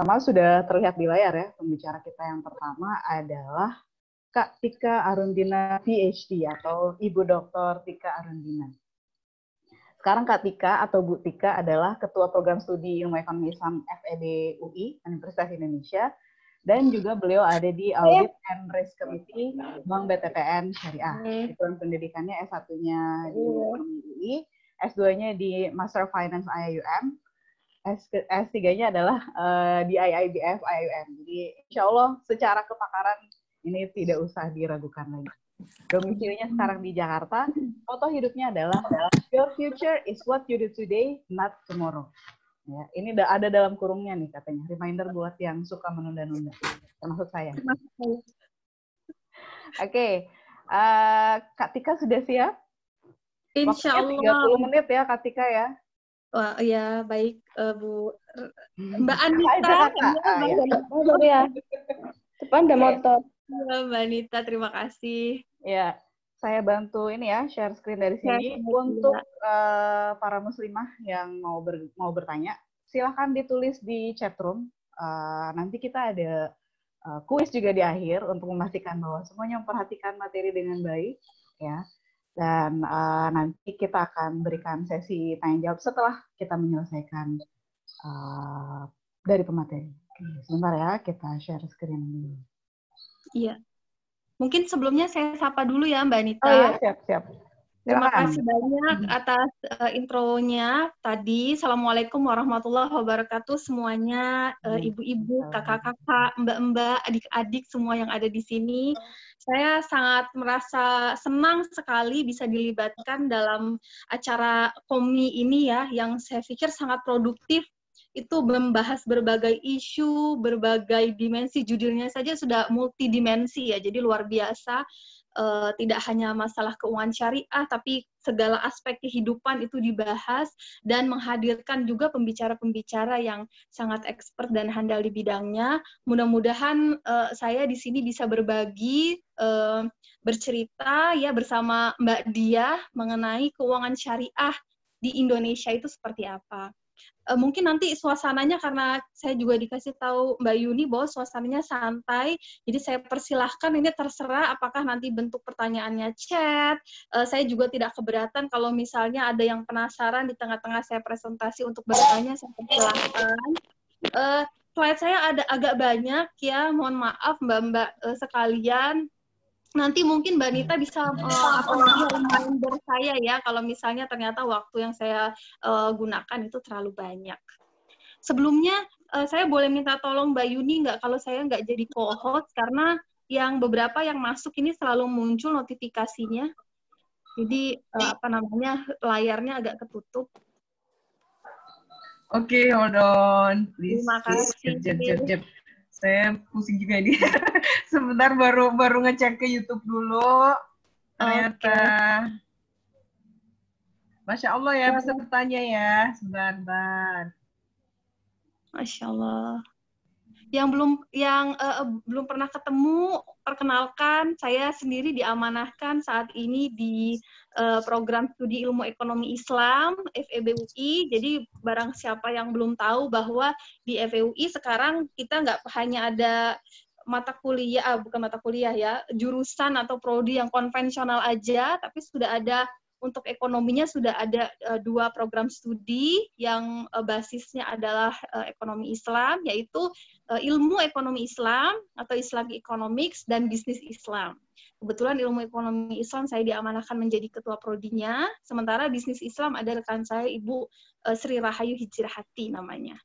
Pertama sudah terlihat di layar ya, pembicara kita yang pertama adalah Kak Tika Arundina PhD atau Ibu Dr. Tika Arundina. Sekarang Kak Tika atau Bu Tika adalah Ketua Program Studi Ilmu Ekonomi Islam FED UI, Universitas Indonesia, dan juga beliau ada di Audit and Risk Committee Bank BTPN Syariah. Program hmm. pendidikannya S1-nya di hmm. UI, S2-nya di Master Finance IAUM, S, 3-nya adalah uh, di IIBF IUM. Jadi insya Allah secara kepakaran ini tidak usah diragukan lagi. Domisilinya sekarang di Jakarta. Foto hidupnya adalah your future is what you do today, not tomorrow. Ya, ini ada dalam kurungnya nih katanya. Reminder buat yang suka menunda-nunda, termasuk saya. Oke, okay. uh, eh, Kak Tika sudah siap? Insya Allah. 30 menit ya Kak Tika ya. Wah, ya baik uh, Bu hmm. Mbak Anita. Ah, ya. Ya. Iya. Motor ya. Depan ada motor. Ya, Mbak Anita, terima kasih. Ya, saya bantu ini ya share screen dari sini ya, untuk uh, para muslimah yang mau ber, mau bertanya. Silahkan ditulis di chat room. Uh, nanti kita ada uh, kuis juga di akhir untuk memastikan bahwa semuanya memperhatikan materi dengan baik ya dan uh, nanti kita akan berikan sesi tanya jawab setelah kita menyelesaikan uh, dari pemateri. Oke, Sebentar ya, kita share screen dulu. Iya. Mungkin sebelumnya saya sapa dulu ya Mbak Anita. Oh iya, siap, siap. Terima kasih banyak atas uh, intronya tadi. Assalamualaikum warahmatullahi wabarakatuh semuanya, uh, ibu-ibu, iya. kakak-kakak, mbak-mbak, adik-adik semua yang ada di sini. Saya sangat merasa senang sekali bisa dilibatkan dalam acara komi ini ya, yang saya pikir sangat produktif itu membahas berbagai isu, berbagai dimensi, judulnya saja sudah multidimensi ya, jadi luar biasa uh, tidak hanya masalah keuangan syariah, tapi segala aspek kehidupan itu dibahas dan menghadirkan juga pembicara-pembicara yang sangat expert dan handal di bidangnya. Mudah-mudahan uh, saya di sini bisa berbagi, uh, bercerita ya bersama Mbak Dia mengenai keuangan syariah di Indonesia itu seperti apa uh, mungkin nanti suasananya karena saya juga dikasih tahu Mbak Yuni bahwa suasananya santai, jadi saya persilahkan ini terserah apakah nanti bentuk pertanyaannya chat. Uh, saya juga tidak keberatan kalau misalnya ada yang penasaran di tengah-tengah saya presentasi untuk bertanya, saya persilahkan. Uh, slide saya ada agak banyak ya, mohon maaf mbak-mbak uh, sekalian nanti mungkin Mbak Nita bisa uh, eh, apa saya ya kalau misalnya ternyata waktu yang saya uh, gunakan itu terlalu banyak. Sebelumnya uh, saya boleh minta tolong Mbak Yuni nggak kalau saya nggak jadi co-host karena yang beberapa yang masuk ini selalu muncul notifikasinya. Jadi uh, apa namanya layarnya agak ketutup. Oke, okay, hold on. Please, Terima kasih. jep, jep, jep saya pusing juga ini. Sebentar baru baru ngecek ke YouTube dulu. Ternyata okay. Masya Allah ya bisa bertanya ya. Sebentar, sebentar. Masya Allah. Yang belum yang uh, belum pernah ketemu, perkenalkan saya sendiri diamanahkan saat ini di Eh, program studi ilmu ekonomi Islam e UI. Jadi barang siapa yang belum tahu bahwa di FEUI sekarang kita nggak hanya ada mata kuliah ah, bukan mata kuliah ya jurusan atau prodi yang konvensional aja tapi sudah ada untuk ekonominya sudah ada uh, dua program studi yang uh, basisnya adalah uh, ekonomi Islam yaitu uh, ilmu ekonomi Islam atau Islamic Economics dan bisnis Islam kebetulan ilmu ekonomi Islam saya diamanahkan menjadi ketua prodinya, sementara bisnis Islam ada rekan saya Ibu eh, Sri Rahayu Hijrahati namanya.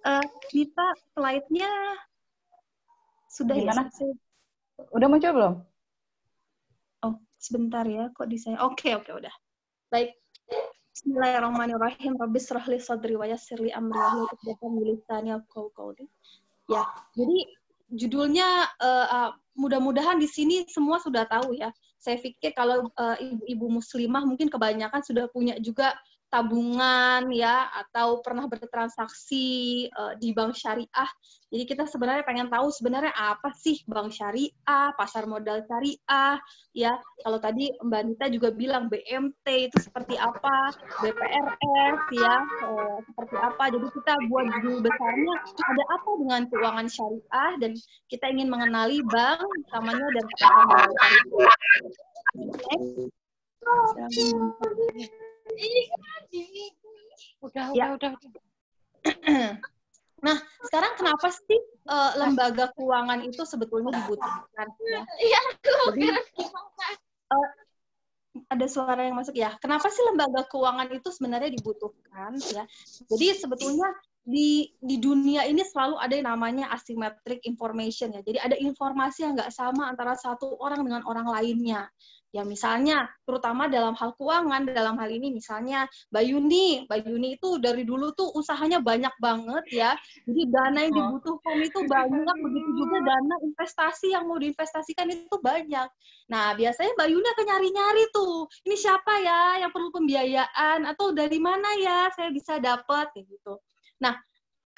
Uh, Dita, slide-nya sudah ya? Gimana? ya? Udah muncul belum? Oh, sebentar ya, kok di saya. Oke, okay, oke, okay, udah. Baik. Bismillahirrahmanirrahim. Rabbis rahli sadri wa yasirli amri kau hlul Ya, jadi judulnya uh, uh, mudah-mudahan di sini semua sudah tahu ya. Saya pikir kalau eh, ibu-ibu uh, muslimah mungkin kebanyakan sudah punya juga tabungan ya atau pernah bertransaksi uh, di bank syariah. Jadi kita sebenarnya pengen tahu sebenarnya apa sih bank syariah, pasar modal syariah, ya. Kalau tadi Mbak Nita juga bilang BMT itu seperti apa, BPRS ya, uh, seperti apa. Jadi kita buat judul besarnya ada apa dengan keuangan syariah dan kita ingin mengenali bank, utamanya dan pasar modal syariah. Next. Oh, Udah, ya. udah, udah. Nah, sekarang kenapa sih uh, lembaga keuangan itu sebetulnya dibutuhkan? Iya, uh, ada suara yang masuk ya. Kenapa sih lembaga keuangan itu sebenarnya dibutuhkan? Ya, jadi sebetulnya di di dunia ini selalu ada yang namanya asymmetric information ya. Jadi ada informasi yang nggak sama antara satu orang dengan orang lainnya. Ya misalnya, terutama dalam hal keuangan, dalam hal ini misalnya Mbak Yuni, Mbak Yuni itu dari dulu tuh usahanya banyak banget ya. Jadi dana yang oh. dibutuhkan itu banyak, begitu juga dana investasi yang mau diinvestasikan itu banyak. Nah biasanya Mbak Yuni akan nyari-nyari tuh, ini siapa ya yang perlu pembiayaan atau dari mana ya saya bisa dapat gitu. Nah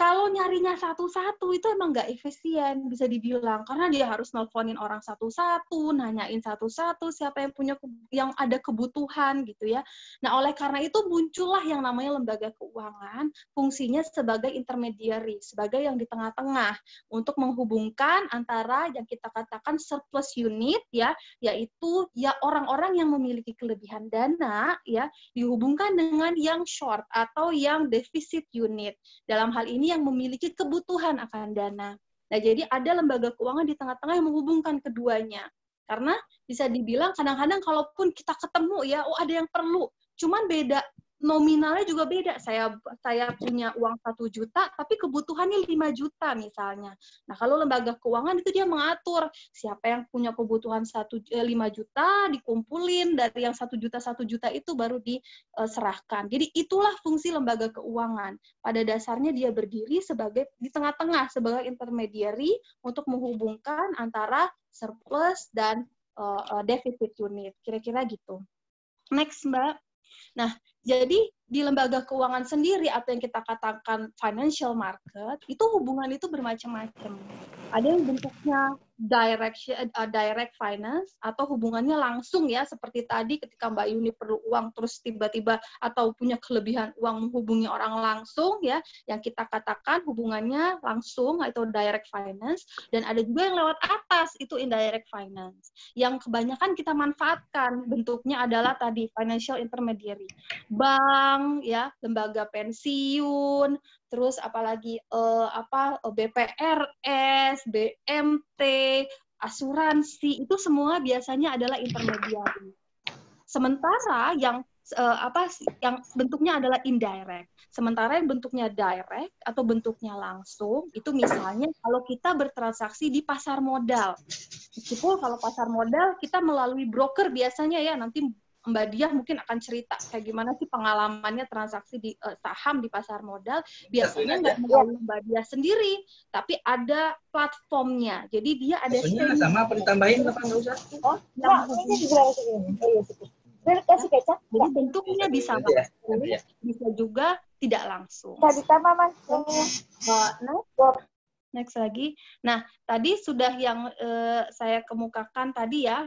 kalau nyarinya satu-satu itu emang nggak efisien bisa dibilang karena dia harus nelfonin orang satu-satu, nanyain satu-satu siapa yang punya yang ada kebutuhan gitu ya. Nah, oleh karena itu muncullah yang namanya lembaga keuangan, fungsinya sebagai intermediary, sebagai yang di tengah-tengah untuk menghubungkan antara yang kita katakan surplus unit ya, yaitu ya orang-orang yang memiliki kelebihan dana ya dihubungkan dengan yang short atau yang defisit unit. Dalam hal ini ini yang memiliki kebutuhan akan dana. Nah, jadi ada lembaga keuangan di tengah-tengah yang menghubungkan keduanya. Karena bisa dibilang kadang-kadang kalaupun kita ketemu ya, oh ada yang perlu, cuman beda nominalnya juga beda. Saya saya punya uang satu juta, tapi kebutuhannya 5 juta misalnya. Nah, kalau lembaga keuangan itu dia mengatur siapa yang punya kebutuhan satu eh, lima juta dikumpulin dari yang satu juta satu juta itu baru diserahkan. Eh, Jadi itulah fungsi lembaga keuangan. Pada dasarnya dia berdiri sebagai di tengah-tengah sebagai intermediary untuk menghubungkan antara surplus dan uh, deficit unit. Kira-kira gitu. Next, Mbak. Nah, jadi di lembaga keuangan sendiri atau yang kita katakan financial market itu hubungan itu bermacam-macam. Ada yang bentuknya direct eh, uh, direct finance atau hubungannya langsung ya seperti tadi ketika Mbak Yuni perlu uang terus tiba-tiba atau punya kelebihan uang menghubungi orang langsung ya yang kita katakan hubungannya langsung atau direct finance dan ada juga yang lewat atas itu indirect finance yang kebanyakan kita manfaatkan bentuknya adalah tadi financial intermediary bank bank ya lembaga pensiun terus apalagi eh, apa eh, BPRS BMT asuransi itu semua biasanya adalah intermediari sementara yang eh, apa yang bentuknya adalah indirect sementara yang bentuknya direct atau bentuknya langsung itu misalnya kalau kita bertransaksi di pasar modal meskipun kalau pasar modal kita melalui broker biasanya ya nanti Mbak Diah mungkin akan cerita kayak gimana sih pengalamannya transaksi di uh, saham di pasar modal. Biasanya nggak melalui Mbak Diah sendiri, tapi ada platformnya. Jadi dia ada Maksudnya sama apa ditambahin apa nggak usah? Oh, nah, Kasih kecap. Jadi bentuknya bisa ya, ya. bisa juga tidak langsung. Tadi sama mas. Nah, next lagi. Nah, tadi sudah yang uh, saya kemukakan tadi ya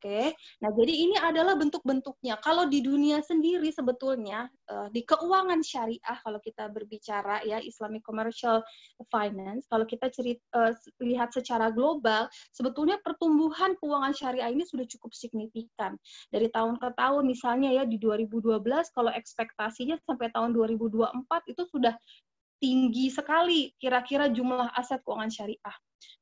Oke, nah jadi ini adalah bentuk-bentuknya. Kalau di dunia sendiri sebetulnya eh, di keuangan syariah kalau kita berbicara ya Islamic Commercial Finance, kalau kita cerit, eh, lihat secara global, sebetulnya pertumbuhan keuangan syariah ini sudah cukup signifikan. Dari tahun ke tahun misalnya ya di 2012 kalau ekspektasinya sampai tahun 2024 itu sudah tinggi sekali kira-kira jumlah aset keuangan syariah.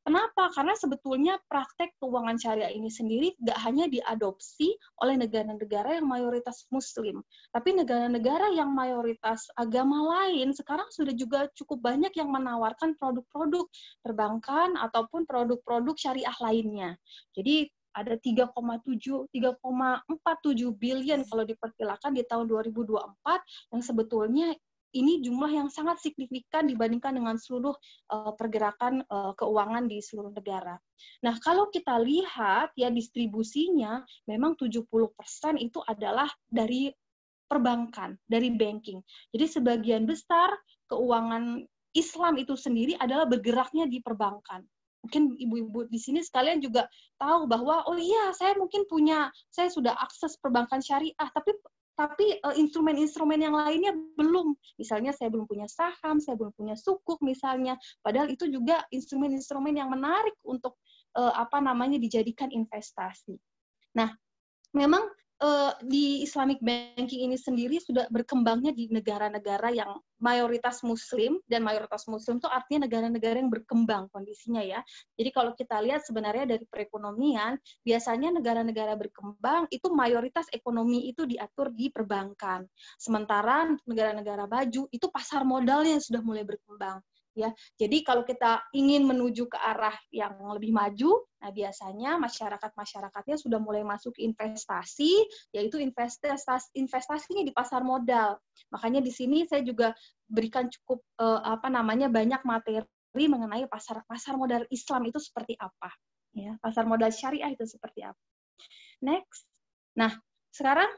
Kenapa? Karena sebetulnya praktek keuangan syariah ini sendiri tidak hanya diadopsi oleh negara-negara yang mayoritas muslim, tapi negara-negara yang mayoritas agama lain sekarang sudah juga cukup banyak yang menawarkan produk-produk perbankan ataupun produk-produk syariah lainnya. Jadi ada 3,7 3,47 billion kalau diperkirakan di tahun 2024 yang sebetulnya ini jumlah yang sangat signifikan dibandingkan dengan seluruh uh, pergerakan uh, keuangan di seluruh negara. Nah, kalau kita lihat ya distribusinya memang 70% itu adalah dari perbankan, dari banking. Jadi sebagian besar keuangan Islam itu sendiri adalah bergeraknya di perbankan mungkin ibu-ibu di sini sekalian juga tahu bahwa oh iya saya mungkin punya saya sudah akses perbankan syariah tapi tapi eh, instrumen-instrumen yang lainnya belum. Misalnya saya belum punya saham, saya belum punya sukuk misalnya. Padahal itu juga instrumen-instrumen yang menarik untuk eh, apa namanya dijadikan investasi. Nah, memang uh, di Islamic banking ini sendiri sudah berkembangnya di negara-negara yang mayoritas Muslim dan mayoritas Muslim itu artinya negara-negara yang berkembang kondisinya ya. Jadi kalau kita lihat sebenarnya dari perekonomian biasanya negara-negara berkembang itu mayoritas ekonomi itu diatur di perbankan. Sementara negara-negara baju itu pasar modalnya sudah mulai berkembang ya. Jadi kalau kita ingin menuju ke arah yang lebih maju, nah biasanya masyarakat-masyarakatnya sudah mulai masuk investasi, yaitu investasi investasinya di pasar modal. Makanya di sini saya juga berikan cukup eh, apa namanya banyak materi mengenai pasar pasar modal Islam itu seperti apa, ya. Pasar modal syariah itu seperti apa. Next. Nah, sekarang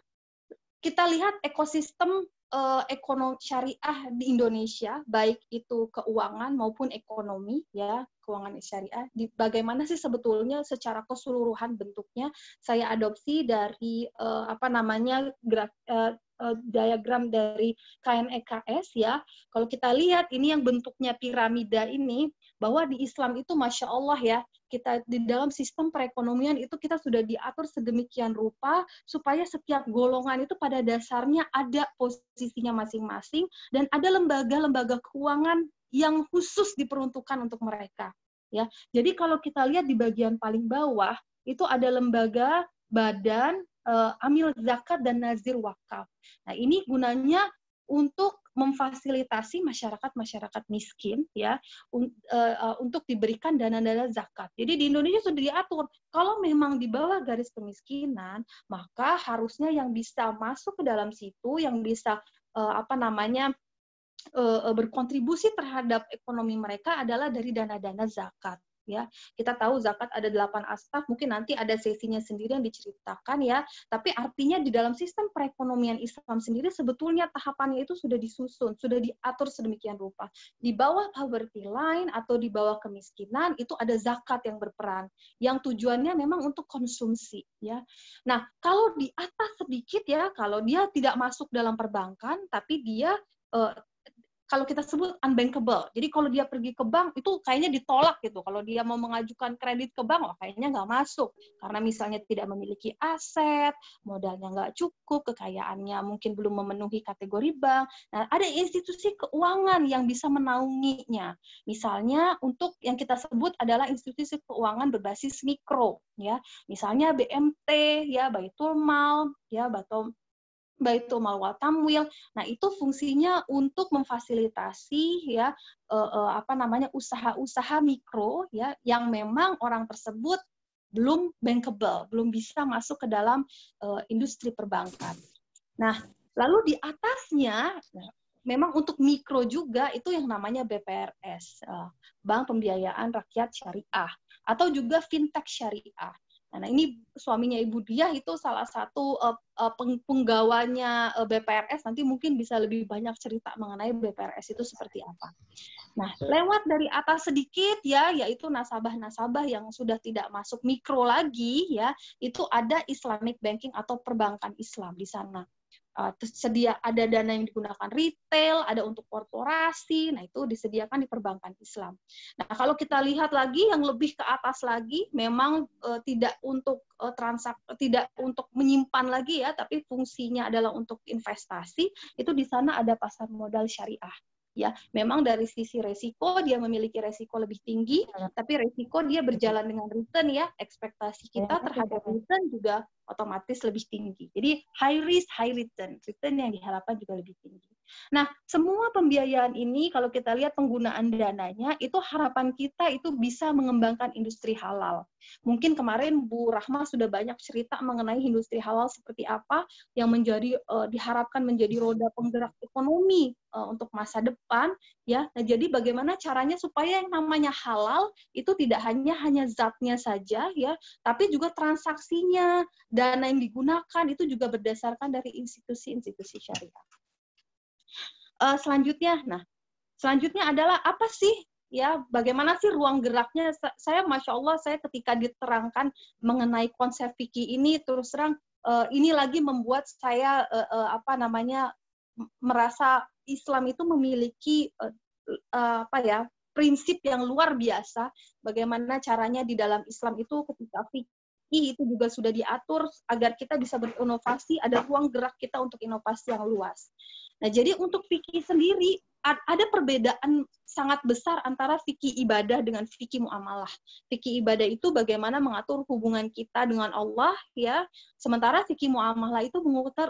kita lihat ekosistem uh, eh, ekonomi syariah di Indonesia, baik itu keuangan maupun ekonomi, ya keuangan syariah. Di, bagaimana sih sebetulnya secara keseluruhan bentuknya? Saya adopsi dari uh, apa namanya graf, uh, eh, uh, diagram dari KNEKS ya. Kalau kita lihat ini yang bentuknya piramida ini bahwa di Islam itu masya Allah ya kita di dalam sistem perekonomian itu kita sudah diatur sedemikian rupa supaya setiap golongan itu pada dasarnya ada posisinya masing-masing dan ada lembaga-lembaga keuangan yang khusus diperuntukkan untuk mereka ya jadi kalau kita lihat di bagian paling bawah itu ada lembaga badan eh, amil zakat dan nazir wakaf nah ini gunanya untuk memfasilitasi masyarakat-masyarakat miskin ya un, uh, uh, untuk diberikan dana-dana zakat. Jadi di Indonesia sudah diatur kalau memang di bawah garis kemiskinan, maka harusnya yang bisa masuk ke dalam situ yang bisa uh, apa namanya berkontribusi terhadap ekonomi mereka adalah dari dana-dana zakat ya. Kita tahu zakat ada delapan astaf, mungkin nanti ada sesinya sendiri yang diceritakan ya. Tapi artinya di dalam sistem perekonomian Islam sendiri sebetulnya tahapannya itu sudah disusun, sudah diatur sedemikian rupa. Di bawah poverty line atau di bawah kemiskinan itu ada zakat yang berperan, yang tujuannya memang untuk konsumsi ya. Nah, kalau di atas sedikit ya, kalau dia tidak masuk dalam perbankan tapi dia eh, kalau kita sebut unbankable. Jadi kalau dia pergi ke bank itu kayaknya ditolak gitu. Kalau dia mau mengajukan kredit ke bank, oh, kayaknya nggak masuk karena misalnya tidak memiliki aset, modalnya nggak cukup, kekayaannya mungkin belum memenuhi kategori bank. Nah, ada institusi keuangan yang bisa menaunginya. Misalnya untuk yang kita sebut adalah institusi keuangan berbasis mikro, ya. Misalnya BMT, ya Baitul Mal, ya Batom Baitul Mal wa Tamwil. Nah, itu fungsinya untuk memfasilitasi ya eh, eh, apa namanya usaha-usaha mikro ya yang memang orang tersebut belum bankable, belum bisa masuk ke dalam eh, industri perbankan. Nah, lalu di atasnya nah, memang untuk mikro juga itu yang namanya BPRS, Bank Pembiayaan Rakyat Syariah atau juga fintech syariah. Nah, ini suaminya Ibu Diah itu salah satu uh, penggawanya uh, eh, BPRS. Nanti mungkin bisa lebih banyak cerita mengenai BPRS itu seperti apa. Nah, lewat dari atas sedikit ya, yaitu nasabah-nasabah yang sudah tidak masuk mikro lagi ya, itu ada Islamic banking atau perbankan Islam di sana. Eh, tersedia ada dana yang digunakan retail, ada untuk korporasi, nah itu disediakan di perbankan Islam. Nah kalau kita lihat lagi yang lebih ke atas lagi, memang uh, tidak untuk uh, transak, tidak untuk menyimpan lagi ya, tapi fungsinya adalah untuk investasi. Itu di sana ada pasar modal syariah ya memang dari sisi resiko dia memiliki resiko lebih tinggi iya. tapi resiko dia berjalan dengan return ya ekspektasi iya, kita terhadap return juga otomatis lebih tinggi jadi high risk high return return yang diharapkan juga lebih tinggi Nah, semua pembiayaan ini kalau kita lihat penggunaan dananya itu harapan kita itu bisa mengembangkan industri halal. Mungkin kemarin Bu Rahma sudah banyak cerita mengenai industri halal seperti apa yang menjadi uh, diharapkan menjadi roda penggerak ekonomi uh, untuk masa depan ya. Nah, jadi bagaimana caranya supaya yang namanya halal itu tidak hanya hanya zatnya saja ya, tapi juga transaksinya, dana yang digunakan itu juga berdasarkan dari institusi-institusi syariah uh, selanjutnya nah selanjutnya adalah apa sih ya bagaimana sih ruang geraknya saya masya Allah saya ketika diterangkan mengenai konsep fikih ini terus terang uh, ini lagi membuat saya uh, uh, apa namanya merasa Islam itu memiliki uh, uh, apa ya prinsip yang luar biasa bagaimana caranya di dalam Islam itu ketika KPI itu juga sudah diatur agar kita bisa berinovasi, ada ruang gerak kita untuk inovasi yang luas. Nah, jadi untuk fikih sendiri ada perbedaan sangat besar antara fikih ibadah dengan fikih muamalah. Fikih ibadah itu bagaimana mengatur hubungan kita dengan Allah ya, sementara fikih muamalah itu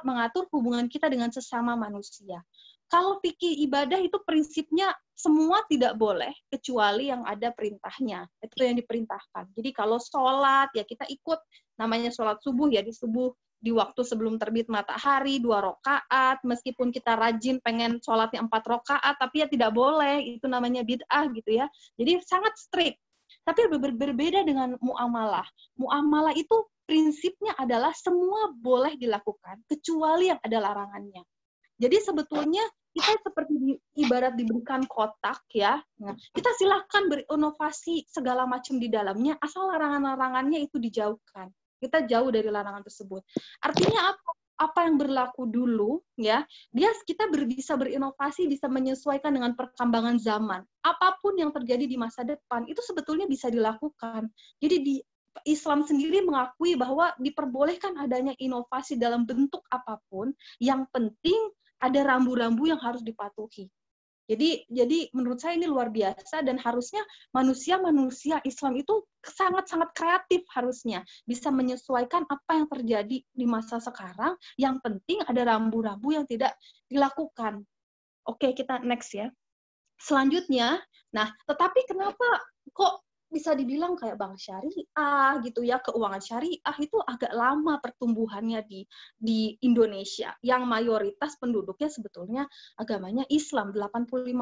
mengatur hubungan kita dengan sesama manusia. Kalau fikih ibadah itu prinsipnya semua tidak boleh kecuali yang ada perintahnya. Itu yang diperintahkan. Jadi kalau sholat ya kita ikut namanya sholat subuh ya di subuh di waktu sebelum terbit matahari dua rakaat meskipun kita rajin pengen sholatnya empat rakaat tapi ya tidak boleh itu namanya bid'ah gitu ya jadi sangat strict tapi ber berbeda dengan muamalah muamalah itu prinsipnya adalah semua boleh dilakukan kecuali yang ada larangannya jadi sebetulnya kita seperti di, ibarat diberikan kotak ya, kita silahkan berinovasi segala macam di dalamnya, asal larangan-larangannya itu dijauhkan. Kita jauh dari larangan tersebut. Artinya apa? apa yang berlaku dulu ya dia kita ber, bisa berinovasi bisa menyesuaikan dengan perkembangan zaman apapun yang terjadi di masa depan itu sebetulnya bisa dilakukan jadi di Islam sendiri mengakui bahwa diperbolehkan adanya inovasi dalam bentuk apapun yang penting ada rambu-rambu yang harus dipatuhi. Jadi jadi menurut saya ini luar biasa dan harusnya manusia-manusia Islam itu sangat-sangat kreatif harusnya bisa menyesuaikan apa yang terjadi di masa sekarang. Yang penting ada rambu-rambu yang tidak dilakukan. Oke, kita next ya. Selanjutnya, nah tetapi kenapa kok bisa dibilang kayak bank syariah gitu ya, keuangan syariah itu agak lama pertumbuhannya di di Indonesia yang mayoritas penduduknya sebetulnya agamanya Islam, 85%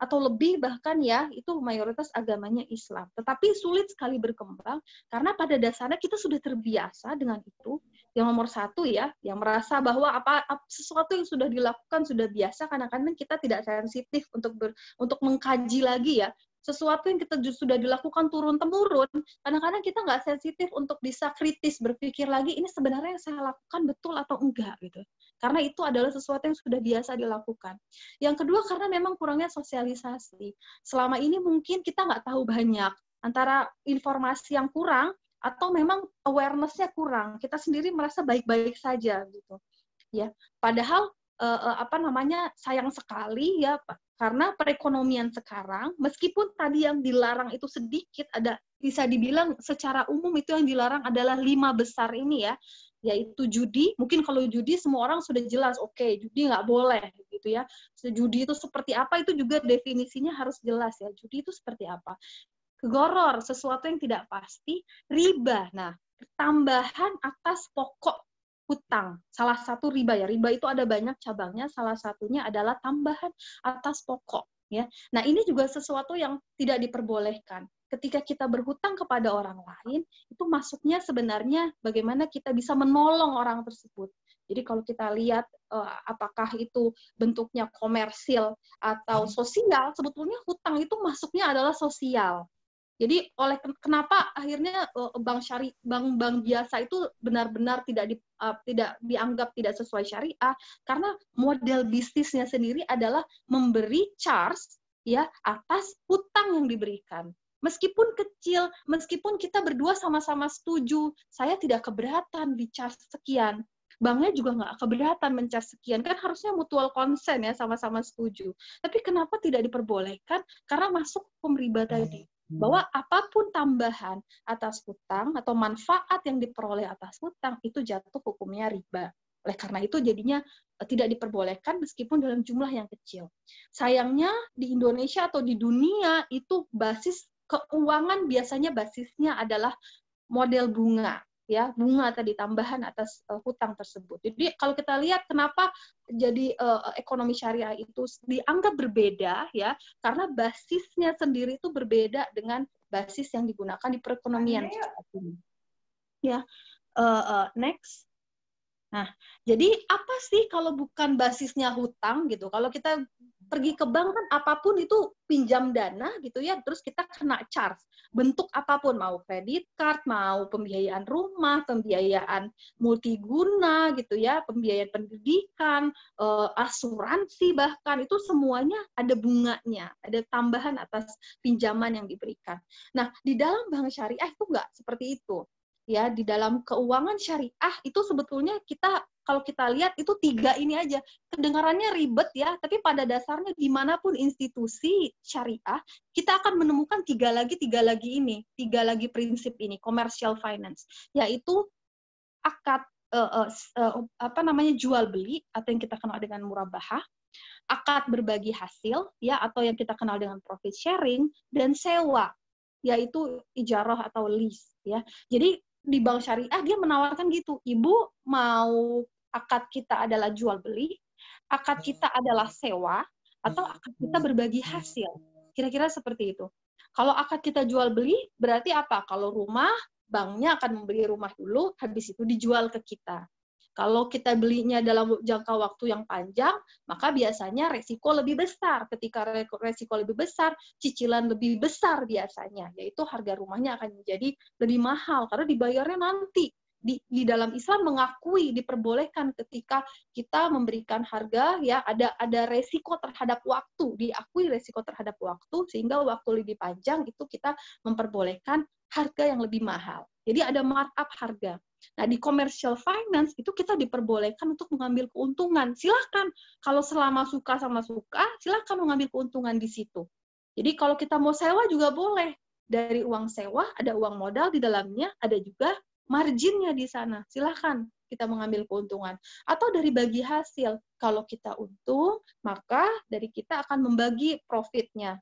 atau lebih bahkan ya, itu mayoritas agamanya Islam. Tetapi sulit sekali berkembang karena pada dasarnya kita sudah terbiasa dengan itu. Yang nomor satu ya, yang merasa bahwa apa, sesuatu yang sudah dilakukan sudah biasa kadang-kadang kita tidak sensitif untuk ber, untuk mengkaji lagi ya sesuatu yang kita sudah dilakukan turun temurun kadang-kadang kita nggak sensitif untuk bisa kritis berpikir lagi ini sebenarnya yang saya lakukan betul atau enggak gitu karena itu adalah sesuatu yang sudah biasa dilakukan yang kedua karena memang kurangnya sosialisasi selama ini mungkin kita nggak tahu banyak antara informasi yang kurang atau memang awarenessnya kurang kita sendiri merasa baik-baik saja gitu ya padahal uh, apa namanya sayang sekali ya Karena perekonomian sekarang, meskipun tadi yang dilarang itu sedikit, ada bisa dibilang secara umum itu yang dilarang adalah lima besar ini ya, yaitu judi. Mungkin kalau judi semua orang sudah jelas, oke okay, judi nggak boleh gitu ya. Judi itu seperti apa itu juga definisinya harus jelas ya. Judi itu seperti apa? Goror, sesuatu yang tidak pasti, riba. Nah, tambahan atas pokok hutang. Salah satu riba ya, riba itu ada banyak cabangnya, salah satunya adalah tambahan atas pokok ya. Nah, ini juga sesuatu yang tidak diperbolehkan. Ketika kita berhutang kepada orang lain, itu masuknya sebenarnya bagaimana kita bisa menolong orang tersebut. Jadi kalau kita lihat eh, apakah itu bentuknya komersil atau sosial, sebetulnya hutang itu masuknya adalah sosial jadi oleh kenapa akhirnya eh, bank syari bank-bank biasa itu benar-benar tidak di, uh, tidak dianggap tidak sesuai syariah karena model bisnisnya sendiri adalah memberi charge ya atas hutang yang diberikan. Meskipun kecil, meskipun kita berdua sama-sama setuju, saya tidak keberatan di charge sekian, banknya juga nggak keberatan mencar sekian kan harusnya mutual consent ya sama-sama setuju tapi kenapa tidak diperbolehkan karena masuk riba tadi Hmm. bahwa apapun tambahan atas hutang atau manfaat yang diperoleh atas hutang itu jatuh hukumnya riba. Oleh karena itu jadinya e, tidak diperbolehkan meskipun dalam jumlah yang kecil. Sayangnya di Indonesia atau di dunia itu basis keuangan biasanya basisnya adalah model bunga ya bunga tadi tambahan atas uh, hutang tersebut. Jadi kalau kita lihat kenapa jadi uh, ekonomi syariah itu dianggap berbeda ya karena basisnya sendiri itu berbeda dengan basis yang digunakan di perekonomian ini. Ya, uh, uh, next. Nah, jadi apa sih kalau bukan basisnya hutang gitu? Kalau kita pergi ke bank kan apapun itu pinjam dana gitu ya terus kita kena charge bentuk apapun mau kredit card mau pembiayaan rumah pembiayaan multiguna gitu ya pembiayaan pendidikan eh, asuransi bahkan itu semuanya ada bunganya ada tambahan atas pinjaman yang diberikan nah di dalam bank syariah itu enggak seperti itu ya di dalam keuangan syariah itu sebetulnya kita kalau kita lihat itu tiga ini aja. Kedengarannya ribet ya, tapi pada dasarnya dimanapun institusi syariah, kita akan menemukan tiga lagi, tiga lagi ini, tiga lagi prinsip ini, commercial finance, yaitu akad uh, uh, uh, apa namanya jual beli atau yang kita kenal dengan murabahah, akad berbagi hasil ya atau yang kita kenal dengan profit sharing dan sewa yaitu ijarah atau lease ya. Jadi di bank syariah dia menawarkan gitu, ibu mau akad kita adalah jual beli, akad kita adalah sewa, atau akad kita berbagi hasil. Kira-kira seperti itu. Kalau akad kita jual beli, berarti apa? Kalau rumah, banknya akan membeli rumah dulu, habis itu dijual ke kita. Kalau kita belinya dalam jangka waktu yang panjang, maka biasanya resiko lebih besar. Ketika resiko lebih besar, cicilan lebih besar biasanya, yaitu harga rumahnya akan menjadi lebih mahal karena dibayarnya nanti di, di dalam Islam mengakui diperbolehkan ketika kita memberikan harga ya ada ada resiko terhadap waktu diakui resiko terhadap waktu sehingga waktu lebih panjang itu kita memperbolehkan harga yang lebih mahal jadi ada markup harga Nah, di commercial finance itu kita diperbolehkan untuk mengambil keuntungan. Silahkan, kalau selama suka sama suka, silahkan mengambil keuntungan di situ. Jadi kalau kita mau sewa juga boleh. Dari uang sewa, ada uang modal di dalamnya, ada juga marginnya di sana. Silahkan kita mengambil keuntungan. Atau dari bagi hasil. Kalau kita untung, maka dari kita akan membagi profitnya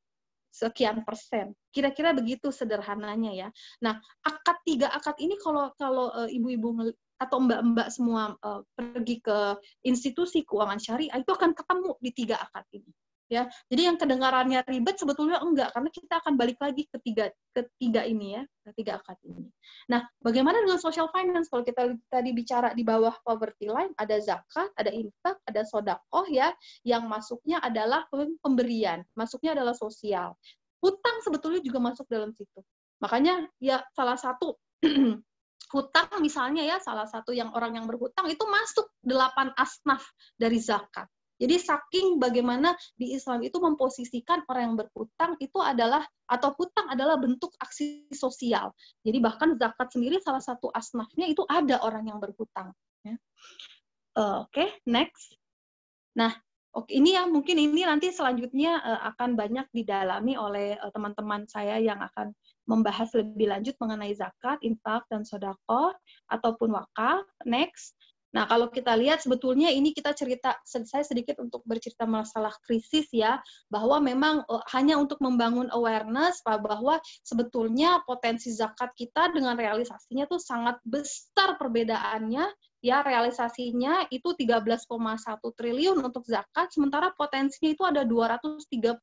sekian persen. Kira-kira begitu sederhananya ya. Nah, akad tiga akad ini kalau kalau eh, ibu-ibu atau mbak-mbak semua uh, pergi ke institusi keuangan syariah itu akan ketemu di tiga akad ini ya jadi yang kedengarannya ribet sebetulnya enggak karena kita akan balik lagi ketiga ketiga ini ya ketiga akad ini nah bagaimana dengan social finance kalau kita tadi bicara di bawah poverty line ada zakat ada infak ada sodakoh ya yang masuknya adalah pemberian masuknya adalah sosial hutang sebetulnya juga masuk dalam situ makanya ya salah satu hutang misalnya ya salah satu yang orang yang berhutang itu masuk delapan asnaf dari zakat jadi saking bagaimana di Islam itu memposisikan orang yang berhutang itu adalah atau hutang adalah bentuk aksi sosial. Jadi bahkan zakat sendiri salah satu asnafnya itu ada orang yang berhutang. Ya. Uh, oke, okay, next. Nah, oke okay, ini ya mungkin ini nanti selanjutnya uh, akan banyak didalami oleh eh, teman-teman uh, saya yang akan membahas lebih lanjut mengenai zakat, infak, dan sodako, ataupun wakaf. Next, Nah, kalau kita lihat sebetulnya ini kita cerita saya sedikit untuk bercerita masalah krisis ya, bahwa memang e, hanya untuk membangun awareness bahwa sebetulnya potensi zakat kita dengan realisasinya tuh sangat besar perbedaannya ya realisasinya itu 13,1 triliun untuk zakat sementara potensinya itu ada 233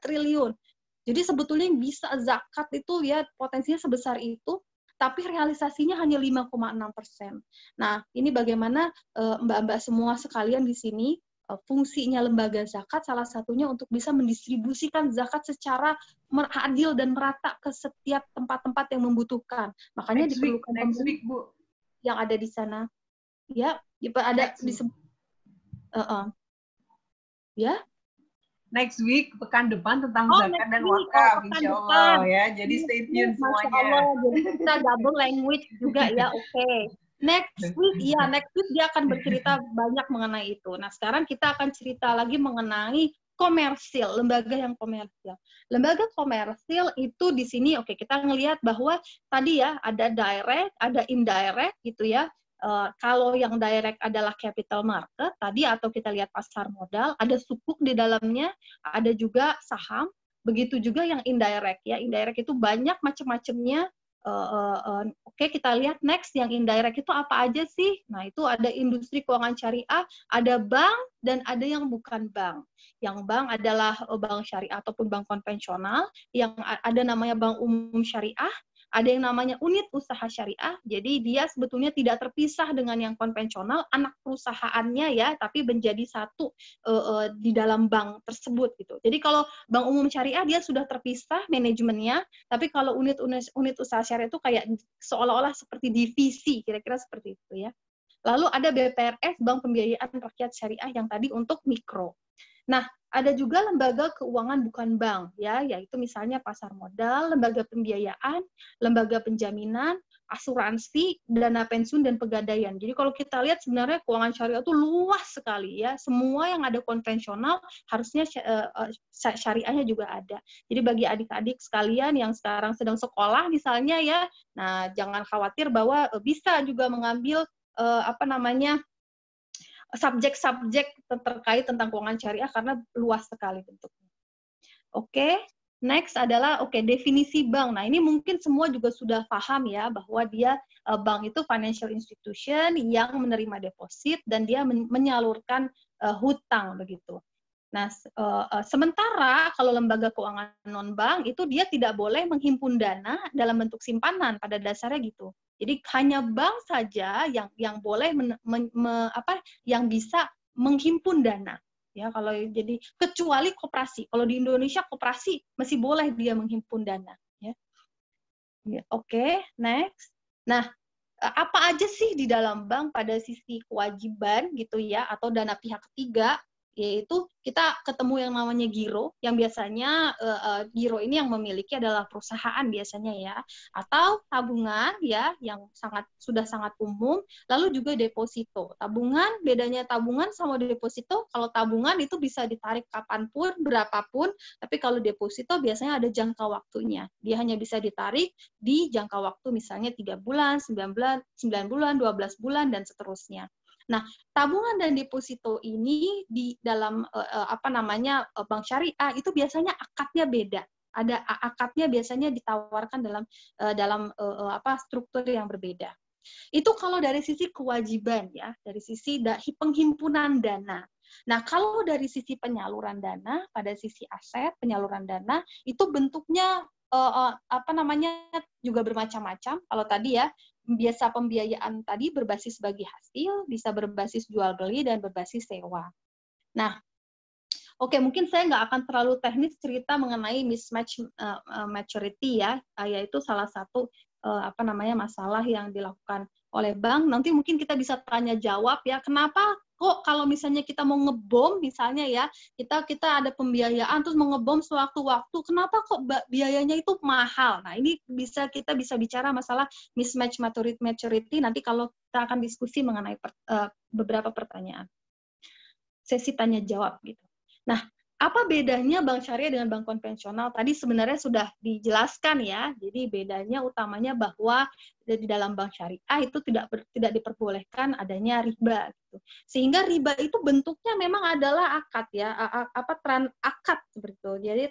triliun. Jadi sebetulnya bisa zakat itu ya potensinya sebesar itu tapi realisasinya hanya 5,6 persen. Nah, ini bagaimana eh, mbak-mbak semua sekalian di sini eh, fungsinya lembaga zakat salah satunya untuk bisa mendistribusikan zakat secara adil dan merata ke setiap tempat-tempat yang membutuhkan. Makanya next diperlukan week, week, Bu. yang ada di sana. Ya, ya ada di uh -uh. Ya next week pekan depan tentang oh, zakat dan wakaf oh, Insyaallah ya jadi stay iya, tune semuanya Allah. jadi kita double language juga ya oke okay. next week ya next week dia akan bercerita banyak mengenai itu nah sekarang kita akan cerita lagi mengenai komersil lembaga yang komersil lembaga komersil itu di sini oke okay, kita ngelihat bahwa tadi ya ada direct ada indirect gitu ya Uh, kalau yang direct adalah capital market tadi atau kita lihat pasar modal, ada sukuk di dalamnya, ada juga saham, begitu juga yang indirect ya. Indirect itu banyak macam-macamnya. Uh, uh, uh, Oke, okay, kita lihat next yang indirect itu apa aja sih? Nah, itu ada industri keuangan syariah, ada bank dan ada yang bukan bank. Yang bank adalah bank syariah ataupun bank konvensional, yang ada namanya bank umum syariah, ada yang namanya unit usaha syariah. Jadi dia sebetulnya tidak terpisah dengan yang konvensional, anak perusahaannya ya, tapi menjadi satu uh, uh, di dalam bank tersebut gitu. Jadi kalau bank umum syariah dia sudah terpisah manajemennya, tapi kalau unit unit, unit usaha syariah itu kayak seolah-olah seperti divisi, kira-kira seperti itu ya. Lalu ada BPRS Bank Pembiayaan Rakyat Syariah yang tadi untuk mikro. Nah, ada juga lembaga keuangan bukan bank ya, yaitu misalnya pasar modal, lembaga pembiayaan, lembaga penjaminan, asuransi, dana pensiun dan pegadaian. Jadi kalau kita lihat sebenarnya keuangan syariah itu luas sekali ya. Semua yang ada konvensional harusnya eh, eh, syariahnya juga ada. Jadi bagi adik-adik sekalian yang sekarang sedang sekolah misalnya ya, nah jangan khawatir bahwa eh, bisa juga mengambil apa namanya subjek-subjek terkait tentang keuangan syariah karena luas sekali bentuknya. Oke, okay. next adalah oke okay, definisi bank. Nah, ini mungkin semua juga sudah paham ya bahwa dia eh, bank itu financial institution yang menerima deposit dan dia menyalurkan eh, hutang begitu. Nah, uh, uh, sementara kalau lembaga keuangan non-bank itu dia tidak boleh menghimpun dana dalam bentuk simpanan pada dasarnya gitu. Jadi hanya bank saja yang yang boleh men, men, me, apa yang bisa menghimpun dana. Ya, kalau jadi kecuali koperasi. Kalau di Indonesia koperasi masih boleh dia menghimpun dana, ya. ya Oke, okay, next. Nah, eh, apa aja sih di dalam bank pada sisi kewajiban gitu ya atau dana pihak ketiga yaitu kita ketemu yang namanya giro yang biasanya uh, uh, giro ini yang memiliki adalah perusahaan biasanya ya atau tabungan ya yang sangat sudah sangat umum lalu juga deposito tabungan bedanya tabungan sama deposito kalau tabungan itu bisa ditarik kapanpun berapapun tapi kalau deposito biasanya ada jangka waktunya dia hanya bisa ditarik di jangka waktu misalnya tiga bulan 9 bulan 9 bulan 12 bulan dan seterusnya Nah, tabungan dan deposito ini di dalam uh, apa namanya uh, bank syariah itu biasanya akadnya beda. Ada akadnya biasanya ditawarkan dalam uh, dalam uh, apa struktur yang berbeda. Itu kalau dari sisi kewajiban ya, dari sisi da penghimpunan dana. Nah, kalau dari sisi penyaluran dana, pada sisi aset penyaluran dana itu bentuknya uh, uh, apa namanya juga bermacam-macam. Kalau tadi ya biasa pembiayaan tadi berbasis bagi hasil, bisa berbasis jual beli dan berbasis sewa. Nah, oke okay, mungkin saya nggak akan terlalu teknis cerita mengenai mismatch uh, maturity ya, eh, yaitu salah satu uh, apa namanya masalah yang dilakukan oleh bank. Nanti mungkin kita bisa tanya jawab ya, kenapa kok kalau misalnya kita mau ngebom misalnya ya kita kita ada pembiayaan terus mau ngebom sewaktu-waktu kenapa kok biayanya itu mahal nah ini bisa kita bisa bicara masalah mismatch maturity maturity nanti kalau kita akan diskusi mengenai per, uh, beberapa pertanyaan sesi tanya jawab gitu nah apa bedanya bank syariah dengan bank konvensional? Tadi sebenarnya sudah dijelaskan ya. Jadi bedanya utamanya bahwa di dalam bank syariah itu tidak ber, tidak diperbolehkan adanya riba gitu. Sehingga riba itu bentuknya memang adalah akad ya, apa tran akad seperti itu. Jadi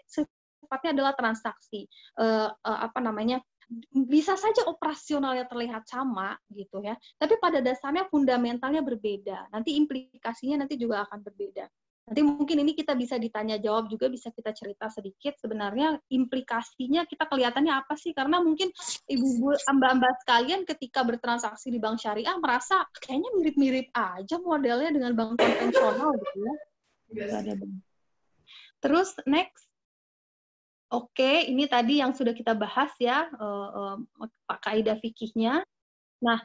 sifatnya adalah transaksi. E, e, apa namanya? bisa saja operasionalnya terlihat sama gitu ya, tapi pada dasarnya fundamentalnya berbeda. Nanti implikasinya nanti juga akan berbeda. Nanti mungkin ini kita bisa ditanya jawab juga bisa kita cerita sedikit sebenarnya implikasinya kita kelihatannya apa sih karena mungkin ibu-ibu amba-amba sekalian ketika bertransaksi di bank syariah merasa kayaknya mirip-mirip aja modelnya dengan bank konvensional gitu ya. Terus next Oke, okay, ini tadi yang sudah kita bahas ya, uh, uh, Pak Kaida fikihnya. Nah,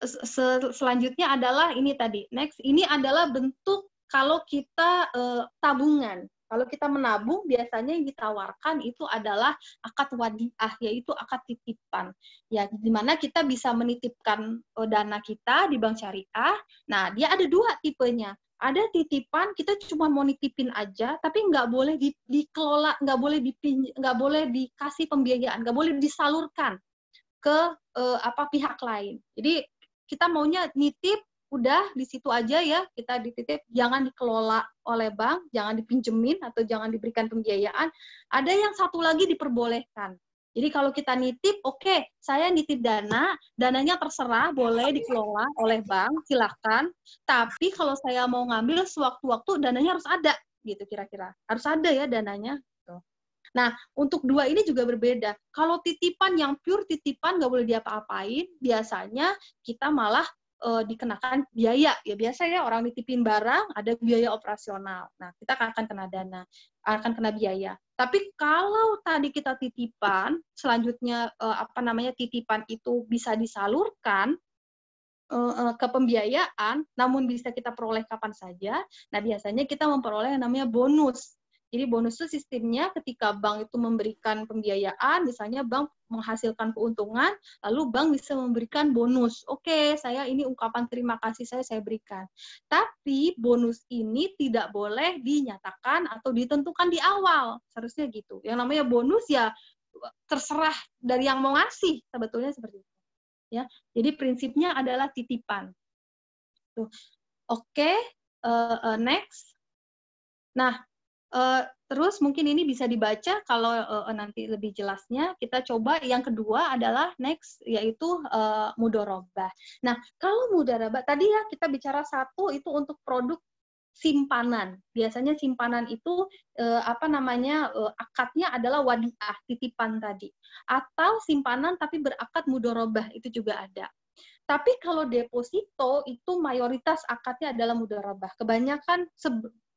se selanjutnya adalah ini tadi. Next, ini adalah bentuk kalau kita uh, tabungan kalau kita menabung, biasanya yang ditawarkan itu adalah akad wadiah, yaitu akad titipan. Ya, di mana kita bisa menitipkan eh, dana kita di bank syariah. Nah, dia ada dua tipenya. Ada titipan, kita cuma mau nitipin aja, tapi nggak boleh di, dikelola, nggak boleh dipin, nggak boleh dikasih pembiayaan, nggak boleh disalurkan ke eh, apa pihak lain. Jadi kita maunya nitip udah di situ aja ya kita dititip jangan dikelola oleh bank jangan dipinjemin atau jangan diberikan pembiayaan ada yang satu lagi diperbolehkan jadi kalau kita nitip oke okay, saya nitip dana dananya terserah boleh dikelola oleh bank silahkan tapi kalau saya mau ngambil sewaktu-waktu dananya harus ada gitu kira-kira harus ada ya dananya gitu. Nah, untuk dua ini juga berbeda. Kalau titipan yang pure titipan nggak boleh diapa-apain, biasanya kita malah uh, dikenakan biaya. Ya biasanya orang nitipin barang ada biaya operasional. Nah, kita akan kena dana, akan kena biaya. Tapi kalau tadi kita titipan, selanjutnya uh, apa namanya titipan itu bisa disalurkan eh, ke pembiayaan, namun bisa kita peroleh kapan saja. Nah, biasanya kita memperoleh yang namanya bonus. Jadi bonus itu sistemnya ketika bank itu memberikan pembiayaan, misalnya bank menghasilkan keuntungan, lalu bank bisa memberikan bonus. Oke, okay, saya ini ungkapan terima kasih saya saya berikan. Tapi bonus ini tidak boleh dinyatakan atau ditentukan di awal. Seharusnya gitu. Yang namanya bonus ya terserah dari yang mau ngasih sebetulnya seperti itu. Ya. Jadi prinsipnya adalah titipan. Oke, okay, uh, eh, uh, eh, next. Nah, Uh, terus mungkin ini bisa dibaca kalau uh, nanti lebih jelasnya kita coba yang kedua adalah next yaitu uh, mudoroba. Nah kalau mudorobah tadi ya kita bicara satu itu untuk produk simpanan. Biasanya simpanan itu uh, apa namanya uh, akadnya adalah wadiah titipan tadi atau simpanan tapi berakad mudorobah itu juga ada. Tapi kalau deposito itu mayoritas akadnya adalah mudorobah. Kebanyakan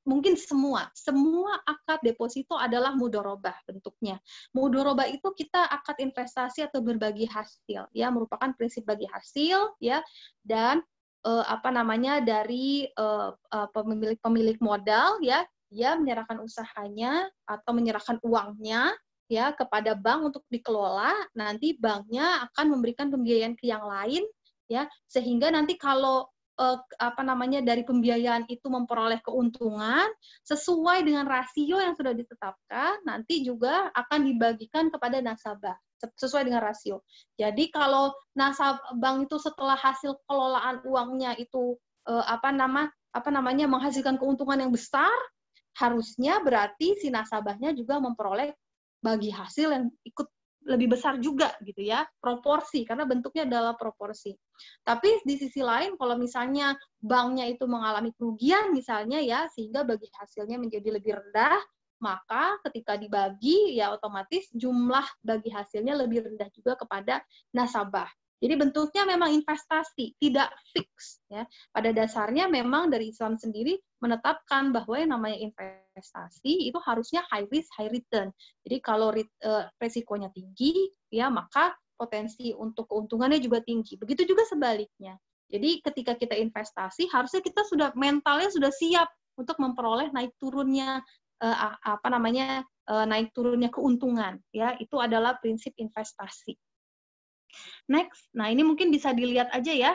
mungkin semua, semua akad deposito adalah mudorobah bentuknya. Mudorobah itu kita akad investasi atau berbagi hasil, ya merupakan prinsip bagi hasil, ya dan eh, apa namanya dari eh, eh pemilik pemilik modal, ya dia menyerahkan usahanya atau menyerahkan uangnya ya kepada bank untuk dikelola nanti banknya akan memberikan pembiayaan ke yang lain ya sehingga nanti kalau uh, apa namanya dari pembiayaan itu memperoleh keuntungan sesuai dengan rasio yang sudah ditetapkan nanti juga akan dibagikan kepada nasabah sesuai dengan rasio. Jadi kalau nasab bank itu setelah hasil kelolaan uangnya itu uh, apa nama apa namanya menghasilkan keuntungan yang besar, harusnya berarti si nasabahnya juga memperoleh bagi hasil yang ikut lebih besar juga gitu ya proporsi karena bentuknya adalah proporsi. Tapi di sisi lain kalau misalnya banknya itu mengalami kerugian misalnya ya sehingga bagi hasilnya menjadi lebih rendah maka ketika dibagi ya otomatis jumlah bagi hasilnya lebih rendah juga kepada nasabah. Jadi bentuknya memang investasi, tidak fix ya. Pada dasarnya memang dari Islam sendiri menetapkan bahwa yang namanya investasi investasi itu harusnya high risk high return. Jadi kalau e, resikonya tinggi ya maka potensi untuk keuntungannya juga tinggi. Begitu juga sebaliknya. Jadi ketika kita investasi harusnya kita sudah mentalnya sudah siap untuk memperoleh naik turunnya e, apa namanya e, naik turunnya keuntungan ya itu adalah prinsip investasi. Next, nah ini mungkin bisa dilihat aja ya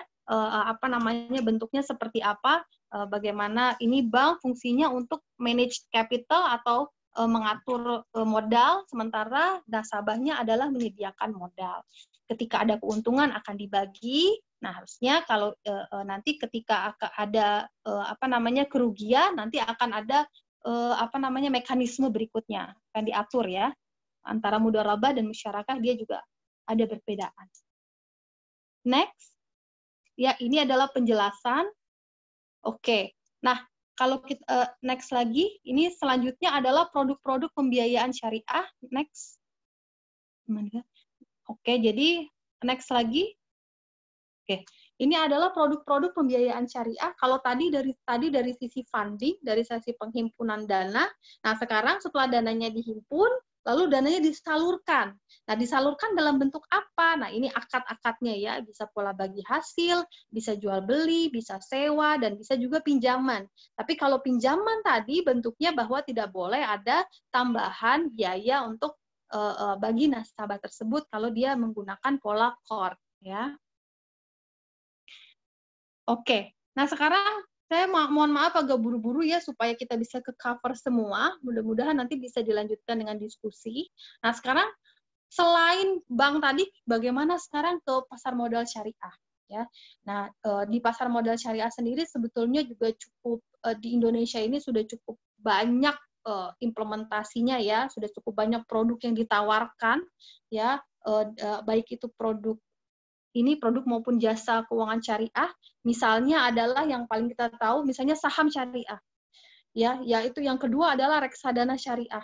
apa namanya bentuknya seperti apa uh, bagaimana ini bank fungsinya untuk manage capital atau uh, mengatur uh, modal, sementara nasabahnya adalah menyediakan modal. Ketika ada keuntungan akan dibagi. Nah harusnya kalau uh, nanti ketika ada uh, apa namanya kerugian, nanti akan ada uh, apa namanya mekanisme berikutnya akan diatur ya antara mudoraba dan masyarakat dia juga ada perbedaan. Next, ya ini adalah penjelasan Oke. Nah, kalau kita uh, e, next lagi, ini selanjutnya adalah produk-produk pembiayaan syariah. Next. Oke, jadi next lagi. Oke. Ini adalah produk-produk pembiayaan syariah. Kalau tadi dari tadi dari sisi funding, dari sisi penghimpunan dana. Nah, sekarang setelah dananya dihimpun, lalu dananya disalurkan. Nah, disalurkan dalam bentuk apa? Nah, ini akad-akadnya ya, bisa pola bagi hasil, bisa jual beli, bisa sewa, dan bisa juga pinjaman. Tapi kalau pinjaman tadi bentuknya bahwa tidak boleh ada tambahan biaya untuk eh, eh, bagi nasabah tersebut kalau dia menggunakan pola core ya. Oke, nah sekarang saya ma mohon maaf agak buru-buru ya supaya kita bisa ke cover semua. Mudah-mudahan nanti bisa dilanjutkan dengan diskusi. Nah, sekarang selain bank tadi bagaimana sekarang ke pasar modal syariah? ya. Nah, eh, di pasar modal syariah sendiri sebetulnya juga cukup eh, di Indonesia ini sudah cukup banyak eh, implementasinya ya, sudah cukup banyak produk yang ditawarkan ya, baik itu produk ini produk maupun jasa keuangan syariah misalnya adalah yang paling kita tahu misalnya saham syariah ya yaitu yang kedua adalah reksadana syariah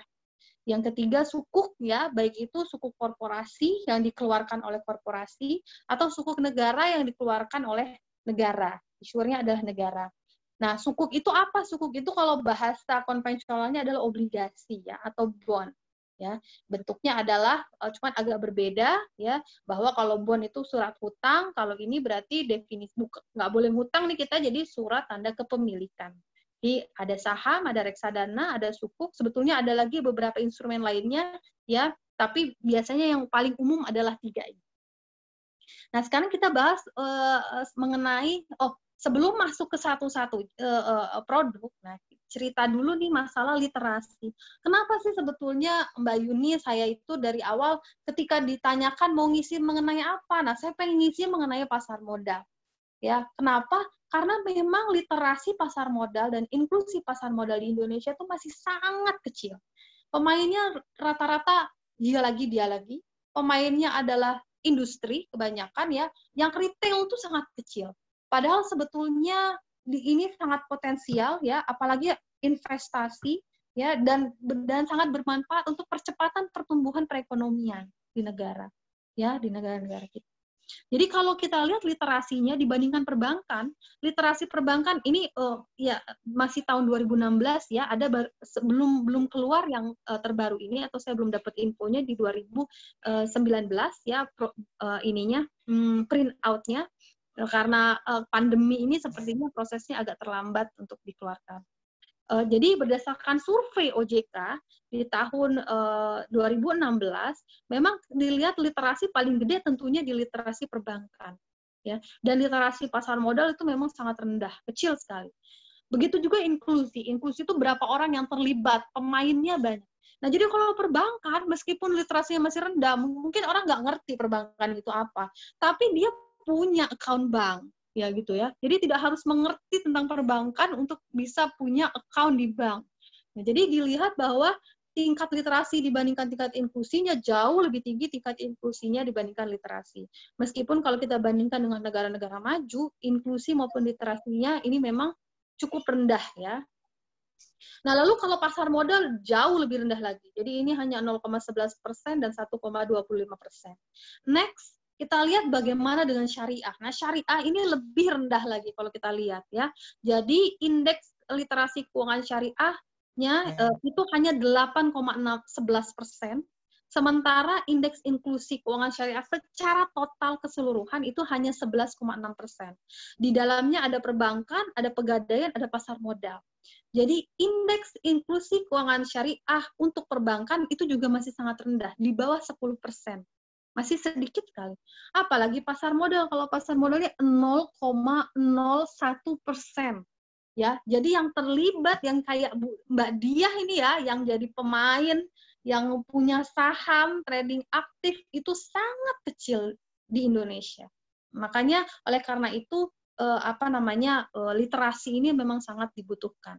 yang ketiga sukuk ya baik itu sukuk korporasi yang dikeluarkan oleh korporasi atau sukuk negara yang dikeluarkan oleh negara isurnya adalah negara nah sukuk itu apa sukuk itu kalau bahasa konvensionalnya adalah obligasi ya atau bond ya bentuknya adalah uh, cuman agak berbeda ya bahwa kalau bon itu surat hutang kalau ini berarti definisi nggak boleh hutang nih kita jadi surat tanda kepemilikan jadi ada saham ada reksadana ada sukuk sebetulnya ada lagi beberapa instrumen lainnya ya tapi biasanya yang paling umum adalah tiga ini nah sekarang kita bahas uh, mengenai oh sebelum masuk ke satu-satu uh, uh, produk, nah cerita dulu nih masalah literasi. Kenapa sih sebetulnya Mbak Yuni saya itu dari awal ketika ditanyakan mau ngisi mengenai apa, nah saya pengen ngisi mengenai pasar modal. Ya, kenapa? Karena memang literasi pasar modal dan inklusi pasar modal di Indonesia itu masih sangat kecil. Pemainnya rata-rata dia lagi dia lagi. Pemainnya adalah industri kebanyakan ya, yang retail itu sangat kecil Padahal sebetulnya di ini sangat potensial ya, apalagi investasi ya dan dan sangat bermanfaat untuk percepatan pertumbuhan perekonomian di negara ya di negara-negara kita. Jadi kalau kita lihat literasinya dibandingkan perbankan, literasi perbankan ini uh, ya masih tahun 2016 ya, ada bar, sebelum belum keluar yang uh, terbaru ini atau saya belum dapat infonya di 2019 eh, ya pro, uh, ininya hmm, print out-nya Eh, karena uh, pandemi ini sepertinya prosesnya agak terlambat untuk dikeluarkan. Uh, jadi berdasarkan survei OJK di tahun uh, 2016, memang dilihat literasi paling gede tentunya di literasi perbankan, ya. Dan literasi pasar modal itu memang sangat rendah, kecil sekali. Begitu juga inklusi. Inklusi itu berapa orang yang terlibat, pemainnya banyak. Nah, jadi kalau perbankan, meskipun literasinya masih rendah, mungkin orang nggak ngerti perbankan itu apa. Tapi dia punya account bank ya gitu ya. Jadi tidak harus mengerti tentang perbankan untuk bisa punya account di bank. Nah, jadi dilihat bahwa tingkat literasi dibandingkan tingkat inklusinya jauh lebih tinggi tingkat inklusinya dibandingkan literasi. Meskipun kalau kita bandingkan dengan negara-negara maju, inklusi maupun literasinya ini memang cukup rendah ya. Nah, lalu kalau pasar modal jauh lebih rendah lagi. Jadi ini hanya 0,11% dan 1,25%. Next, kita lihat bagaimana dengan syariah. Nah, syariah ini lebih rendah lagi kalau kita lihat ya. Jadi indeks literasi keuangan syariahnya hmm. eh, itu hanya 8,11 persen Sementara indeks inklusi keuangan syariah secara total keseluruhan itu hanya 11,6 persen. Di dalamnya ada perbankan, ada pegadaian, ada pasar modal. Jadi indeks inklusi keuangan syariah untuk perbankan itu juga masih sangat rendah, di bawah 10 persen masih sedikit kali Apalagi pasar modal, kalau pasar modalnya 0,01 persen. Ya, jadi yang terlibat, yang kayak Bu, Mbak Diah ini ya, yang jadi pemain, yang punya saham, trading aktif, itu sangat kecil di Indonesia. Makanya oleh karena itu, eh, apa namanya, eh, literasi ini memang sangat dibutuhkan.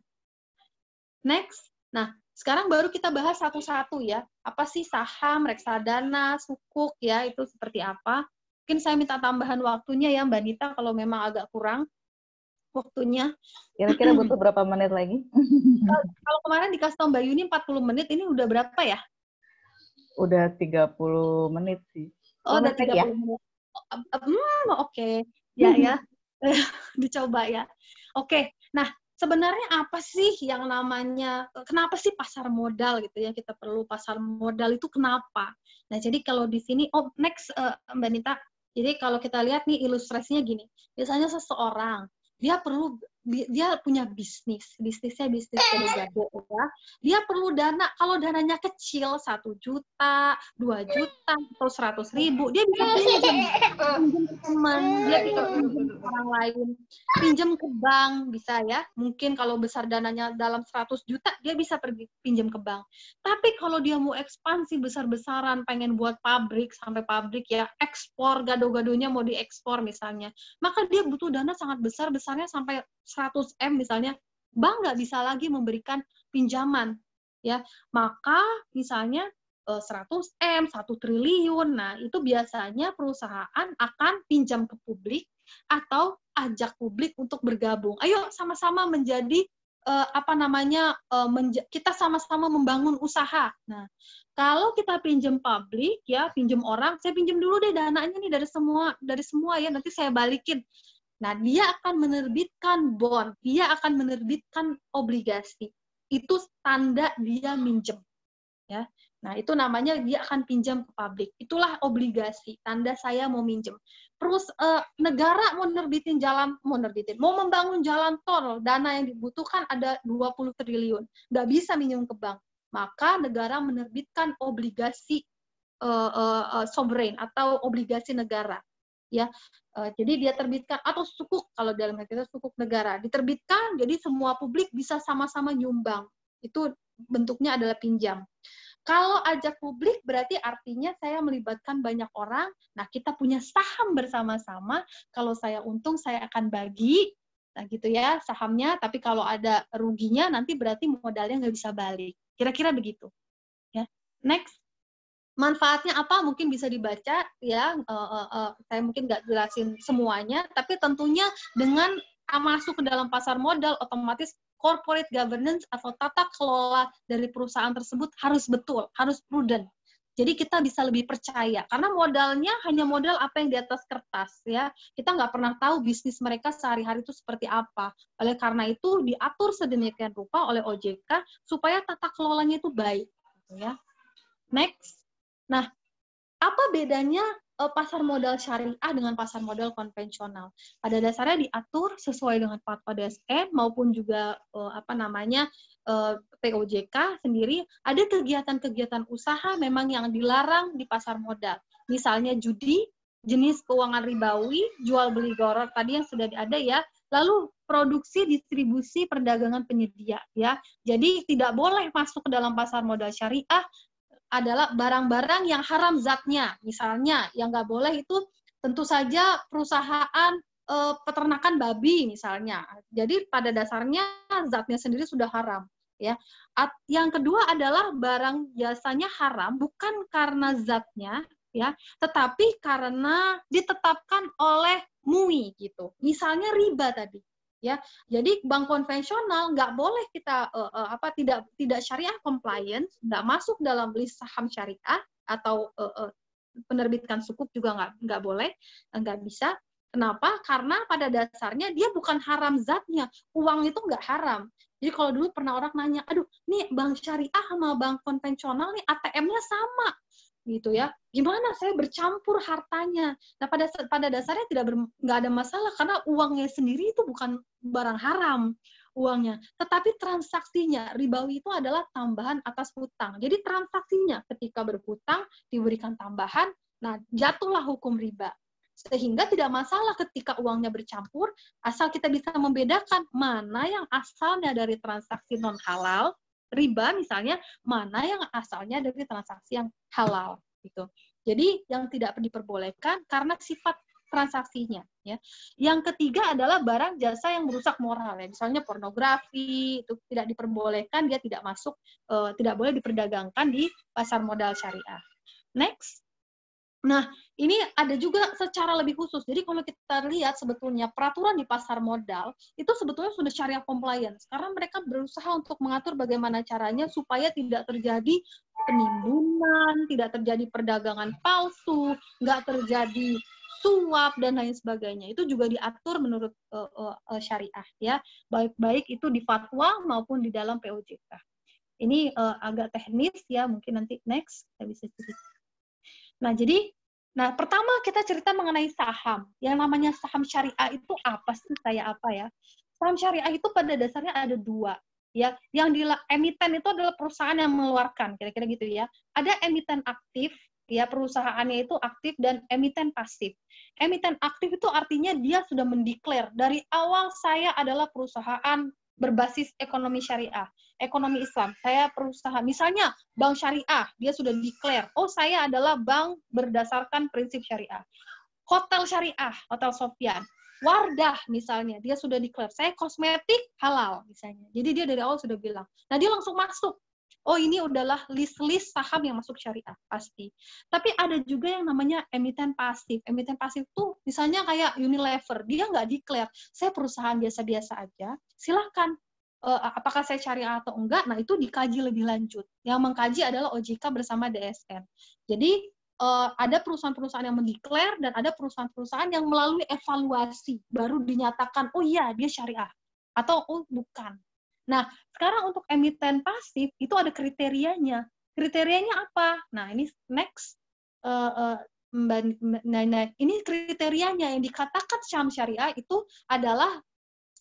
Next. Nah, sekarang baru kita bahas satu-satu ya. Apa sih saham, reksadana, sukuk ya, itu seperti apa. Mungkin saya minta tambahan waktunya ya Mbak Nita kalau memang agak kurang waktunya. Kira-kira butuh berapa menit lagi? kalau kemarin dikasih tahu Mbak Yuni 40 menit, ini udah berapa ya? Udah 30 menit sih. Oh, udah 30 ya? menit. Hmm, oke. Okay. Ya, ya. Dicoba ya. Oke, okay. nah sebenarnya apa sih yang namanya eh, kenapa sih pasar modal gitu ya kita perlu pasar modal itu kenapa? Nah jadi kalau di sini oh next uh, Mbak Nita jadi kalau kita lihat nih ilustrasinya gini, biasanya seseorang dia perlu dia punya bisnis, bisnisnya bisnis gado-gado ya. Dia perlu dana, kalau dananya kecil satu juta, dua juta, atau seratus ribu, dia bisa pinjam, pinjam teman, dia bisa pinjam ke orang lain, pinjam ke bank bisa ya. Mungkin kalau besar dananya dalam seratus juta, dia bisa pergi pinjam ke bank. Tapi kalau dia mau ekspansi besar-besaran, pengen buat pabrik sampai pabrik ya, ekspor gado-gadonya mau diekspor misalnya, maka dia butuh dana sangat besar besarnya sampai 100 M misalnya, bank nggak bisa lagi memberikan pinjaman ya. Maka misalnya 100 eh, M, 1 triliun. Nah, itu biasanya perusahaan akan pinjam ke publik atau ajak publik untuk bergabung. Ayo sama-sama menjadi eh, apa namanya eh, kita sama-sama membangun usaha. Nah, kalau kita pinjam publik ya, pinjam orang, saya pinjam dulu deh dananya nih dari semua dari semua ya, nanti saya balikin. Nah, dia akan menerbitkan bond, dia akan menerbitkan obligasi. Itu tanda dia minjem. Ya. Nah, itu namanya dia akan pinjam ke publik. Itulah obligasi, tanda saya mau minjem. Terus eh, negara mau nerbitin jalan, mau nerbitin, mau membangun jalan tol, dana yang dibutuhkan ada 20 triliun. Nggak bisa minjem ke bank. Maka negara menerbitkan obligasi eh, eh, eh sovereign atau obligasi negara ya uh, jadi dia terbitkan atau sukuk kalau dalam hal kita sukuk negara diterbitkan jadi semua publik bisa sama-sama nyumbang itu bentuknya adalah pinjam kalau ajak publik berarti artinya saya melibatkan banyak orang. Nah, kita punya saham bersama-sama. Kalau saya untung saya akan bagi nah gitu ya sahamnya, tapi kalau ada ruginya nanti berarti modalnya nggak bisa balik. Kira-kira begitu. Ya. Next manfaatnya apa mungkin bisa dibaca ya uh, uh, uh, saya mungkin nggak jelasin semuanya tapi tentunya dengan masuk ke dalam pasar modal otomatis corporate governance atau tata kelola dari perusahaan tersebut harus betul harus prudent jadi kita bisa lebih percaya karena modalnya hanya modal apa yang di atas kertas ya. Kita nggak pernah tahu bisnis mereka sehari-hari itu seperti apa. Oleh karena itu diatur sedemikian rupa oleh OJK supaya tata kelolanya itu baik. Gitu ya. Next. Nah, apa bedanya eh, pasar modal syariah dengan pasar modal konvensional. Pada dasarnya diatur sesuai dengan fatwa DSM maupun juga eh, apa namanya eh, POJK sendiri ada kegiatan-kegiatan usaha memang yang dilarang di pasar modal. Misalnya judi, jenis keuangan ribawi, jual beli gorot tadi yang sudah ada ya. Lalu produksi, distribusi, perdagangan penyedia ya. Jadi tidak boleh masuk ke dalam pasar modal syariah adalah barang-barang yang haram zatnya. Misalnya, yang nggak boleh itu tentu saja perusahaan e, peternakan babi misalnya. Jadi pada dasarnya zatnya sendiri sudah haram. Ya, At, yang kedua adalah barang jasanya haram bukan karena zatnya, ya, tetapi karena ditetapkan oleh MUI gitu. Misalnya riba tadi, ya jadi bank konvensional nggak boleh kita uh, uh, apa tidak tidak syariah compliance nggak masuk dalam list saham syariah atau uh, uh, penerbitkan sukuk juga nggak nggak boleh nggak bisa Kenapa? Karena pada dasarnya dia bukan haram zatnya. Uang itu nggak haram. Jadi kalau dulu pernah orang nanya, aduh, nih bank syariah sama bank konvensional nih ATM-nya sama gitu ya gimana saya bercampur hartanya nah pada pada dasarnya tidak nggak ada masalah karena uangnya sendiri itu bukan barang haram uangnya tetapi transaksinya ribawi itu adalah tambahan atas hutang jadi transaksinya ketika berhutang diberikan tambahan nah jatuhlah hukum riba sehingga tidak masalah ketika uangnya bercampur asal kita bisa membedakan mana yang asalnya dari transaksi non halal riba misalnya mana yang asalnya dari transaksi yang halal gitu. Jadi yang tidak diperbolehkan karena sifat transaksinya ya. Yang ketiga adalah barang jasa yang merusak moral ya. Misalnya pornografi itu tidak diperbolehkan, dia tidak masuk uh, tidak boleh diperdagangkan di pasar modal syariah. Next Nah, ini ada juga secara lebih khusus. Jadi kalau kita lihat sebetulnya peraturan di pasar modal itu sebetulnya sudah syariah compliance karena mereka berusaha untuk mengatur bagaimana caranya supaya tidak terjadi penimbunan, tidak terjadi perdagangan palsu, nggak terjadi suap dan lain sebagainya. Itu juga diatur menurut uh, uh, syariah ya, baik-baik itu di fatwa maupun di dalam POJK. Ini uh, agak teknis ya, mungkin nanti next kita bisa cerita. Nah, jadi nah pertama kita cerita mengenai saham. Yang namanya saham syariah itu apa sih saya apa ya? Saham syariah itu pada dasarnya ada dua ya. Yang di emiten itu adalah perusahaan yang mengeluarkan, kira-kira gitu ya. Ada emiten aktif ya perusahaannya itu aktif dan emiten pasif. Emiten aktif itu artinya dia sudah mendeklar dari awal saya adalah perusahaan berbasis ekonomi syariah, ekonomi Islam. Saya perusahaan, misalnya bank syariah, dia sudah declare, oh saya adalah bank berdasarkan prinsip syariah. Hotel syariah, Hotel Sofian. Wardah misalnya, dia sudah declare, saya kosmetik halal misalnya. Jadi dia dari awal sudah bilang. Nah dia langsung masuk oh ini udahlah list-list saham yang masuk syariah pasti. Tapi ada juga yang namanya emiten pasif. Emiten pasif tuh misalnya kayak Unilever, dia nggak declare, saya perusahaan biasa-biasa aja, silahkan uh, apakah saya syariah atau enggak, nah itu dikaji lebih lanjut. Yang mengkaji adalah OJK bersama DSN. Jadi uh, ada perusahaan-perusahaan yang mendeklar dan ada perusahaan-perusahaan yang melalui evaluasi baru dinyatakan oh iya dia syariah atau oh bukan. Nah, sekarang untuk emiten pasif itu ada kriterianya. Kriterianya apa? Nah, ini next eh, eh, nah, nah, ini kriterianya yang dikatakan saham syariah itu adalah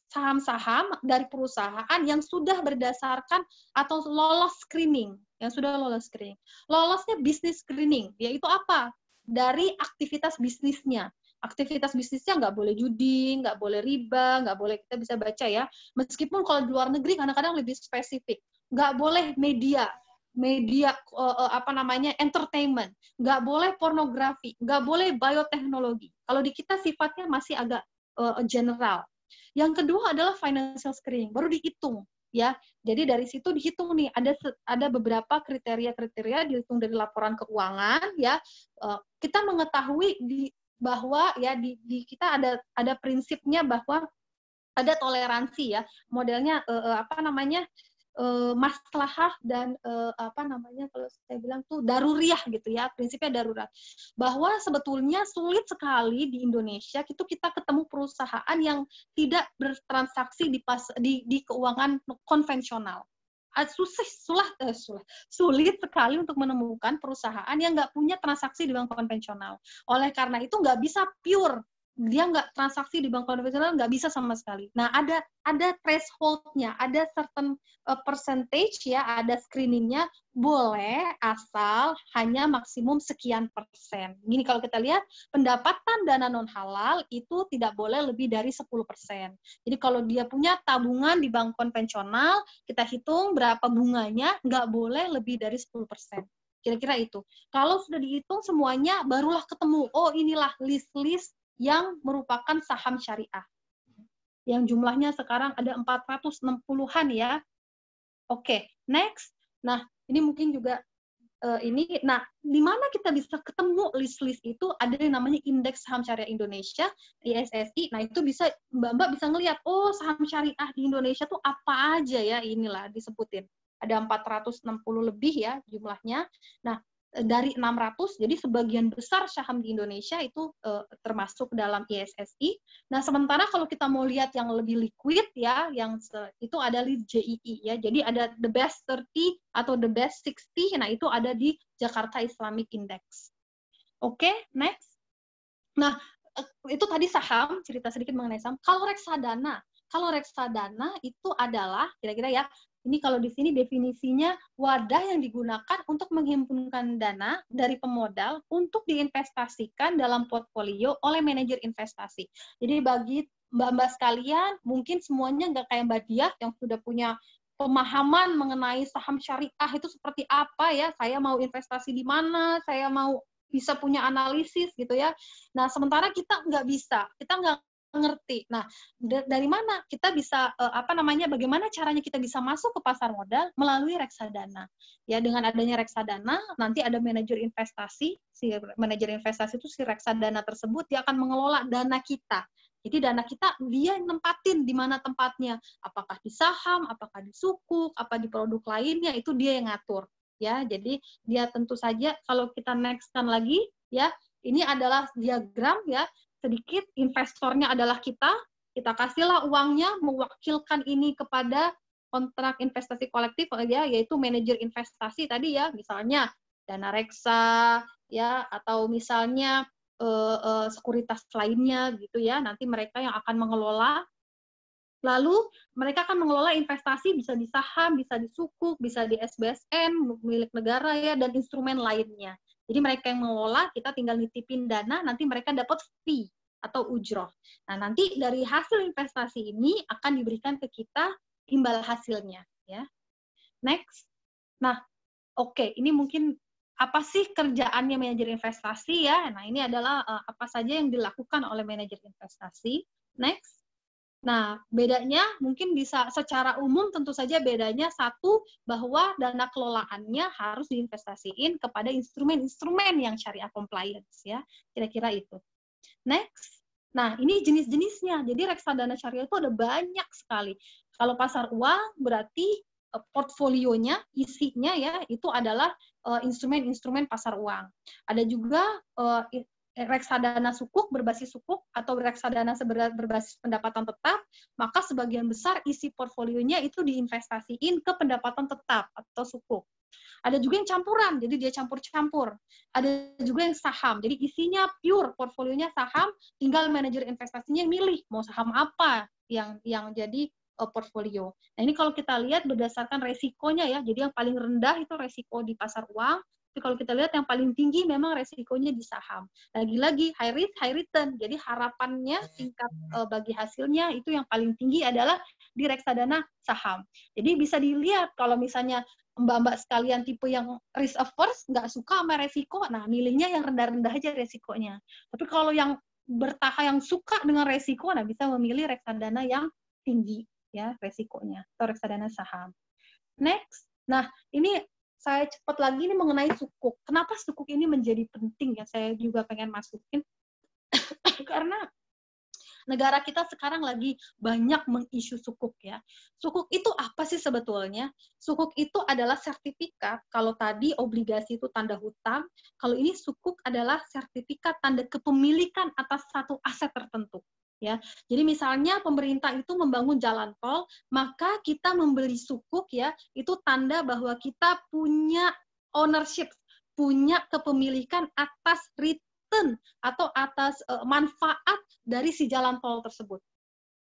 saham-saham dari perusahaan yang sudah berdasarkan atau lolos screening, yang sudah lolos screening. Lolosnya bisnis screening, yaitu apa? Dari aktivitas bisnisnya aktivitas bisnisnya nggak boleh judi, nggak boleh riba, nggak boleh kita bisa baca ya. Meskipun kalau di luar negeri kadang-kadang lebih spesifik, nggak boleh media, media uh, apa namanya entertainment, nggak boleh pornografi, nggak boleh bioteknologi. Kalau di kita sifatnya masih agak uh, general. Yang kedua adalah financial screening, baru dihitung ya. Jadi dari situ dihitung nih ada ada beberapa kriteria-kriteria dihitung dari laporan keuangan ya. Kita mengetahui di bahwa ya di, di kita ada ada prinsipnya bahwa ada toleransi ya modelnya uh, apa namanya uh, maslahah dan uh, apa namanya kalau saya bilang tuh daruriah gitu ya prinsipnya darurat bahwa sebetulnya sulit sekali di Indonesia itu kita ketemu perusahaan yang tidak bertransaksi di pas di, di keuangan konvensional Eh, susah sulah, eh, sulah sulit sekali untuk menemukan perusahaan yang nggak punya transaksi di bank konvensional. Oleh karena itu nggak bisa pure dia nggak transaksi di bank konvensional nggak bisa sama sekali. Nah ada ada thresholdnya, ada certain eh, percentage ya, ada screeningnya boleh asal hanya maksimum sekian persen. Gini kalau kita lihat pendapatan dana non halal itu tidak boleh lebih dari 10 persen. Jadi kalau dia punya tabungan di bank konvensional kita hitung berapa bunganya nggak boleh lebih dari 10 persen kira-kira itu. Kalau sudah dihitung semuanya, barulah ketemu, oh inilah list-list yang merupakan saham syariah. Yang jumlahnya sekarang ada 460-an ya. Oke, okay, next. Nah, ini mungkin juga uh, ini. Nah, di mana kita bisa ketemu list-list itu? Ada yang namanya Indeks Saham Syariah Indonesia (ISSI). Nah, itu bisa Mbak-mbak bisa ngelihat, oh saham syariah di Indonesia tuh apa aja ya? Inilah disebutin. Ada 460 lebih ya jumlahnya. Nah, dari 600 jadi sebagian besar saham di Indonesia itu uh, termasuk dalam ISSI. Nah, sementara kalau kita mau lihat yang lebih liquid ya yang itu ada di JII ya. Jadi ada the best 30 atau the best 60. Nah, itu ada di Jakarta Islamic Index. Oke, okay, next. Nah, eh, itu tadi saham, cerita sedikit mengenai saham. Kalau reksadana, kalau reksadana itu adalah kira-kira ya ini kalau di sini definisinya wadah yang digunakan untuk menghimpunkan dana dari pemodal untuk diinvestasikan dalam portfolio oleh manajer investasi. Jadi bagi mbak-mbak sekalian, mungkin semuanya nggak kayak Mbak Diah yang sudah punya pemahaman mengenai saham syariah itu seperti apa ya, saya mau investasi di mana, saya mau bisa punya analisis gitu ya. Nah, sementara kita nggak bisa, kita nggak ngerti. Nah, dari mana kita bisa eh, apa namanya bagaimana caranya kita bisa masuk ke pasar modal melalui reksadana. Ya, dengan adanya reksadana nanti ada manajer investasi, si manajer investasi itu si reksadana tersebut dia akan mengelola dana kita. Jadi dana kita dia nempatin di mana tempatnya, apakah di saham, apakah di suku? apa di produk lainnya itu dia yang ngatur ya. Jadi dia tentu saja kalau kita nextkan lagi ya, ini adalah diagram ya sedikit, investornya adalah kita, kita kasihlah uangnya mewakilkan ini kepada kontrak investasi kolektif oh ya yaitu manajer investasi tadi ya misalnya dana reksa ya atau misalnya eh, uh, sekuritas lainnya gitu ya nanti mereka yang akan mengelola lalu mereka akan mengelola investasi bisa di saham bisa di sukuk bisa di SBSN milik negara ya dan instrumen lainnya jadi mereka yang mengelola, kita tinggal nitipin dana, nanti mereka dapat fee atau ujroh. Nah, nanti dari hasil investasi ini akan diberikan ke kita imbal hasilnya, ya. Next. Nah, oke, okay, ini mungkin apa sih kerjaannya manajer investasi ya? Nah, ini adalah eh, apa saja yang dilakukan oleh manajer investasi. Next. Nah, bedanya mungkin bisa secara umum tentu saja bedanya satu bahwa dana kelolaannya harus diinvestasiin kepada instrumen-instrumen yang syariah compliance ya. Kira-kira itu. Next. Nah, ini jenis-jenisnya. Jadi reksadana syariah itu ada banyak sekali. Kalau pasar uang berarti eh, portfolionya, isinya ya itu adalah eh, instrumen-instrumen pasar uang. Ada juga eh, reksadana sukuk berbasis sukuk atau reksadana berbasis pendapatan tetap, maka sebagian besar isi portfolionya itu diinvestasiin ke pendapatan tetap atau sukuk. Ada juga yang campuran, jadi dia campur-campur. Ada juga yang saham, jadi isinya pure portfolionya saham, tinggal manajer investasinya yang milih mau saham apa yang yang jadi portofolio. Eh, portfolio. Nah, ini kalau kita lihat berdasarkan resikonya ya. Jadi yang paling rendah itu resiko di pasar uang, tapi kalau kita lihat yang paling tinggi memang resikonya di saham. Lagi-lagi high risk, high return. Jadi harapannya tingkat uh, bagi hasilnya itu yang paling tinggi adalah di reksadana saham. Jadi bisa dilihat kalau misalnya mbak-mbak sekalian tipe yang risk averse nggak suka sama resiko, nah milihnya yang rendah-rendah aja resikonya. Tapi kalau yang bertahan yang suka dengan resiko, nah bisa memilih reksadana yang tinggi ya resikonya atau reksadana saham. Next, nah ini saya cepat lagi ini mengenai sukuk. Kenapa sukuk ini menjadi penting ya? Saya juga pengen masukin karena negara kita sekarang lagi banyak mengisu sukuk ya. Sukuk itu apa sih sebetulnya? Sukuk itu adalah sertifikat. Kalau tadi obligasi itu tanda hutang, kalau ini sukuk adalah sertifikat tanda kepemilikan atas satu aset tertentu ya. Jadi misalnya pemerintah itu membangun jalan tol, maka kita membeli sukuk ya, itu tanda bahwa kita punya ownership, punya kepemilikan atas return atau atas uh, manfaat dari si jalan tol tersebut.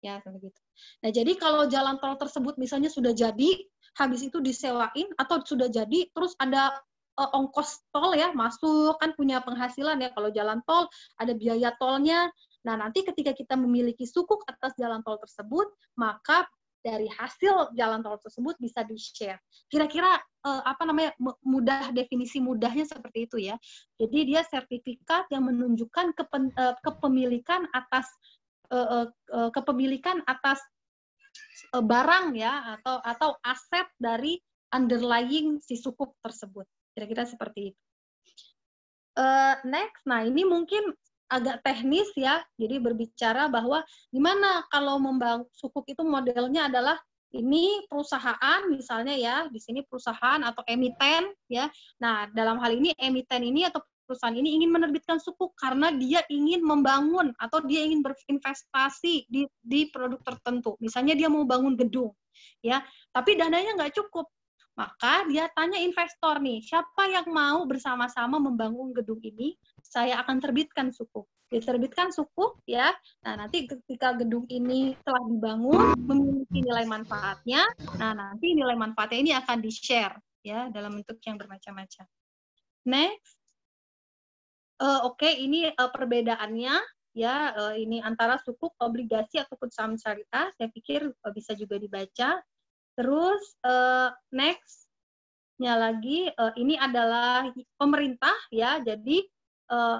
Ya, begitu. Nah, jadi kalau jalan tol tersebut misalnya sudah jadi, habis itu disewain atau sudah jadi terus ada eh, ongkos tol ya masuk kan punya penghasilan ya kalau jalan tol ada biaya tolnya Nah, nanti ketika kita memiliki sukuk atas jalan tol tersebut, maka dari hasil jalan tol tersebut bisa di-share. Kira-kira eh, apa namanya mudah definisi mudahnya seperti itu ya. Jadi dia sertifikat yang menunjukkan kepen, eh, kepemilikan atas eh, eh, eh, kepemilikan atas eh, barang ya atau atau aset dari underlying si sukuk tersebut. Kira-kira seperti itu. Uh, next, nah ini mungkin agak teknis ya. Jadi berbicara bahwa gimana kalau membangun sukuk itu modelnya adalah ini perusahaan misalnya ya, di sini perusahaan atau emiten ya. Nah, dalam hal ini emiten ini atau perusahaan ini ingin menerbitkan sukuk karena dia ingin membangun atau dia ingin berinvestasi di, di produk tertentu. Misalnya dia mau bangun gedung ya, tapi dananya nggak cukup. Maka dia tanya investor nih, siapa yang mau bersama-sama membangun gedung ini? saya akan terbitkan suku diterbitkan suku ya nah nanti ketika gedung ini telah dibangun memiliki nilai manfaatnya nah nanti nilai manfaatnya ini akan di share ya dalam bentuk yang bermacam-macam next uh, oke okay, ini uh, perbedaannya ya uh, ini antara suku, obligasi ataupun saham syariah saya pikir uh, bisa juga dibaca terus uh, next lagi ini adalah pemerintah ya jadi uh,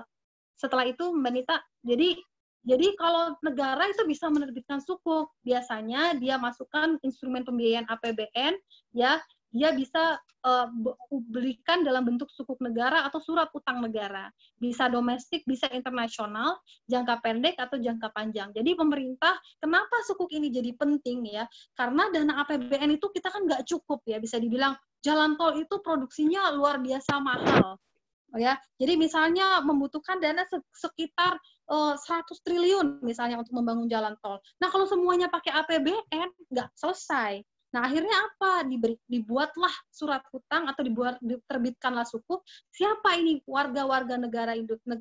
setelah itu Mbak Nita, jadi jadi kalau negara itu bisa menerbitkan suku biasanya dia masukkan instrumen pembiayaan APBN, ya dia bisa uh, dalam bentuk suku negara atau surat utang negara, bisa domestik, bisa internasional, jangka pendek atau jangka panjang. Jadi pemerintah, kenapa suku ini jadi penting ya? Karena dana APBN itu kita kan nggak cukup ya, bisa dibilang jalan tol itu produksinya luar biasa mahal ya. Jadi misalnya membutuhkan dana sekitar 100 eh, triliun misalnya untuk membangun jalan tol. Nah, kalau semuanya pakai APBN nggak selesai. Nah, akhirnya apa? Diberi, dibuatlah surat hutang atau dibuat diterbitkanlah suku. Siapa ini warga-warga negara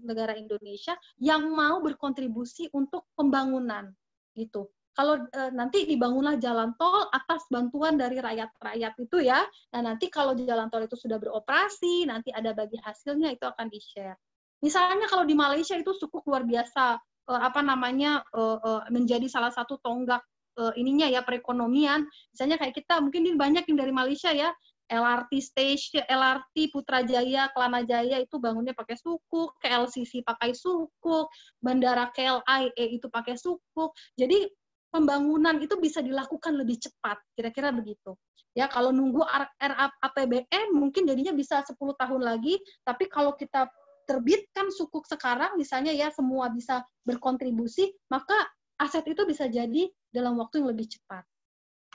negara Indonesia yang mau berkontribusi untuk pembangunan gitu kalau e, nanti dibangunlah jalan tol atas bantuan dari rakyat-rakyat itu ya. Nah, nanti kalau jalan tol itu sudah beroperasi, nanti ada bagi hasilnya itu akan di-share. Misalnya kalau di Malaysia itu sukuk luar biasa e, apa namanya e, e, menjadi salah satu tonggak e, ininya ya perekonomian. Misalnya kayak kita mungkin ini banyak yang dari Malaysia ya. LRT station, LRT Putrajaya, Kelana Jaya itu bangunnya pakai sukuk, KLCC pakai sukuk, Bandara KLIA e itu pakai sukuk. Jadi pembangunan itu bisa dilakukan lebih cepat, kira-kira begitu. Ya, kalau nunggu RAPBN mungkin jadinya bisa 10 tahun lagi, tapi kalau kita terbitkan sukuk sekarang misalnya ya semua bisa berkontribusi, maka aset itu bisa jadi dalam waktu yang lebih cepat.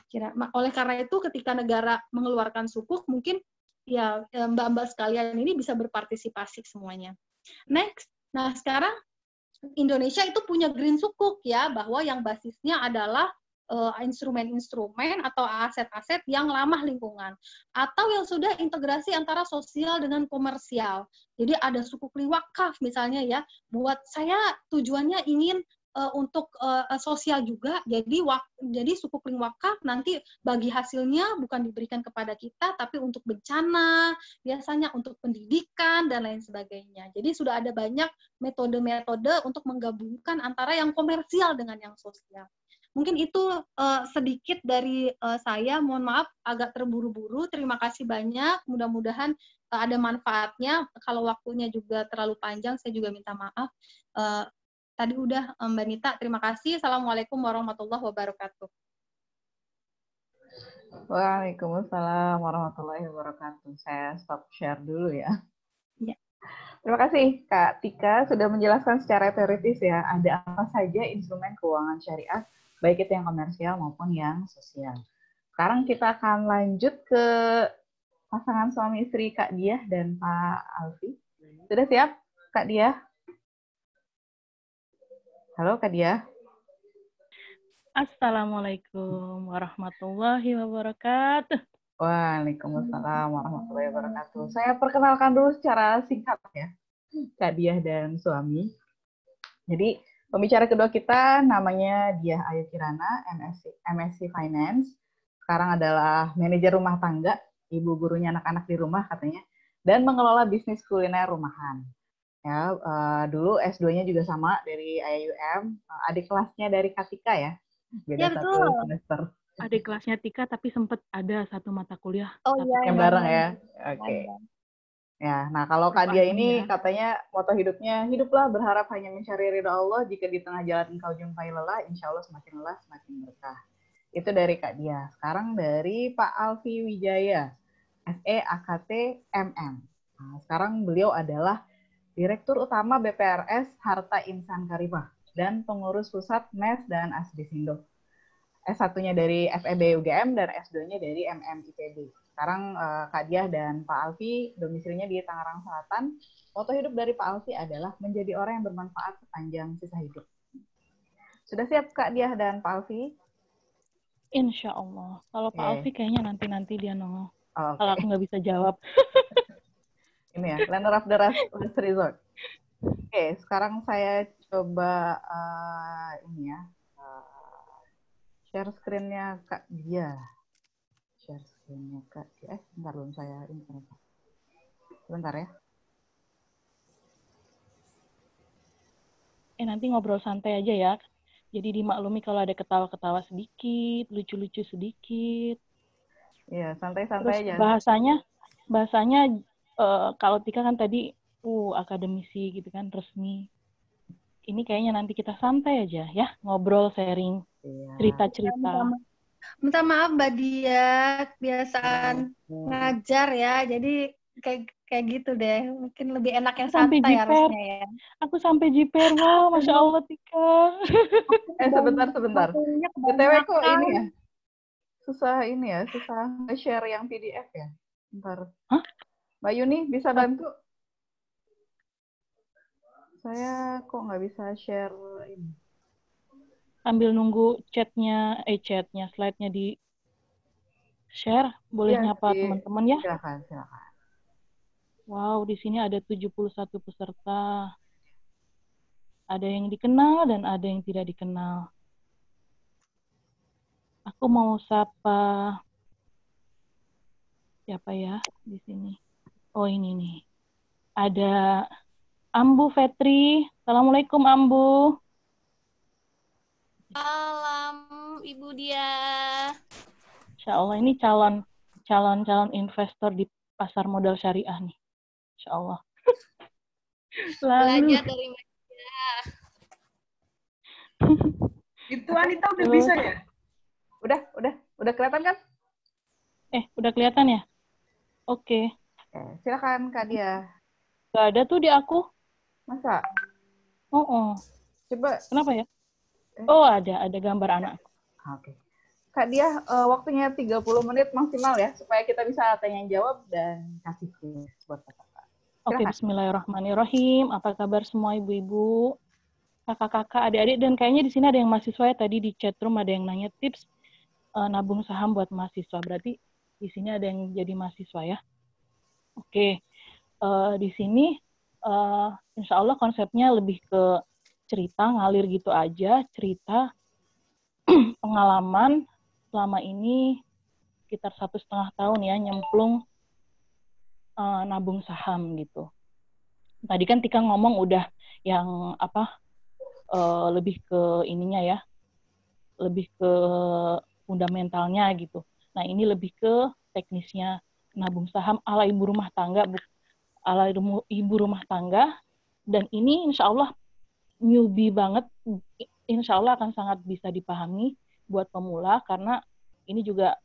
Kira oleh karena itu ketika negara mengeluarkan sukuk mungkin ya eh, mbak-mbak sekalian ini bisa berpartisipasi semuanya. Next, nah sekarang Indonesia itu punya green sukuk ya, bahwa yang basisnya adalah eh, instrumen-instrumen atau aset-aset yang lama lingkungan atau yang sudah integrasi antara sosial dengan komersial. Jadi ada sukuk liwakaf misalnya ya, buat saya tujuannya ingin uh, untuk uh, sosial juga. Jadi wak, jadi suku kling wakaf nanti bagi hasilnya bukan diberikan kepada kita tapi untuk bencana, biasanya untuk pendidikan dan lain sebagainya. Jadi sudah ada banyak metode-metode untuk menggabungkan antara yang komersial dengan yang sosial. Mungkin itu uh, sedikit dari uh, saya. Mohon maaf agak terburu-buru. Terima kasih banyak. Mudah-mudahan uh, ada manfaatnya. Kalau waktunya juga terlalu panjang, saya juga minta maaf. Uh, Tadi udah eh, Mbak Nita, terima kasih. Assalamualaikum warahmatullahi wabarakatuh. Waalaikumsalam warahmatullahi wabarakatuh. Saya stop share dulu ya. ya. Terima kasih Kak Tika sudah menjelaskan secara teoritis ya, ada apa saja instrumen keuangan syariah, baik itu yang komersial maupun yang sosial. Sekarang kita akan lanjut ke pasangan suami istri Kak Diah dan Pak Alfi. Sudah siap Kak Diah? Halo Kak Dia. Assalamualaikum warahmatullahi wabarakatuh. Waalaikumsalam warahmatullahi wabarakatuh. Saya perkenalkan dulu secara singkat ya, Kak Diah dan suami. Jadi, pembicara kedua kita namanya Diah Ayu Kirana, MSc, MSc Finance. Sekarang adalah manajer rumah tangga, ibu gurunya anak-anak di rumah katanya, dan mengelola bisnis kuliner rumahan ya uh, dulu S2-nya juga sama dari IUM uh, eh, adik kelasnya dari Katika ya beda ya, betul. satu semester adik kelasnya Tika tapi sempat ada satu mata kuliah oh, iya, yang iya, bareng ya oke okay. Iya. ya nah kalau Kak Dia ini ya. katanya moto hidupnya hiduplah berharap hanya mencari ridho Allah jika di tengah jalan engkau jumpai lelah insya Allah semakin lelah semakin berkah itu dari Kak Dia sekarang dari Pak Alfi Wijaya SE AKT MM nah, sekarang beliau adalah Direktur Utama BPRS Harta Insan Karimah, dan pengurus pusat MES dan ASDISindo. S1-nya dari FEB UGM dan S2-nya dari MMIPB. Sekarang eh, Kak Diah dan Pak Alfi domisilinya di Tangerang Selatan. Foto hidup dari Pak Alfi adalah menjadi orang yang bermanfaat sepanjang sisa hidup. Sudah siap Kak Diah dan Pak Alfi? Insya Allah. Kalau Pak okay. Alfi kayaknya nanti-nanti dia nongol. Okay. Kalau aku nggak bisa jawab. ini ya Lander of the Last Resort. Oke, okay, sekarang saya coba uh, ini ya uh, share screen-nya kak dia. Share screen-nya kak dia. Eh, bentar belum saya ini kan. Sebentar ya. Eh nanti ngobrol santai aja ya. Jadi dimaklumi kalau ada ketawa-ketawa sedikit, lucu-lucu sedikit. Iya, santai-santai aja. Bahasanya bahasanya uh, kalau Tika kan tadi uh akademisi gitu kan resmi ini kayaknya nanti kita santai aja ya ngobrol sharing iya. cerita-cerita. Minta maaf Mbak Dia, kebiasaan hmm. ngajar ya. Jadi kayak kayak gitu deh. Mungkin lebih enak yang sampai santai harusnya ya. Aku sampai jiper, wow, Masya Allah Tika. eh sebentar, sebentar. BTW kok ini ya? Susah ini ya, susah share yang PDF ya? Bentar. Hah? Mbak Yuni bisa bantu? Saya kok nggak bisa share ini. Ambil nunggu chatnya, eh chatnya, slide-nya di share. Boleh ya, nyapa teman-teman ya? Silakan, silakan. Wow, di sini ada 71 peserta. Ada yang dikenal dan ada yang tidak dikenal. Aku mau sapa siapa ya di sini? oh ini nih ada Ambu Fetri assalamualaikum Ambu Salam Ibu dia Insya Allah ini calon calon calon investor di pasar modal syariah nih Insya Allah Lalu, belajar dari Itu Anita udah bisa ya? Udah, udah, udah kelihatan kan? Eh, udah kelihatan ya? Oke. Okay. Oke, silakan Kak Dia. Gak ada tuh di aku. Masa? Oh, oh. Coba. Kenapa ya? Eh. Oh, ada. Ada gambar anak. Ah, oke. Kak Dia, uh, waktunya 30 menit maksimal ya, supaya kita bisa tanya jawab dan kasih tips buat kakak. Oke, okay, bismillahirrahmanirrahim. Apa kabar semua ibu-ibu? Kakak-kakak, adik-adik, dan kayaknya di sini ada yang mahasiswa ya. Tadi di chat room ada yang nanya tips uh, nabung saham buat mahasiswa. Berarti di sini ada yang jadi mahasiswa ya oke okay, uh, eh, di sini uh, insya Allah konsepnya lebih ke cerita ngalir gitu aja cerita pengalaman selama ini sekitar satu setengah tahun ya nyemplung uh, nabung saham gitu tadi kan Tika ngomong udah yang apa uh, lebih ke ininya ya lebih ke fundamentalnya gitu nah ini lebih ke teknisnya nabung saham ala ibu rumah tangga, ala ibu rumah tangga. Dan ini insya Allah newbie banget, insya Allah akan sangat bisa dipahami buat pemula karena ini juga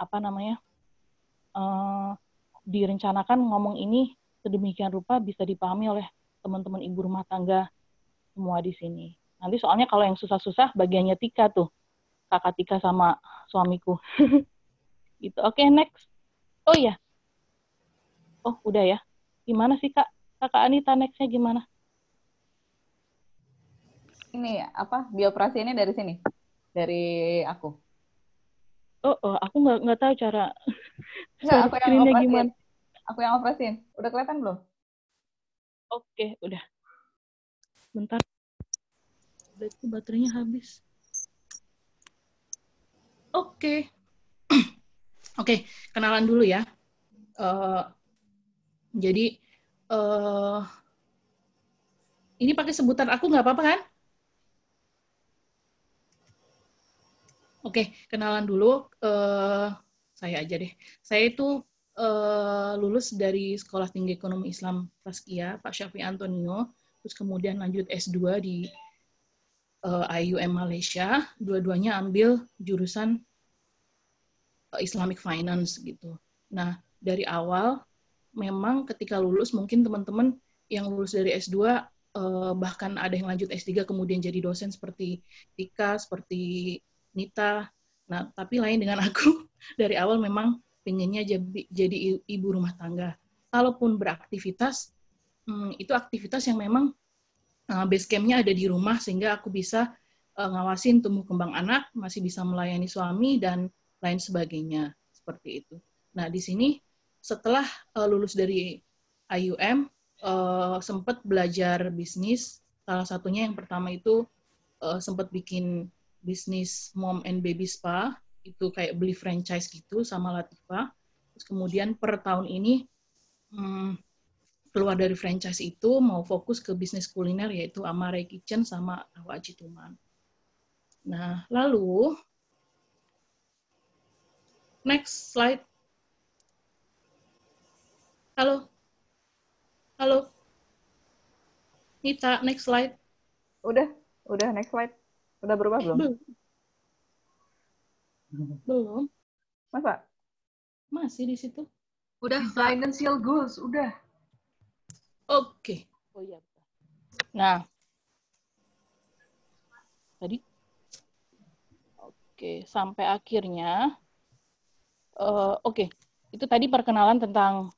apa namanya uh, direncanakan ngomong ini sedemikian rupa bisa dipahami oleh teman-teman ibu rumah tangga semua di sini. Nanti soalnya kalau yang susah-susah bagiannya Tika tuh. Kakak Tika sama suamiku. itu oke okay, next. Oh iya. Oh, udah ya. Gimana sih, Kak? Kakak Anita next-nya gimana? Ini ya, apa bioperasi ini dari sini? Dari aku. Oh, oh aku nggak nggak tahu cara nggak, aku yang operasi. gimana. Aku yang operasiin. Udah kelihatan belum? Oke, udah. Bentar. Berarti baterainya habis. Oke. Okay. Oke, okay, kenalan dulu ya. Uh, jadi uh, ini pakai sebutan aku nggak apa-apa kan? Oke, okay, kenalan dulu. Uh, saya aja deh. Saya itu uh, lulus dari Sekolah Tinggi Ekonomi Islam Taskia, Pak Syafi Antonio. Terus kemudian lanjut S2 di uh, IUM Malaysia. Dua-duanya ambil jurusan Islamic Finance gitu. Nah, dari awal memang ketika lulus mungkin teman-teman yang lulus dari S2 eh, bahkan ada yang lanjut S3 kemudian jadi dosen seperti Tika, seperti Nita. Nah, tapi lain dengan aku dari awal memang pengennya jadi, jadi ibu rumah tangga. Kalaupun beraktivitas, hmm, itu aktivitas yang memang eh, base campnya ada di rumah sehingga aku bisa eh, ngawasin tumbuh kembang anak, masih bisa melayani suami dan lain sebagainya seperti itu. Nah di sini setelah uh, lulus dari IUM uh, eh, sempat belajar bisnis. Salah satunya yang pertama itu uh, eh, sempat bikin bisnis mom and baby spa itu kayak beli franchise gitu sama Latifa. Terus kemudian per tahun ini hmm, keluar dari franchise itu mau fokus ke bisnis kuliner yaitu Amare Kitchen sama Tawa Cituman. Nah, lalu Next slide. Halo. Halo. Nita, next slide. Udah, udah next slide. Udah berubah belum? Belum. Belum. Masa? Masih di situ. Udah financial goals, udah. Oke. Okay. Oh iya. Nah. Tadi. Oke, okay. sampai akhirnya Eh, oke okay. itu tadi perkenalan tentang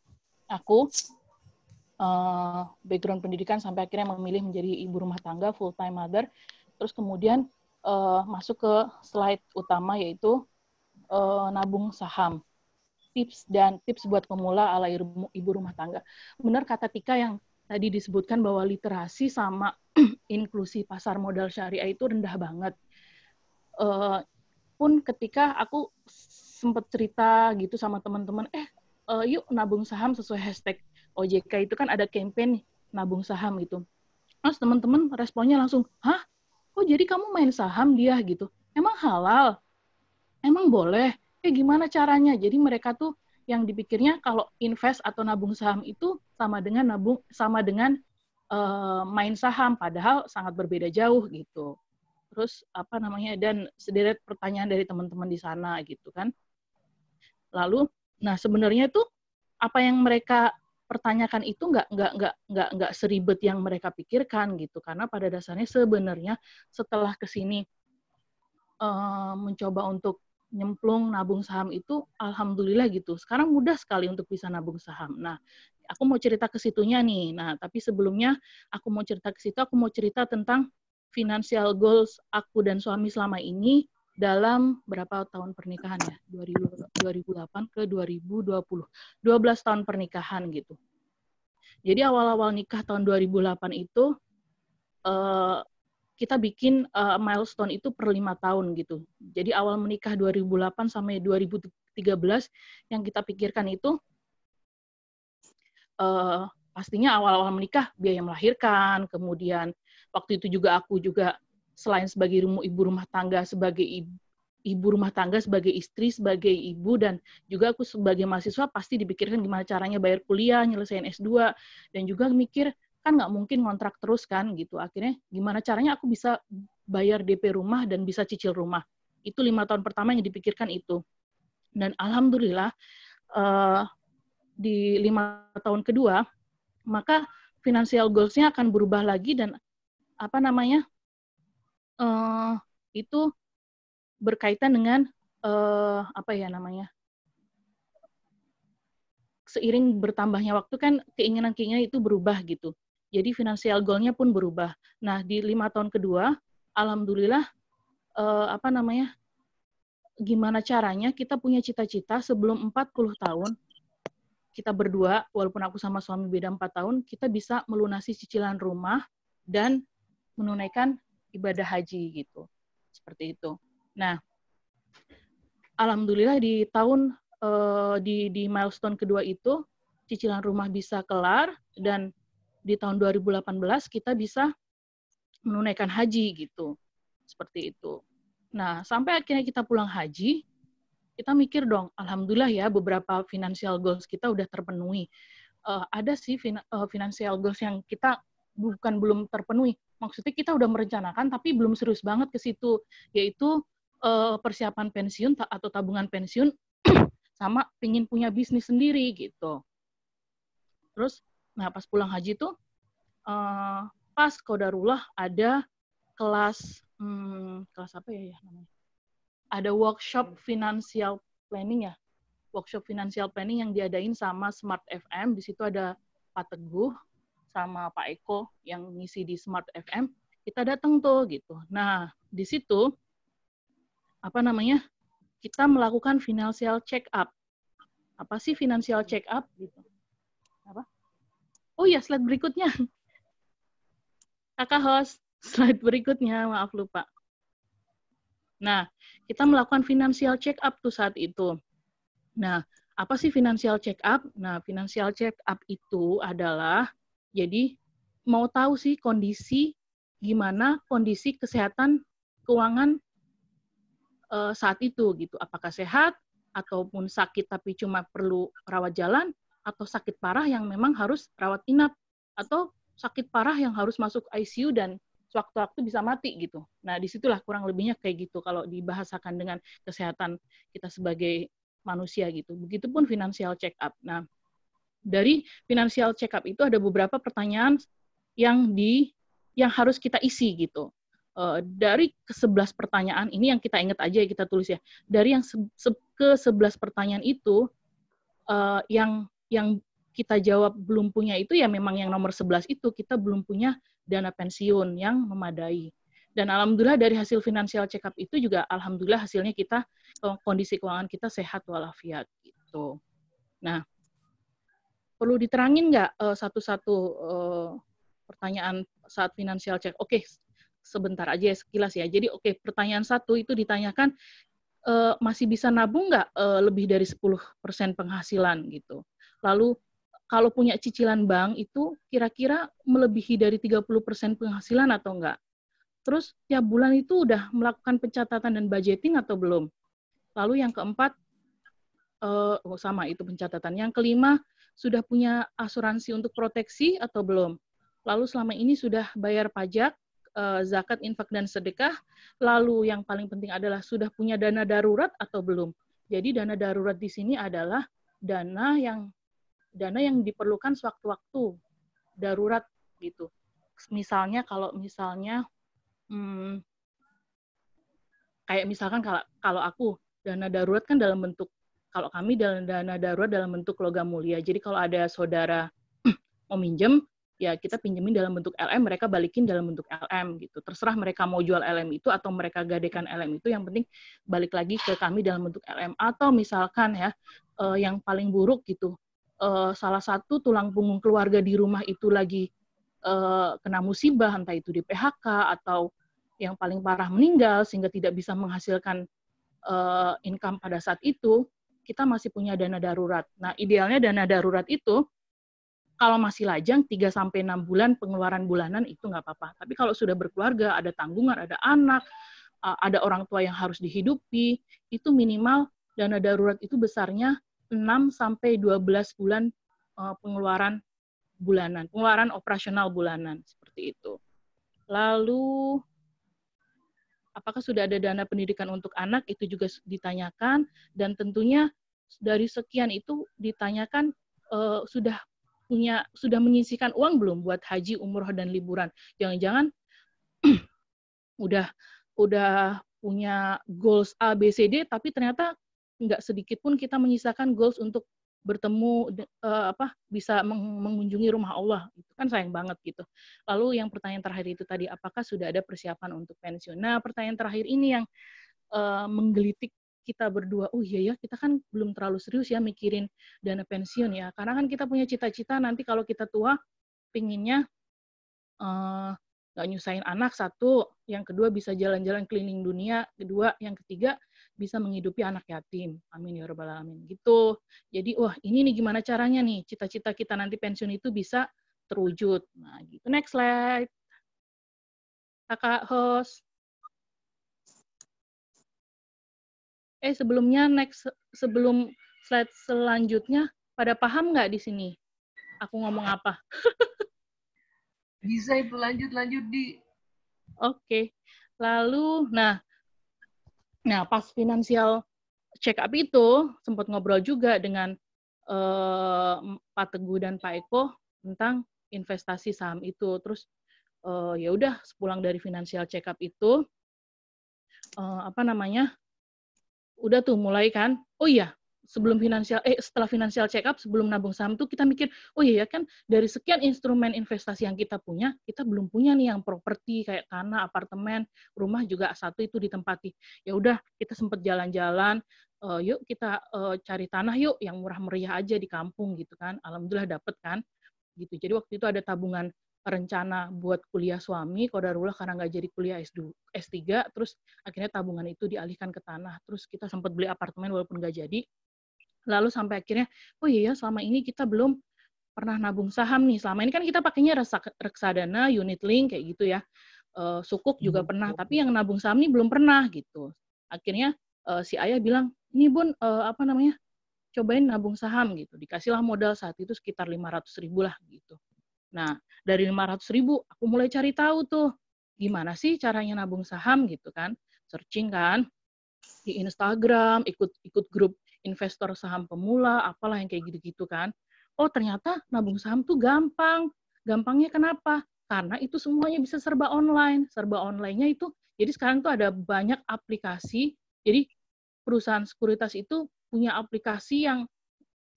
aku uh, background pendidikan sampai akhirnya memilih menjadi ibu rumah tangga full time mother terus kemudian uh, masuk ke slide utama yaitu uh, nabung saham tips dan tips buat pemula ala ibu rumah tangga benar kata Tika yang tadi disebutkan bahwa literasi sama inklusi pasar modal syariah itu rendah banget uh, pun ketika aku sempat cerita gitu sama teman-teman, eh uh, yuk nabung saham sesuai hashtag OJK itu kan ada campaign nabung saham gitu. Terus teman-teman responnya langsung, hah? Oh jadi kamu main saham dia gitu? Emang halal? Emang boleh? Eh gimana caranya? Jadi mereka tuh yang dipikirnya kalau invest atau nabung saham itu sama dengan nabung sama dengan uh, main saham padahal sangat berbeda jauh gitu terus apa namanya dan sederet pertanyaan dari teman-teman di sana gitu kan Lalu, nah sebenarnya itu apa yang mereka pertanyakan itu nggak nggak nggak nggak nggak seribet yang mereka pikirkan gitu karena pada dasarnya sebenarnya setelah kesini uh, eh, mencoba untuk nyemplung nabung saham itu alhamdulillah gitu sekarang mudah sekali untuk bisa nabung saham nah aku mau cerita ke situnya nih nah tapi sebelumnya aku mau cerita ke situ aku mau cerita tentang financial goals aku dan suami selama ini dalam berapa tahun pernikahan ya? 2008 ke 2020. 12 tahun pernikahan gitu. Jadi awal-awal nikah tahun 2008 itu eh, kita bikin eh, milestone itu per lima tahun gitu. Jadi awal menikah 2008 sampai 2013 yang kita pikirkan itu eh, pastinya awal-awal menikah biaya melahirkan, kemudian waktu itu juga aku juga selain sebagai ibu rumah tangga, sebagai ibu, ibu rumah tangga, sebagai istri, sebagai ibu, dan juga aku sebagai mahasiswa pasti dipikirkan gimana caranya bayar kuliah, nyelesain S2, dan juga mikir, kan nggak mungkin kontrak terus kan, gitu. Akhirnya gimana caranya aku bisa bayar DP rumah dan bisa cicil rumah. Itu lima tahun pertama yang dipikirkan itu. Dan alhamdulillah, uh, di lima tahun kedua, maka financial goals-nya akan berubah lagi dan apa namanya uh, itu berkaitan dengan uh, apa ya namanya seiring bertambahnya waktu kan keinginan-keinginan itu berubah gitu. Jadi finansial goalnya pun berubah. Nah di lima tahun kedua, alhamdulillah uh, apa namanya? Gimana caranya kita punya cita-cita sebelum 40 tahun kita berdua, walaupun aku sama suami beda 4 tahun, kita bisa melunasi cicilan rumah dan menunaikan ibadah haji gitu seperti itu. Nah, alhamdulillah di tahun uh, di di milestone kedua itu cicilan rumah bisa kelar dan di tahun 2018 kita bisa menunaikan haji gitu. Seperti itu. Nah, sampai akhirnya kita pulang haji, kita mikir dong, alhamdulillah ya beberapa financial goals kita udah terpenuhi. Uh, ada sih fin uh, eh, financial goals yang kita bukan belum terpenuhi, maksudnya kita udah merencanakan tapi belum serius banget ke situ yaitu uh, persiapan pensiun atau tabungan pensiun sama pingin punya bisnis sendiri gitu terus nah pas pulang haji tuh uh, pas kodarullah ada kelas hmm, kelas apa ya, ya namanya ada workshop financial planning ya workshop financial planning yang diadain sama Smart FM di situ ada Pak Teguh sama Pak Eko yang ngisi di Smart FM, kita datang tuh gitu. Nah, di situ apa namanya? Kita melakukan financial check up. Apa sih financial check up gitu? Apa? Oh iya, slide berikutnya. Kakak host, slide berikutnya, maaf lupa. Nah, kita melakukan financial check up tuh saat itu. Nah, apa sih financial check up? Nah, financial check up itu adalah jadi mau tahu sih kondisi gimana kondisi kesehatan keuangan uh, saat itu gitu. Apakah sehat ataupun sakit tapi cuma perlu rawat jalan atau sakit parah yang memang harus rawat inap atau sakit parah yang harus masuk ICU dan sewaktu-waktu bisa mati gitu. Nah, disitulah kurang lebihnya kayak gitu kalau dibahasakan dengan kesehatan kita sebagai manusia gitu. Begitupun financial check up. Nah, dari financial check up itu ada beberapa pertanyaan yang di yang harus kita isi gitu. Uh, dari ke sebelas pertanyaan ini yang kita ingat aja kita tulis ya. Dari yang se ke sebelas pertanyaan itu uh, yang yang kita jawab belum punya itu ya memang yang nomor sebelas itu kita belum punya dana pensiun yang memadai. Dan alhamdulillah dari hasil finansial check up itu juga alhamdulillah hasilnya kita kondisi keuangan kita sehat walafiat gitu. Nah, perlu diterangin nggak uh, satu-satu uh, pertanyaan saat financial check? Oke, okay, sebentar aja ya, sekilas ya. Jadi oke, okay, pertanyaan satu itu ditanyakan uh, masih bisa nabung nggak uh, lebih dari 10% penghasilan gitu. Lalu kalau punya cicilan bank itu kira-kira melebihi dari 30% penghasilan atau enggak? Terus tiap bulan itu udah melakukan pencatatan dan budgeting atau belum? Lalu yang keempat, oh sama itu pencatatan. Yang kelima, sudah punya asuransi untuk proteksi atau belum. Lalu selama ini sudah bayar pajak, eh, zakat, infak, dan sedekah. Lalu yang paling penting adalah sudah punya dana darurat atau belum. Jadi dana darurat di sini adalah dana yang dana yang diperlukan sewaktu-waktu darurat gitu. Misalnya kalau misalnya hmm, kayak misalkan kalau kalau aku dana darurat kan dalam bentuk kalau kami dalam dana darurat dalam bentuk logam mulia. Jadi kalau ada saudara mau minjem, ya kita pinjemin dalam bentuk LM, mereka balikin dalam bentuk LM gitu. Terserah mereka mau jual LM itu atau mereka gadekan LM itu, yang penting balik lagi ke kami dalam bentuk LM. Atau misalkan ya, eh, yang paling buruk gitu, eh, salah satu tulang punggung keluarga di rumah itu lagi eh, kena musibah, entah itu di PHK atau yang paling parah meninggal sehingga tidak bisa menghasilkan income pada saat itu, kita masih punya dana darurat. Nah, idealnya dana darurat itu kalau masih lajang 3 sampai 6 bulan pengeluaran bulanan itu nggak apa-apa. Tapi kalau sudah berkeluarga, ada tanggungan, ada anak, ada orang tua yang harus dihidupi, itu minimal dana darurat itu besarnya 6 sampai 12 bulan e, pengeluaran bulanan, pengeluaran operasional bulanan seperti itu. Lalu apakah sudah ada dana pendidikan untuk anak itu juga ditanyakan dan tentunya dari sekian itu ditanyakan uh, sudah punya sudah menyisihkan uang belum buat haji, umroh dan liburan. Jangan-jangan udah udah punya goals A B C D tapi ternyata nggak sedikit pun kita menyisakan goals untuk bertemu uh, apa bisa mengunjungi rumah Allah itu kan sayang banget gitu. Lalu yang pertanyaan terakhir itu tadi apakah sudah ada persiapan untuk pensiun? Nah, pertanyaan terakhir ini yang uh, menggelitik kita berdua, oh iya ya, kita kan belum terlalu serius ya mikirin dana pensiun ya. Karena kan kita punya cita-cita nanti kalau kita tua, pinginnya uh, nggak nyusahin anak satu, yang kedua bisa jalan-jalan keliling dunia, kedua, yang ketiga bisa menghidupi anak yatim. Amin ya rabbal alamin. Gitu. Jadi wah ini nih gimana caranya nih cita-cita kita nanti pensiun itu bisa terwujud. Nah, gitu. Next slide. Kakak host. Eh sebelumnya next sebelum slide selanjutnya pada paham nggak di sini? Aku ngomong apa? bisa itu lanjut lanjut di. Oke. Okay. Lalu, nah Nah, pas finansial check up itu sempat ngobrol juga dengan uh, Pak Teguh dan Pak Eko tentang investasi saham itu. Terus uh, ya udah sepulang dari finansial check up itu uh, apa namanya? Udah tuh mulai kan. Oh iya, sebelum finansial eh setelah finansial check up sebelum nabung saham tuh kita mikir oh iya, iya kan dari sekian instrumen investasi yang kita punya kita belum punya nih yang properti kayak tanah apartemen rumah juga satu itu ditempati ya udah kita sempat jalan-jalan uh, yuk kita uh, cari tanah yuk yang murah meriah aja di kampung gitu kan alhamdulillah dapet kan gitu jadi waktu itu ada tabungan rencana buat kuliah suami, kodarullah karena nggak jadi kuliah S2, S3, terus akhirnya tabungan itu dialihkan ke tanah, terus kita sempat beli apartemen walaupun nggak jadi, lalu sampai akhirnya oh iya ya, selama ini kita belum pernah nabung saham nih selama ini kan kita pakainya reksadana unit link kayak gitu ya eh, sukuk juga hmm. pernah iya. tapi yang nabung saham nih belum pernah gitu akhirnya eh, si ayah bilang ini bun eh, apa namanya cobain nabung saham gitu dikasihlah modal saat itu sekitar 500 ribu lah gitu nah dari 500 ribu aku mulai cari tahu tuh gimana sih caranya nabung saham gitu kan searching kan di Instagram ikut ikut grup investor saham pemula, apalah yang kayak gitu-gitu kan. Oh ternyata nabung saham tuh gampang. Gampangnya kenapa? Karena itu semuanya bisa serba online. Serba onlinenya itu, jadi sekarang tuh ada banyak aplikasi. Jadi perusahaan sekuritas itu punya aplikasi yang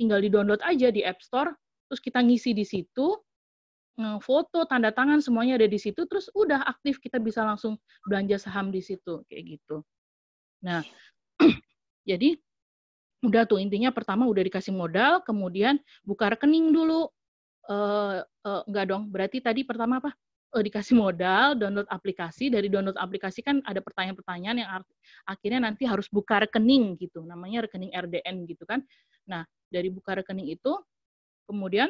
tinggal di-download aja di App Store, terus kita ngisi di situ, foto, tanda tangan semuanya ada di situ, terus udah aktif kita bisa langsung belanja saham di situ kayak gitu. Nah, jadi udah tuh intinya pertama udah dikasih modal, kemudian buka rekening dulu. Uh, uh, enggak dong, berarti tadi pertama apa? Uh, dikasih modal, download aplikasi. Dari download aplikasi kan ada pertanyaan-pertanyaan yang akhirnya nanti harus buka rekening gitu, namanya rekening RDN gitu kan. Nah, dari buka rekening itu, kemudian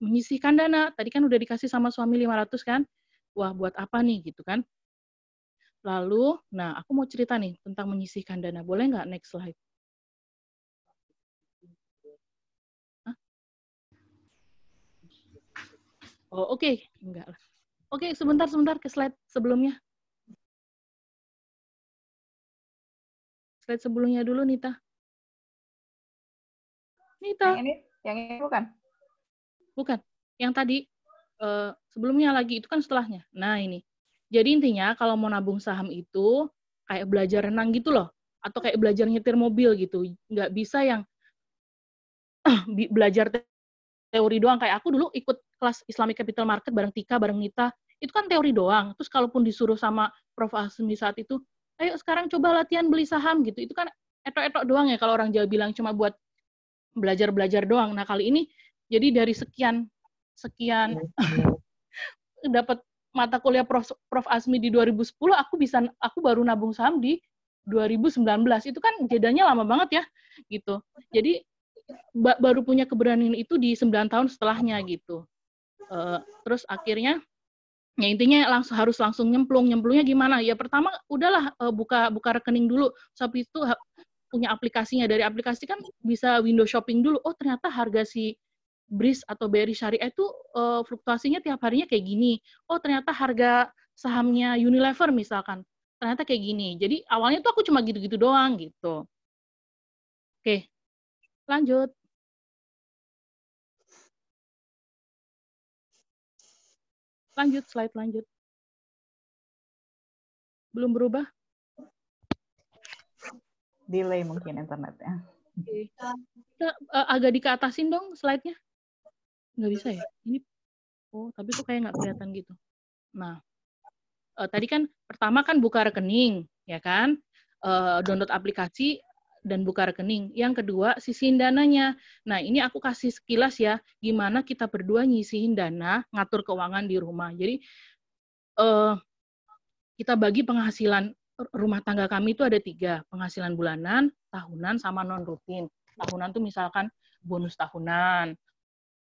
menyisihkan dana. Tadi kan udah dikasih sama suami 500 kan. Wah, buat apa nih gitu kan. Lalu, nah aku mau cerita nih tentang menyisihkan dana. Boleh nggak next slide? Oh, oke. Okay. Enggak lah. Oke, okay, sebentar sebentar ke slide sebelumnya. Slide sebelumnya dulu Nita. Nita. Yang ini, yang ini bukan. Bukan. Yang tadi uh, sebelumnya lagi itu kan setelahnya. Nah, ini. Jadi intinya kalau mau nabung saham itu kayak belajar renang gitu loh atau kayak belajar nyetir mobil gitu. Nggak bisa yang belajar teori doang kayak aku dulu ikut kelas Islamic Capital Market bareng Tika bareng Nita itu kan teori doang terus kalaupun disuruh sama Prof Asmi saat itu ayo sekarang coba latihan beli saham gitu itu kan etok-etok doang ya kalau orang Jawa bilang cuma buat belajar-belajar doang nah kali ini jadi dari sekian sekian hmm. dapat mata kuliah Prof, Prof Asmi di 2010 aku bisa aku baru nabung saham di 2019 itu kan jedanya lama banget ya gitu jadi baru punya keberanian itu di 9 tahun setelahnya gitu. Uh, terus akhirnya ya intinya langsung harus langsung nyemplung. Nyemplungnya gimana? Ya pertama udahlah uh, buka buka rekening dulu. Tapi itu punya aplikasinya. Dari aplikasi kan bisa window shopping dulu. Oh, ternyata harga si BRIS atau BRI Syariah itu uh, fluktuasinya tiap harinya kayak gini. Oh, ternyata harga sahamnya Unilever misalkan. Ternyata kayak gini. Jadi awalnya tuh aku cuma gitu-gitu doang gitu. Oke, Lanjut. Lanjut, slide lanjut. Belum berubah? Delay mungkin internetnya. Okay. Kita uh, agak dikeatasin dong slide-nya. Nggak bisa ya? Ini Oh, tapi tuh kayak nggak kelihatan gitu. Nah, uh, tadi kan pertama kan buka rekening, ya kan? Uh, download aplikasi, dan buka rekening. Yang kedua, sisihin dananya. Nah, ini aku kasih sekilas ya, gimana kita berdua nyisihin dana, ngatur keuangan di rumah. Jadi, eh, kita bagi penghasilan rumah tangga kami itu ada tiga, penghasilan bulanan, tahunan, sama non-rutin. Tahunan tuh misalkan bonus tahunan,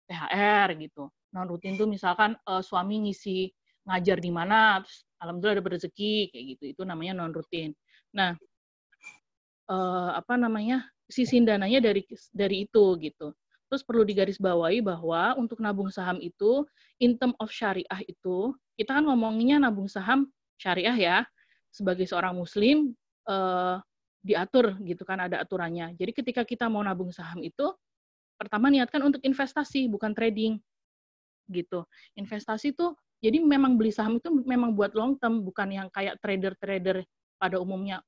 THR gitu. Non-rutin tuh misalkan eh, suami ngisi ngajar di mana, alhamdulillah ada rezeki kayak gitu. Itu namanya non-rutin. Nah, uh, apa namanya sisi dananya dari dari itu gitu. Terus perlu digarisbawahi bahwa untuk nabung saham itu in term of syariah itu kita kan ngomonginnya nabung saham syariah ya sebagai seorang muslim uh, diatur gitu kan ada aturannya. Jadi ketika kita mau nabung saham itu pertama niatkan untuk investasi bukan trading gitu. Investasi itu jadi memang beli saham itu memang buat long term bukan yang kayak trader-trader pada umumnya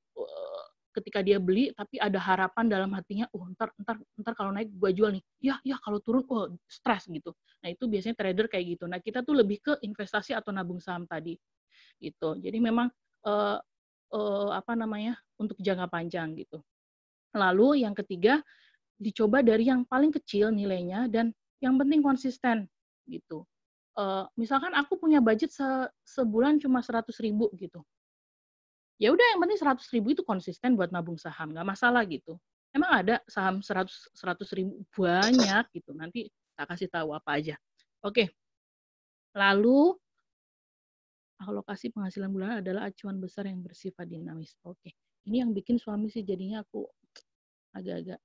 ketika dia beli tapi ada harapan dalam hatinya oh ntar ntar ntar kalau naik gue jual nih ya ya kalau turun oh stres gitu nah itu biasanya trader kayak gitu nah kita tuh lebih ke investasi atau nabung saham tadi gitu jadi memang uh, uh, apa namanya untuk jangka panjang gitu lalu yang ketiga dicoba dari yang paling kecil nilainya dan yang penting konsisten gitu uh, misalkan aku punya budget se sebulan cuma seratus ribu gitu ya udah yang penting seratus ribu itu konsisten buat nabung saham nggak masalah gitu emang ada saham seratus seratus ribu banyak gitu nanti tak kasih tahu apa aja oke lalu alokasi penghasilan bulanan adalah acuan besar yang bersifat dinamis oke ini yang bikin suami sih jadinya aku agak-agak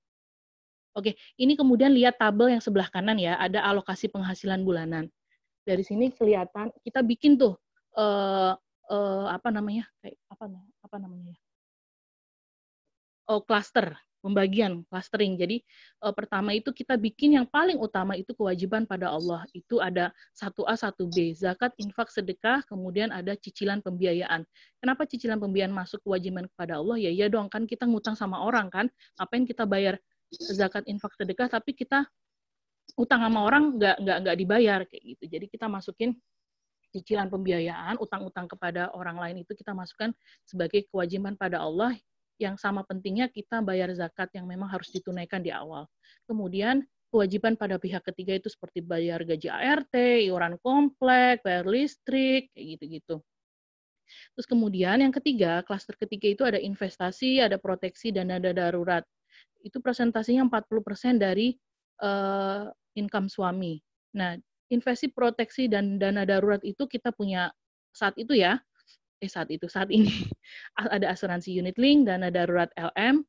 Oke, ini kemudian lihat tabel yang sebelah kanan ya, ada alokasi penghasilan bulanan. Dari sini kelihatan kita bikin tuh eh, uh, apa namanya kayak apa apa namanya ya oh cluster pembagian clustering. Jadi uh, pertama itu kita bikin yang paling utama itu kewajiban pada Allah. Itu ada satu a satu b zakat, infak, sedekah, kemudian ada cicilan pembiayaan. Kenapa cicilan pembiayaan masuk kewajiban kepada Allah? Ya iya doang kan kita ngutang sama orang kan. apa yang kita bayar zakat, infak, sedekah tapi kita utang sama orang nggak nggak nggak dibayar kayak gitu. Jadi kita masukin cicilan pembiayaan, utang-utang kepada orang lain itu kita masukkan sebagai kewajiban pada Allah yang sama pentingnya kita bayar zakat yang memang harus ditunaikan di awal. Kemudian kewajiban pada pihak ketiga itu seperti bayar gaji ART, iuran komplek, bayar listrik, kayak gitu-gitu. Terus kemudian yang ketiga, klaster ketiga itu ada investasi, ada proteksi, dan ada darurat. Itu presentasinya 40% dari uh, income suami. Nah, investasi proteksi dan dana darurat itu kita punya saat itu ya, eh saat itu, saat ini, ada asuransi unit link, dana darurat LM,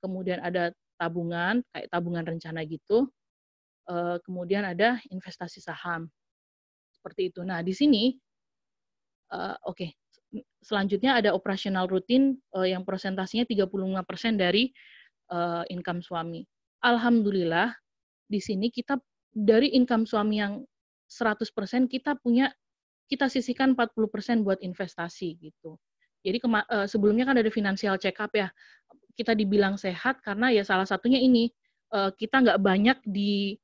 kemudian ada tabungan, kayak tabungan rencana gitu, eh, kemudian ada investasi saham, seperti itu. Nah, di sini, eh, oke, okay. selanjutnya ada operasional rutin eh, yang prosentasinya 35% dari income suami. Alhamdulillah, di sini kita dari income suami yang 100% kita punya kita sisihkan 40% buat investasi gitu. Jadi kema- eh, sebelumnya kan ada financial check up ya. Kita dibilang sehat karena ya salah satunya ini eh, kita nggak banyak di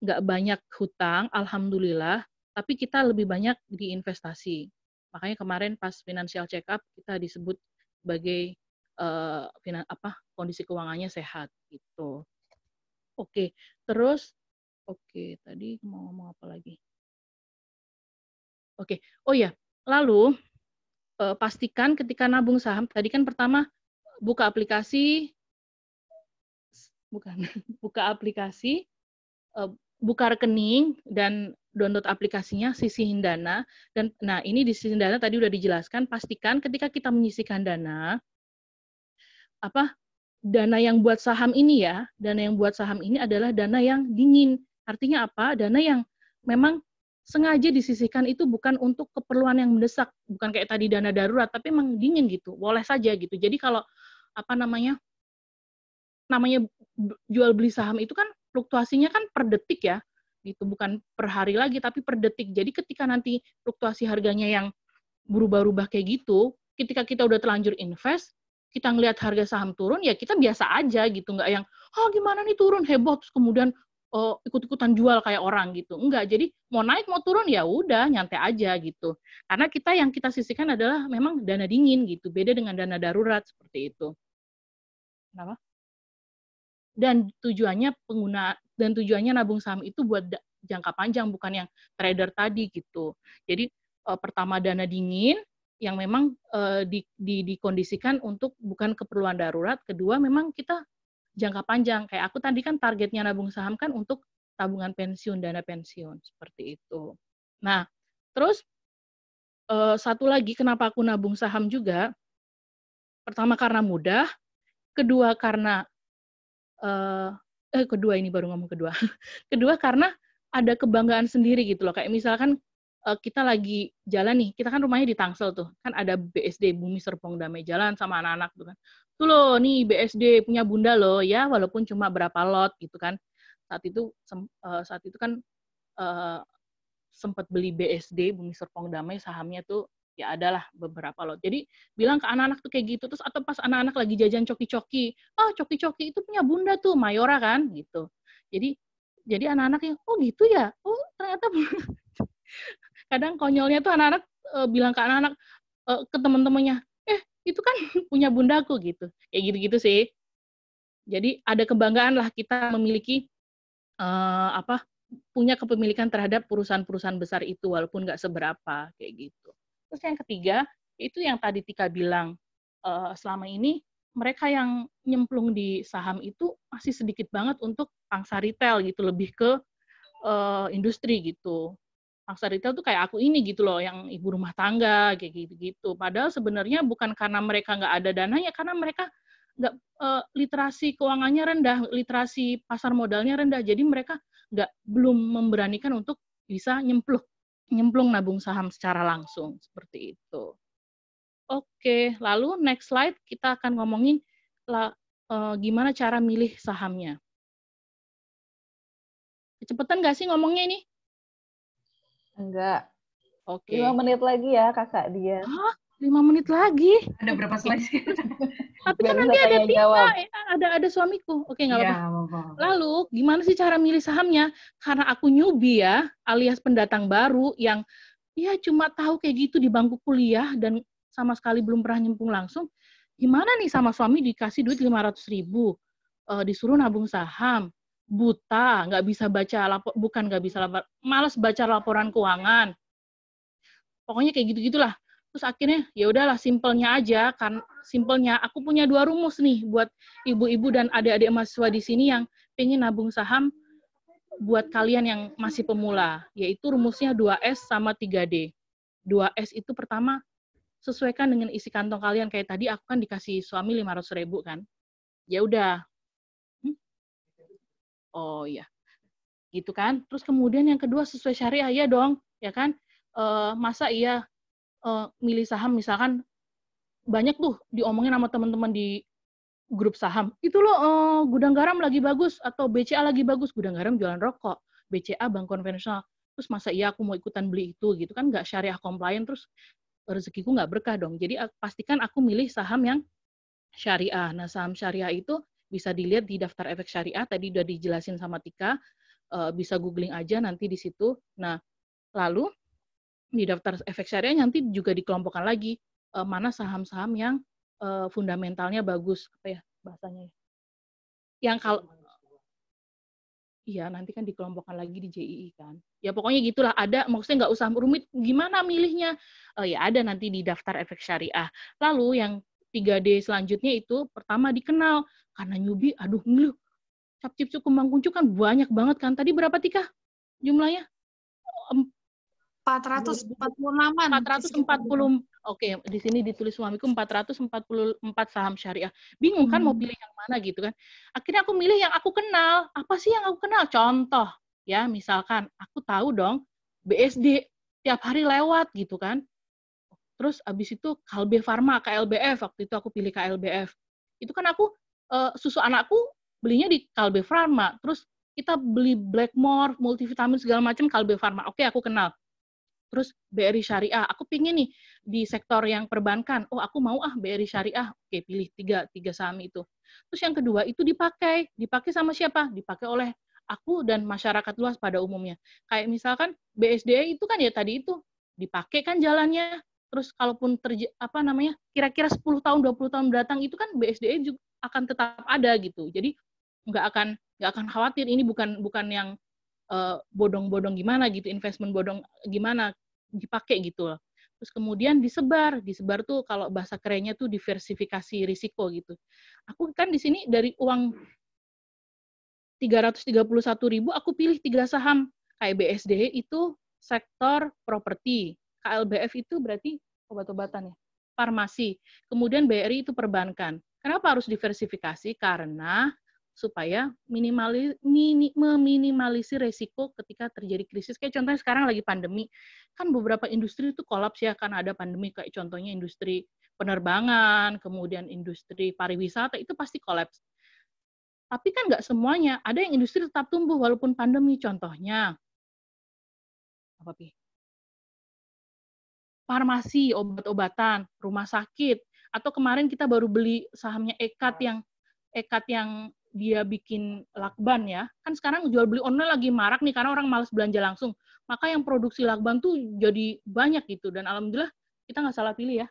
nggak banyak hutang, alhamdulillah, tapi kita lebih banyak di investasi. Makanya kemarin pas financial check up kita disebut sebagai uh, apa kondisi keuangannya sehat gitu. Oke, terus Oke, tadi mau ngomong apa lagi? Oke, oh ya, lalu eh, pastikan ketika nabung saham tadi kan pertama buka aplikasi, bukan buka aplikasi, eh, buka rekening dan download aplikasinya sisihin dana dan nah ini di sisihin dana tadi udah dijelaskan pastikan ketika kita menyisihkan dana apa dana yang buat saham ini ya dana yang buat saham ini adalah dana yang dingin Artinya apa? Dana yang memang sengaja disisihkan itu bukan untuk keperluan yang mendesak, bukan kayak tadi dana darurat, tapi memang dingin gitu, boleh saja gitu. Jadi kalau apa namanya namanya jual beli saham itu kan fluktuasinya kan per detik ya gitu bukan per hari lagi tapi per detik jadi ketika nanti fluktuasi harganya yang berubah-ubah kayak gitu ketika kita udah terlanjur invest kita ngelihat harga saham turun ya kita biasa aja gitu nggak yang oh gimana nih turun heboh terus kemudian oh, ikut-ikutan jual kayak orang gitu. Enggak, jadi mau naik mau turun ya udah nyantai aja gitu. Karena kita yang kita sisihkan adalah memang dana dingin gitu, beda dengan dana darurat seperti itu. Kenapa? Dan tujuannya pengguna dan tujuannya nabung saham itu buat jangka panjang bukan yang trader tadi gitu. Jadi eh, pertama dana dingin yang memang e, di, di, dikondisikan untuk bukan keperluan darurat. Kedua memang kita jangka panjang. Kayak aku tadi kan targetnya nabung saham kan untuk tabungan pensiun, dana pensiun seperti itu. Nah, terus eh, satu lagi kenapa aku nabung saham juga? Pertama karena mudah, kedua karena eh, eh kedua ini baru ngomong kedua. kedua karena ada kebanggaan sendiri gitu loh. Kayak misalkan uh, kita lagi jalan nih, kita kan rumahnya di Tangsel tuh, kan ada BSD Bumi Serpong Damai Jalan sama anak-anak tuh kan. Tuh lo nih BSD punya bunda lo ya, walaupun cuma berapa lot gitu kan. Saat itu uh, saat itu kan uh, eh, sempat beli BSD Bumi Serpong Damai sahamnya tuh ya adalah beberapa lot. Jadi bilang ke anak-anak tuh kayak gitu terus atau pas anak-anak lagi jajan coki-coki, oh coki-coki itu punya bunda tuh Mayora kan gitu. Jadi jadi anak-anak yang oh gitu ya, oh ternyata kadang konyolnya tuh anak-anak e, bilang ke anak-anak e, ke teman-temannya eh itu kan punya bundaku gitu ya gitu-gitu sih jadi ada kebanggaan lah kita memiliki e, apa punya kepemilikan terhadap perusahaan-perusahaan besar itu walaupun nggak seberapa kayak gitu terus yang ketiga itu yang tadi Tika bilang e, selama ini mereka yang nyemplung di saham itu masih sedikit banget untuk pangsa retail gitu lebih ke uh, industri gitu Maksa Retail tuh kayak aku ini gitu loh, yang ibu rumah tangga kayak gitu-gitu. Padahal sebenarnya bukan karena mereka nggak ada dananya, karena mereka nggak eh, literasi keuangannya rendah, literasi pasar modalnya rendah. Jadi mereka nggak belum memberanikan untuk bisa nyemplung nyemplung nabung saham secara langsung seperti itu. Oke, lalu next slide kita akan ngomongin la, eh, gimana cara milih sahamnya. Kecepatan nggak sih ngomongnya ini? Enggak. Oke. Okay. 5 menit lagi ya kakak dia. Hah? 5 menit lagi? Ada berapa slide Tapi kan nanti ada Tina, jawab. Ya. ada ada suamiku. Oke, nggak ya, apa-apa. Lalu, gimana sih cara milih sahamnya? Karena aku newbie ya, alias pendatang baru yang ya cuma tahu kayak gitu di bangku kuliah dan sama sekali belum pernah nyimpung langsung. Gimana nih sama suami dikasih duit 500 ribu, uh, disuruh nabung saham buta, nggak bisa baca lapor, bukan nggak bisa lapor, malas baca laporan keuangan. Pokoknya kayak gitu-gitulah. Terus akhirnya ya udahlah simpelnya aja kan simpelnya aku punya dua rumus nih buat ibu-ibu dan adik-adik mahasiswa di sini yang pengen nabung saham buat kalian yang masih pemula, yaitu rumusnya 2S sama 3D. 2S itu pertama sesuaikan dengan isi kantong kalian kayak tadi aku kan dikasih suami ratus ribu kan. Ya udah, oh iya, gitu kan terus kemudian yang kedua sesuai syariah ya dong ya kan e, masa iya e, milih saham misalkan banyak tuh diomongin sama teman-teman di grup saham itu loh e, gudang garam lagi bagus atau BCA lagi bagus gudang garam jualan rokok BCA bank konvensional terus masa iya aku mau ikutan beli itu gitu kan nggak syariah compliant terus rezekiku nggak berkah dong jadi pastikan aku milih saham yang syariah nah saham syariah itu bisa dilihat di daftar efek syariah tadi sudah dijelasin sama Tika eh, bisa googling aja nanti di situ nah lalu di daftar efek syariah nanti juga dikelompokkan lagi eh, mana saham-saham yang eh, fundamentalnya bagus apa ya bahasanya ya yang kalau Iya, nanti kan dikelompokkan lagi di JII kan. Ya pokoknya gitulah ada maksudnya nggak usah rumit gimana milihnya. Oh ya ada nanti di daftar efek syariah. Lalu yang 3D selanjutnya itu pertama dikenal karena nyubi aduh ngeluh cap cup kembang kuncup kan banyak banget kan tadi berapa tika jumlahnya 446 empat puluh Oke, di sini ditulis suamiku 444 saham syariah. Bingung kan hmm. mau pilih yang mana gitu kan. Akhirnya aku milih yang aku kenal. Apa sih yang aku kenal? Contoh, ya misalkan aku tahu dong BSD tiap hari lewat gitu kan. Terus abis itu Kalbe Farma, KLBF. Waktu itu aku pilih KLBF. Itu kan aku uh, susu anakku belinya di Kalbe Farma, terus kita beli Blackmore, multivitamin segala macam Kalbe Farma. Oke, aku kenal. Terus BRI Syariah, aku pingin nih di sektor yang perbankan. Oh, aku mau ah BRI Syariah. Oke, pilih tiga tiga saham itu. Terus yang kedua itu dipakai, dipakai sama siapa? Dipakai oleh aku dan masyarakat luas pada umumnya. Kayak misalkan BSDE itu kan ya tadi itu dipakai kan jalannya. Terus kalaupun terje, apa namanya? kira-kira 10 tahun 20 tahun datang itu kan BSDE juga akan tetap ada gitu. Jadi nggak akan nggak akan khawatir ini bukan bukan yang eh, bodong-bodong uh, gimana gitu, investment bodong gimana dipakai gitu loh. Terus kemudian disebar, disebar tuh kalau bahasa kerennya tuh diversifikasi risiko gitu. Aku kan di sini dari uang 331 ribu aku pilih tiga saham kayak itu sektor properti, KLBF itu berarti obat-obatan ya, farmasi, kemudian BRI itu perbankan. Kenapa harus diversifikasi? Karena supaya minimali, mini, meminimalisi resiko ketika terjadi krisis. Kayak contohnya sekarang lagi pandemi, kan beberapa industri itu kolaps ya kan ada pandemi. Kayak contohnya industri penerbangan, kemudian industri pariwisata, itu pasti kolaps. Tapi kan nggak semuanya. Ada yang industri tetap tumbuh walaupun pandemi. Contohnya, apa Pi? Farmasi, obat-obatan, rumah sakit, atau kemarin kita baru beli sahamnya Ekat iya. yang Ekat yang dia bikin lakban ya kan sekarang jual beli online lagi marak nih karena orang males belanja langsung maka yang produksi lakban tuh jadi banyak gitu dan alhamdulillah kita nggak salah pilih ya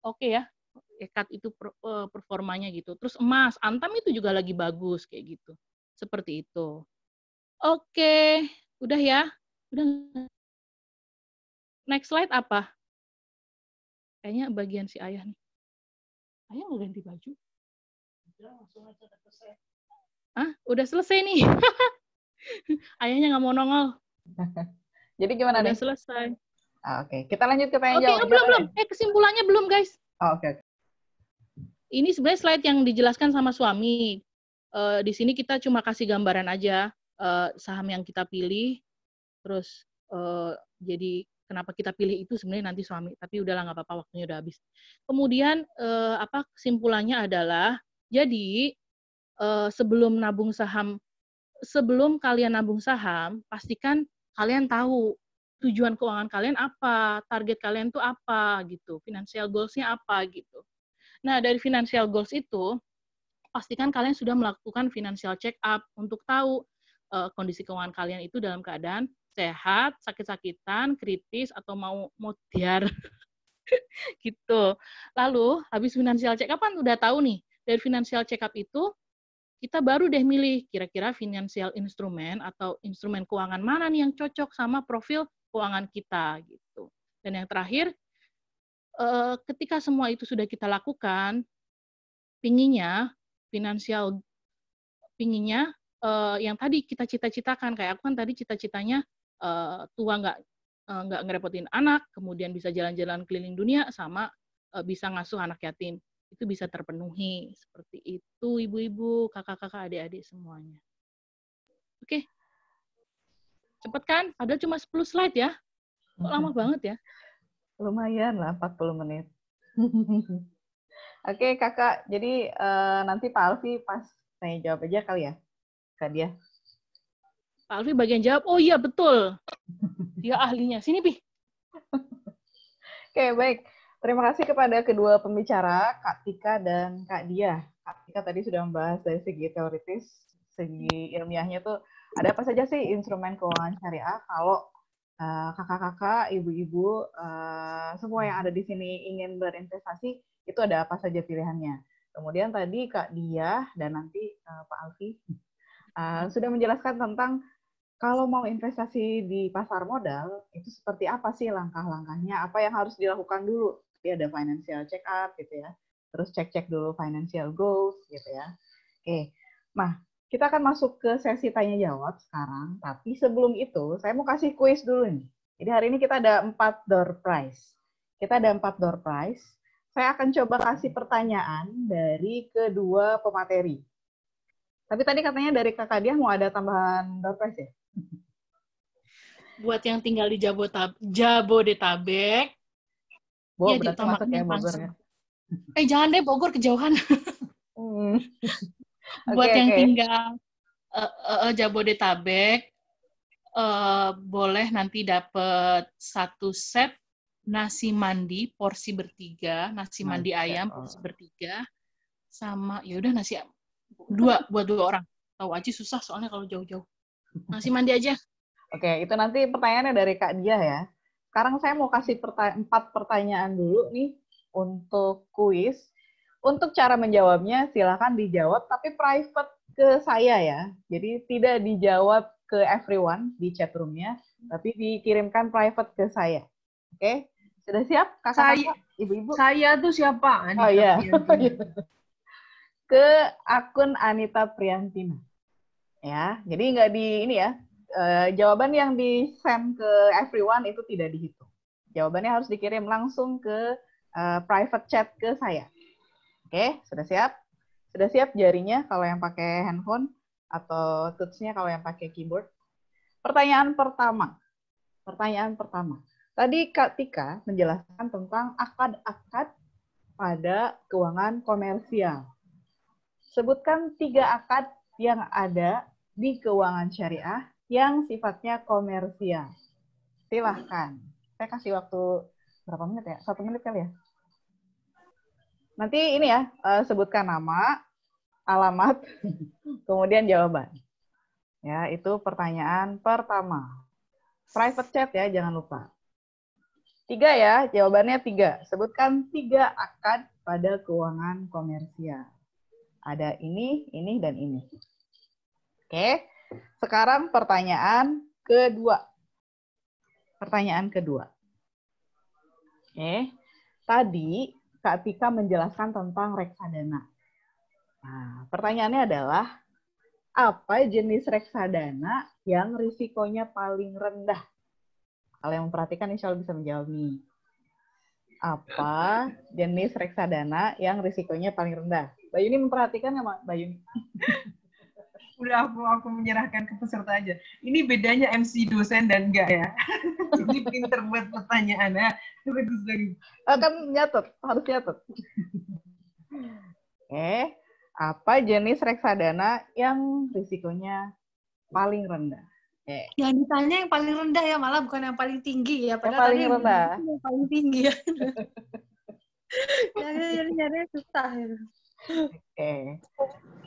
oke okay ya Ekat itu eh, performanya gitu terus emas antam itu juga lagi bagus kayak gitu seperti itu oke okay. udah ya udah next slide apa? Kayaknya bagian si ayah nih ayah mau ganti baju ah udah selesai nih ayahnya nggak mau nongol jadi gimana udah nih? selesai ah, oke okay. kita lanjut ke tanya okay, jawab Oke, belum belum eh kesimpulannya belum guys oh, oke okay. ini sebenarnya slide yang dijelaskan sama suami uh, di sini kita cuma kasih gambaran aja uh, saham yang kita pilih terus uh, jadi kenapa kita pilih itu sebenarnya nanti suami tapi udahlah nggak apa-apa waktunya udah habis kemudian eh, apa kesimpulannya adalah jadi eh, sebelum nabung saham sebelum kalian nabung saham pastikan kalian tahu tujuan keuangan kalian apa target kalian tuh apa gitu financial goalsnya apa gitu nah dari financial goals itu pastikan kalian sudah melakukan financial check up untuk tahu uh, kondisi keuangan kalian itu dalam keadaan sehat, sakit-sakitan, kritis, atau mau mau gitu. Lalu habis finansial check up kan udah tahu nih dari finansial check up itu kita baru deh milih kira-kira finansial instrumen atau instrumen keuangan mana nih yang cocok sama profil keuangan kita gitu. Dan yang terakhir, eh, ketika semua itu sudah kita lakukan, pinginnya finansial pinginnya eh, yang tadi kita cita-citakan kayak aku kan tadi cita-citanya uh, tua nggak uh, ngerepotin anak, kemudian bisa jalan-jalan keliling dunia sama uh, bisa ngasuh anak yatim. Itu bisa terpenuhi seperti itu ibu-ibu, kakak-kakak, adik-adik semuanya. Oke. Okay. Cepet kan? ada cuma 10 slide ya. Kok lama banget ya? Lumayan lah 40 menit. Oke, okay, Kakak. Jadi uh, nanti Pak Alfi pas tanya jawab aja kali ya. Kak dia. Pak Alfi bagian jawab, oh iya betul. Dia ahlinya. Sini, Pi. Oke, okay, baik. Terima kasih kepada kedua pembicara, Kak Tika dan Kak Dia. Kak Tika tadi sudah membahas dari segi teoritis, segi ilmiahnya tuh ada apa saja sih instrumen keuangan syariah kalau uh, kakak-kakak, ibu-ibu, uh, semua yang ada di sini ingin berinvestasi, itu ada apa saja pilihannya. Kemudian tadi Kak Dia dan nanti uh, Pak Alfi uh, sudah menjelaskan tentang kalau mau investasi di pasar modal, itu seperti apa sih langkah-langkahnya? Apa yang harus dilakukan dulu? Tapi ada financial check up gitu ya. Terus cek-cek dulu financial goals gitu ya. Oke. Nah, kita akan masuk ke sesi tanya jawab sekarang, tapi sebelum itu saya mau kasih kuis dulu nih. Jadi hari ini kita ada 4 door prize. Kita ada 4 door prize. Saya akan coba kasih pertanyaan dari kedua pemateri. Tapi tadi katanya dari Kakak Diah mau ada tambahan door prize ya? Buat yang tinggal di Jabotab Jabodetabek, Bo, ya berarti ya, ya Eh jangan deh Bogor kejauhan. okay, hmm. Buat yang okay. tinggal uh, uh, Jabodetabek, uh, boleh nanti dapat satu set nasi mandi porsi bertiga, nasi mandi ayam porsi oh. bertiga, sama yaudah nasi dua buat dua orang. Tahu aja susah soalnya kalau jauh-jauh. Masih mandi aja. Oke, itu nanti pertanyaannya dari Kak Dia ya. Sekarang saya mau kasih pertanya empat pertanyaan dulu nih untuk kuis. Untuk cara menjawabnya silahkan dijawab, tapi private ke saya ya. Jadi tidak dijawab ke everyone di chat roomnya, tapi dikirimkan private ke saya. Oke, sudah siap kakak-kakak, ibu-ibu? Saya tuh siapa? Anita oh iya. ke akun Anita Priantina ya jadi nggak di ini ya eh, jawaban yang di send ke everyone itu tidak dihitung jawabannya harus dikirim langsung ke eh, private chat ke saya oke sudah siap sudah siap jarinya kalau yang pakai handphone atau touchnya kalau yang pakai keyboard pertanyaan pertama pertanyaan pertama tadi Kak Tika menjelaskan tentang akad-akad pada keuangan komersial sebutkan tiga akad yang ada di keuangan syariah yang sifatnya komersial. Silahkan. Saya kasih waktu berapa menit ya? Satu menit kali ya? Nanti ini ya, eh, sebutkan nama, alamat, kemudian jawaban. Ya, itu pertanyaan pertama. Private chat ya, jangan lupa. Tiga ya, jawabannya tiga. Sebutkan tiga akad pada keuangan komersial. Ada ini, ini, dan ini. Oke, sekarang pertanyaan kedua. Pertanyaan kedua. Oke, tadi Kak Tika menjelaskan tentang reksadana. Nah, pertanyaannya adalah, apa jenis reksadana yang risikonya paling rendah? Kalau yang memperhatikan insya Allah bisa menjawab nih. Apa jenis reksadana yang risikonya paling rendah? Mbak ini memperhatikan nggak Mbak Yuni? Udah aku aku menyerahkan ke peserta aja. Ini bedanya MC dosen dan enggak ya. Jadi pinter buat pertanyaan ya. Bagus lagi. Akan eh, nyatet, harus nyatet. eh, apa jenis reksadana yang risikonya paling rendah? Eh. Yang ditanya yang paling rendah ya, malah bukan yang paling tinggi ya. Padahal yang paling rendah. Yang paling tinggi ya. Nyari-nyari susah. Ya. Oke.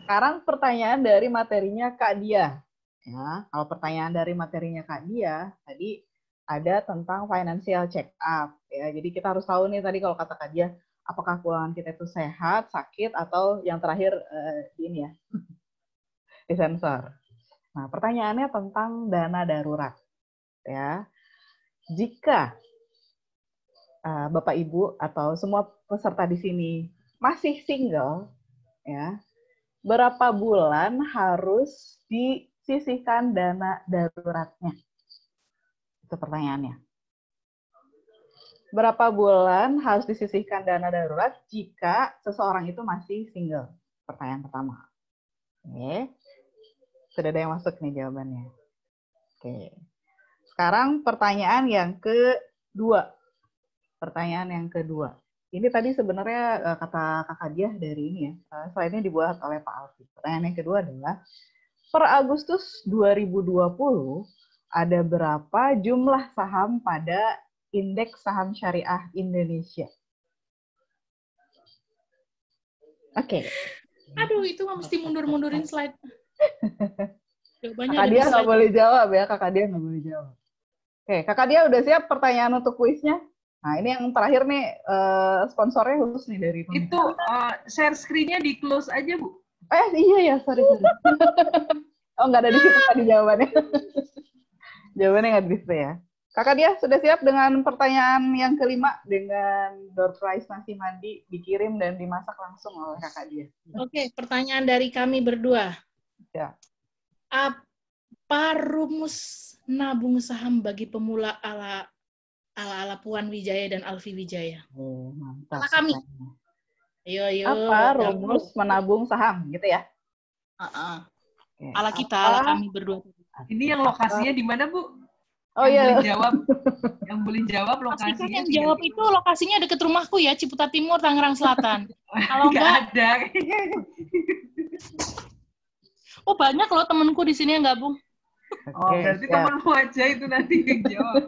Sekarang pertanyaan dari materinya Kak Dia. Ya, kalau pertanyaan dari materinya Kak Dia tadi ada tentang financial check up ya. Jadi kita harus tahu nih tadi kalau kata Kak Dia apakah keuangan kita itu sehat, sakit atau yang terakhir eh, ini ya. sensor. Nah, pertanyaannya tentang dana darurat. Ya. Jika eh, Bapak Ibu atau semua peserta di sini masih single ya berapa bulan harus disisihkan dana daruratnya itu pertanyaannya berapa bulan harus disisihkan dana darurat jika seseorang itu masih single pertanyaan pertama oke sudah ada yang masuk nih jawabannya oke sekarang pertanyaan yang kedua pertanyaan yang kedua ini tadi sebenarnya eh, kata kakak dia dari ini ya, eh, selainnya dibuat oleh Pak Alfi. Pertanyaan nah, yang kedua adalah, per Agustus 2020, ada berapa jumlah saham pada indeks saham syariah Indonesia? Oke. Okay. Aduh, itu mesti mundur-mundurin slide. kakak dia nggak boleh jawab ya, kakak dia nggak boleh jawab. Oke, okay, kakak dia udah siap pertanyaan untuk kuisnya? Nah, ini yang terakhir nih uh, sponsornya khusus nih dari pemerintah. Itu uh, share screen-nya di close aja, Bu. Eh, iya ya, sorry. sorry. oh, nggak ada di situ tadi jawabannya. jawabannya nggak di ya. Kakak dia sudah siap dengan pertanyaan yang kelima dengan door prize nasi mandi dikirim dan dimasak langsung oleh kakak dia. Oke, pertanyaan dari kami berdua. Ya. Apa rumus nabung saham bagi pemula ala ala-ala Puan Wijaya dan Alfi Wijaya. Oh, mantap. Sama kami. Yo yo. Apa rumus menabung saham gitu ya? Uh -uh. Ala kita, Apa? ala kami berdua. Ini yang lokasinya di mana, Bu? Oh yang iya. Boleh jawab. yang boleh jawab lokasinya. Pastikan yang jawab itu lokasinya ke rumahku ya, Ciputat Timur, Tangerang Selatan. Kalau enggak ada. oh, banyak loh temanku di sini yang gabung. Oh, berarti ya. temanmu aja itu nanti yang jawab.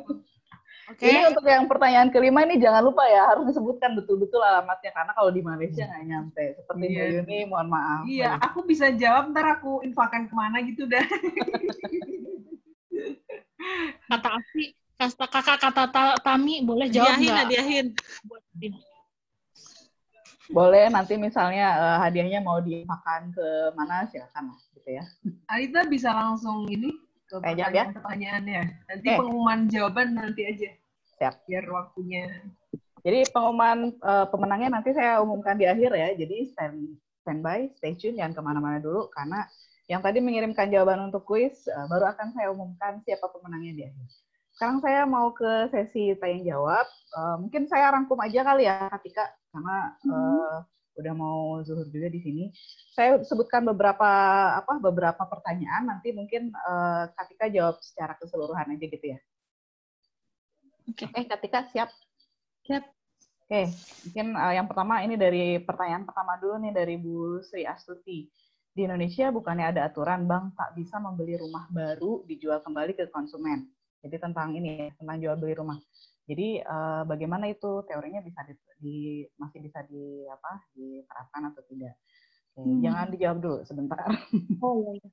Okay. Ini untuk yang pertanyaan kelima ini jangan lupa ya harus disebutkan betul-betul alamatnya karena kalau di Malaysia nggak nyampe. Seperti yeah. Bu Yuni, mohon maaf. Iya, yeah, aku bisa jawab ntar aku infakan kemana gitu dah. kata Afi, kata kakak kata Tami boleh jawab nggak? Diahin, diahin. Boleh nanti misalnya uh, hadiahnya mau dimakan ke mana silakan lah gitu ya. Alita bisa langsung ini ke pertanyaan pertanyaannya. Ya. Nanti okay. Eh. pengumuman jawaban nanti aja. Siap. Biar waktunya. Jadi pengumuman uh, pemenangnya nanti saya umumkan di akhir ya. Jadi stand standby, stay tune, jangan kemana-mana dulu karena yang tadi mengirimkan jawaban untuk kuis uh, baru akan saya umumkan siapa pemenangnya di akhir. Sekarang saya mau ke sesi tanya jawab. Uh, mungkin saya rangkum aja kali ya ketika karena uh, -hmm udah mau zuhur juga di sini. Saya sebutkan beberapa apa beberapa pertanyaan nanti mungkin uh, eh, Katika jawab secara keseluruhan aja gitu ya. Oke, okay. eh, Katika siap. Siap. Oke, okay. mungkin uh, yang pertama ini dari pertanyaan pertama dulu nih dari Bu Sri Astuti. Di Indonesia bukannya ada aturan bank tak bisa membeli rumah baru dijual kembali ke konsumen. Jadi tentang ini ya tentang jual beli rumah. Jadi uh, bagaimana itu teorinya bisa di, di masih bisa di apa diterapkan atau tidak? Okay, hmm. Jangan dijawab dulu sebentar. Oh iya.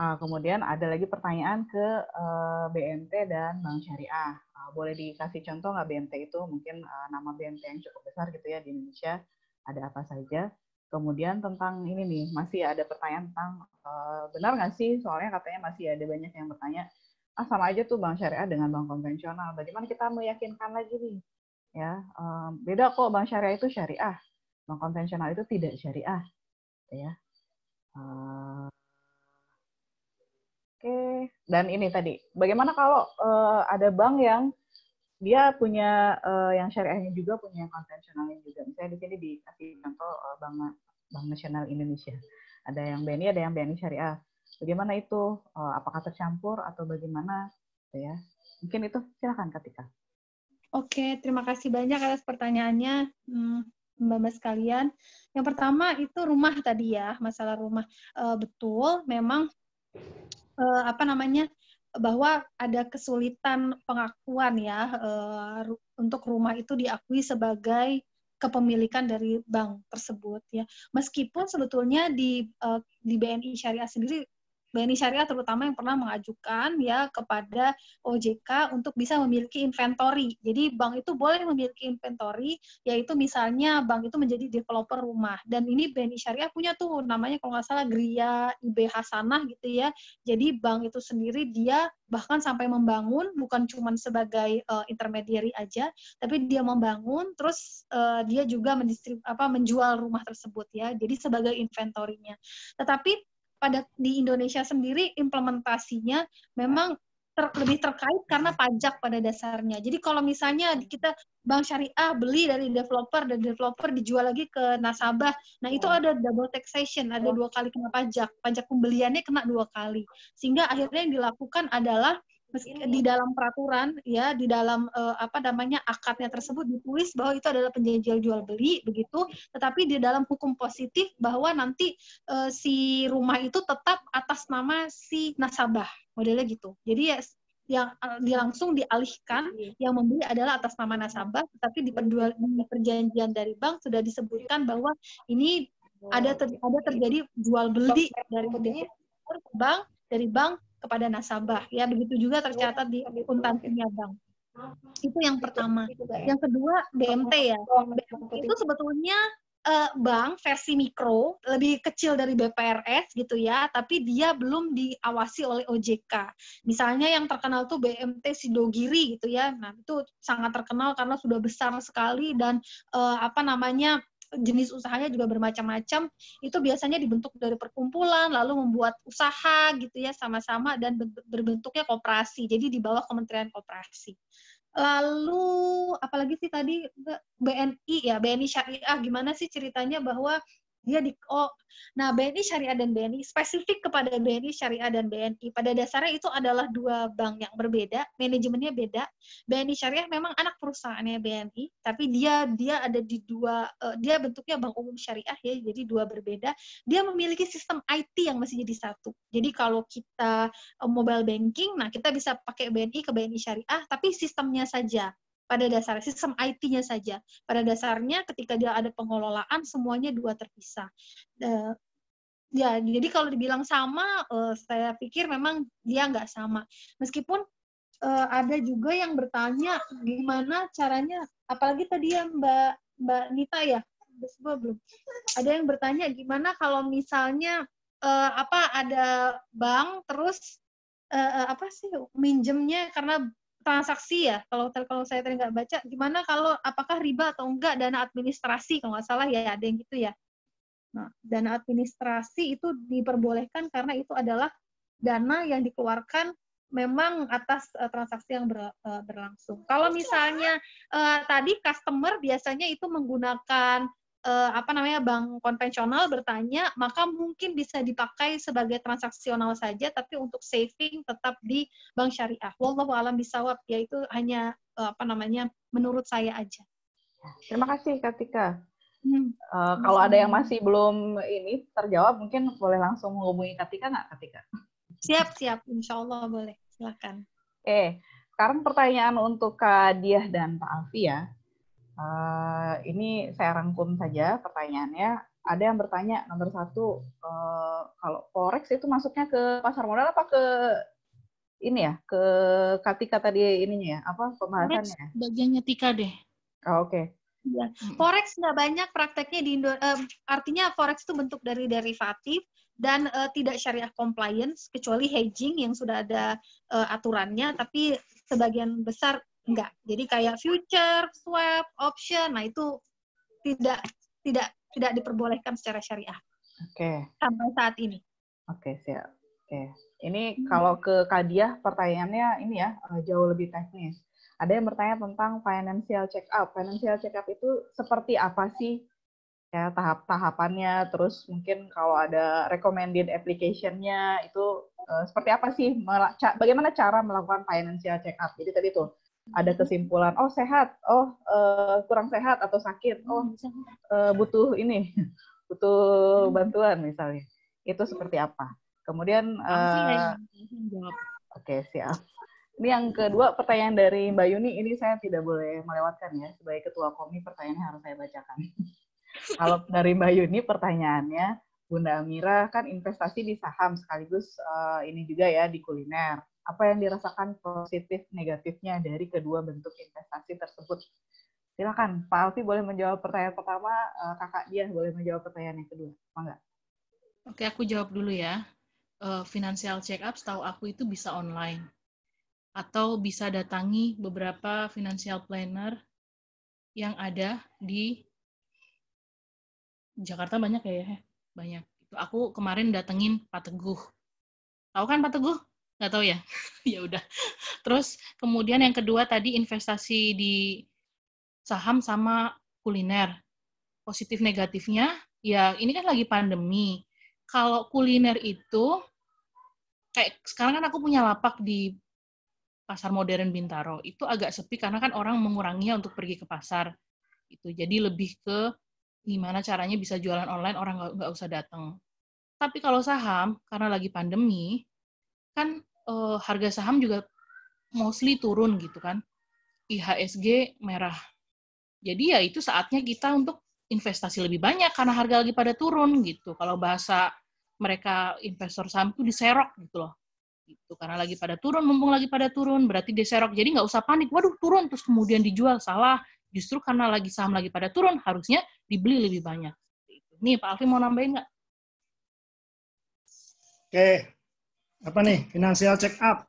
Uh, kemudian ada lagi pertanyaan ke uh, e, BMT dan Bank Syariah. Uh, boleh dikasih contoh nggak BMT itu? Mungkin uh, nama BMT yang cukup besar gitu ya di Indonesia. Ada apa saja? Kemudian tentang ini nih, masih ada pertanyaan tentang uh, benar nggak sih? Soalnya katanya masih ada banyak yang bertanya ah sama aja tuh bank syariah dengan bank konvensional. Bagaimana kita meyakinkan lagi nih? Ya, um, beda kok bank syariah itu syariah, bank konvensional itu tidak syariah. Ya. Uh, Oke, okay. dan ini tadi, bagaimana kalau uh, ada bank yang dia punya uh, yang syariahnya juga punya yang konvensionalnya juga. Misalnya di sini dikasih contoh uh, bank Bank Nasional Indonesia. Ada yang BNI, ada yang BNI Syariah. Bagaimana itu? Eh, apakah tercampur atau bagaimana? Gitu ya, mungkin itu silakan ketika. Oke, terima kasih banyak atas pertanyaannya. Hmm. Mbak-mbak sekalian, yang pertama itu rumah tadi ya, masalah rumah. E, betul, memang e, apa namanya bahwa ada kesulitan pengakuan ya e, untuk rumah itu diakui sebagai kepemilikan dari bank tersebut ya. Meskipun sebetulnya di e, di BNI Syariah sendiri BNI Syariah terutama yang pernah mengajukan ya kepada OJK untuk bisa memiliki inventory. Jadi bank itu boleh memiliki inventory yaitu misalnya bank itu menjadi developer rumah dan ini BNI Syariah punya tuh namanya kalau nggak salah Gria IB Hasanah gitu ya. Jadi bank itu sendiri dia bahkan sampai membangun bukan cuma sebagai uh, intermediary aja tapi dia membangun terus uh, dia juga apa menjual rumah tersebut ya jadi sebagai inventorinya tetapi pada di Indonesia sendiri implementasinya memang ter, lebih terkait karena pajak pada dasarnya. Jadi kalau misalnya kita bank syariah beli dari developer dan developer dijual lagi ke nasabah, nah itu oh. ada double taxation, ada oh. dua kali kena pajak, pajak pembeliannya kena dua kali. Sehingga akhirnya yang dilakukan adalah di dalam peraturan ya di dalam uh, apa namanya akadnya tersebut ditulis bahwa itu adalah perjanjian jual beli begitu tetapi di dalam hukum positif bahwa nanti uh, si rumah itu tetap atas nama si nasabah modelnya gitu jadi ya yang eh, langsung dialihkan iya. yang membeli adalah atas nama nasabah tetapi di, perjanjian dari bank sudah disebutkan bahwa ini ada ter, iya. ada terjadi jual beli dari bank dari bank kepada nasabah ya begitu juga tercatat di oh, akuntansinya bank itu yang pertama ya. yang kedua bmt ya oh, oh, itu sebetulnya uh, eh, bank versi mikro lebih kecil dari BPRS gitu ya, tapi dia belum diawasi oleh OJK. Misalnya yang terkenal tuh BMT Sidogiri gitu ya. Nah, itu sangat terkenal karena sudah besar sekali dan uh, apa namanya jenis usahanya juga bermacam-macam itu biasanya dibentuk dari perkumpulan lalu membuat usaha gitu ya sama-sama dan berbentuknya koperasi jadi di bawah Kementerian Koperasi lalu apalagi sih tadi BNI ya BNI Syariah gimana sih ceritanya bahwa dia di oh nah BNI syariah dan BNI spesifik kepada BNI syariah dan BNI pada dasarnya itu adalah dua bank yang berbeda manajemennya beda BNI syariah memang anak perusahaannya BNI tapi dia dia ada di dua uh, dia bentuknya bank umum syariah ya jadi dua berbeda dia memiliki sistem IT yang masih jadi satu jadi kalau kita uh, mobile banking nah kita bisa pakai BNI ke BNI syariah tapi sistemnya saja pada dasarnya sistem IT-nya saja. Pada dasarnya ketika dia ada pengelolaan semuanya dua terpisah. Uh, ya, jadi kalau dibilang sama, uh, saya pikir memang dia nggak sama. Meskipun uh, ada juga yang bertanya gimana caranya, apalagi tadi ya Mbak Mbak Nita ya, belum. Ada yang bertanya gimana kalau misalnya uh, apa ada bank terus uh, apa sih minjemnya karena transaksi ya kalau kalau saya tadi nggak baca gimana kalau apakah riba atau enggak dana administrasi kalau nggak salah ya ada yang gitu ya nah dana administrasi itu diperbolehkan karena itu adalah dana yang dikeluarkan memang atas uh, transaksi yang ber, uh, berlangsung kalau misalnya uh, tadi customer biasanya itu menggunakan eh, apa namanya bank konvensional bertanya, maka mungkin bisa dipakai sebagai transaksional saja, tapi untuk saving tetap di bank syariah. Wallahu alam bisawab, yaitu hanya eh, apa namanya menurut saya aja. Terima kasih Katika. Hmm. Uh, kalau ada yang masih belum ini terjawab, mungkin boleh langsung menghubungi Katika nggak, Katika? Siap, siap. Insya Allah boleh. Silakan. Eh, sekarang pertanyaan untuk Kak Diah dan Pak Alfi ya. Eh, ini saya rangkum saja pertanyaannya. Ada yang bertanya nomor satu, eh, kalau forex itu masuknya ke pasar modal apa ke ini ya, ke katika tadi ininya ya, apa pembahasannya? Forex ya? bagiannya tika deh. Oh, Oke. Okay. Ya. Forex nggak banyak prakteknya di Indo uh, artinya forex itu bentuk dari derivatif dan uh, tidak syariah compliance kecuali hedging yang sudah ada uh, aturannya tapi sebagian besar Enggak. Jadi kayak future, swap, option, nah itu tidak tidak tidak diperbolehkan secara syariah. Oke. Okay. Sampai saat ini. Oke, okay, siap. Oke. Okay. Ini hmm. kalau ke Kadiah pertanyaannya ini ya eh, jauh lebih teknis. Ada yang bertanya tentang financial check up. Financial check up itu seperti apa sih? Ya, tahap-tahapannya terus mungkin kalau ada recommended application-nya itu uh, seperti apa sih? bagaimana cara melakukan financial check up? Jadi tadi tuh ada hmm. kesimpulan oh sehat oh uh, kurang sehat atau sakit hmm, oh uh, butuh ini butuh hmm. bantuan misalnya itu seperti apa kemudian uh, oke okay, siap ini yang kedua pertanyaan dari Mbak Yuni ini saya tidak boleh melewatkan ya sebagai ketua komi pertanyaannya harus saya bacakan kalau dari Mbak Yuni pertanyaannya Bunda Amira kan investasi di saham sekaligus uh, ini juga ya di kuliner apa yang dirasakan positif negatifnya dari kedua bentuk investasi tersebut. Silakan Pak Alfi boleh menjawab pertanyaan pertama, eh, Kakak dia boleh menjawab pertanyaan yang kedua. Mangga. Oke, aku jawab dulu ya. Eh, financial check up setahu aku itu bisa online atau bisa datangi beberapa financial planner yang ada di Jakarta banyak ya, ya? banyak. Aku kemarin datengin Pak Teguh. Tahu kan Pak Teguh? nggak tahu ya ya udah terus kemudian yang kedua tadi investasi di saham sama kuliner positif negatifnya ya ini kan lagi pandemi kalau kuliner itu kayak sekarang kan aku punya lapak di pasar modern Bintaro itu agak sepi karena kan orang menguranginya untuk pergi ke pasar itu jadi lebih ke gimana caranya bisa jualan online orang nggak usah datang tapi kalau saham karena lagi pandemi kan uh, harga saham juga mostly turun gitu kan. IHSG merah. Jadi ya itu saatnya kita untuk investasi lebih banyak karena harga lagi pada turun gitu. Kalau bahasa mereka investor saham itu diserok gitu loh. Gitu. Karena lagi pada turun, mumpung lagi pada turun, berarti diserok. Jadi nggak usah panik, waduh turun terus kemudian dijual, salah. Justru karena lagi saham lagi pada turun, harusnya dibeli lebih banyak. Gitu. Nih Pak Alfi mau nambahin nggak? Oke, apa nih finansial check up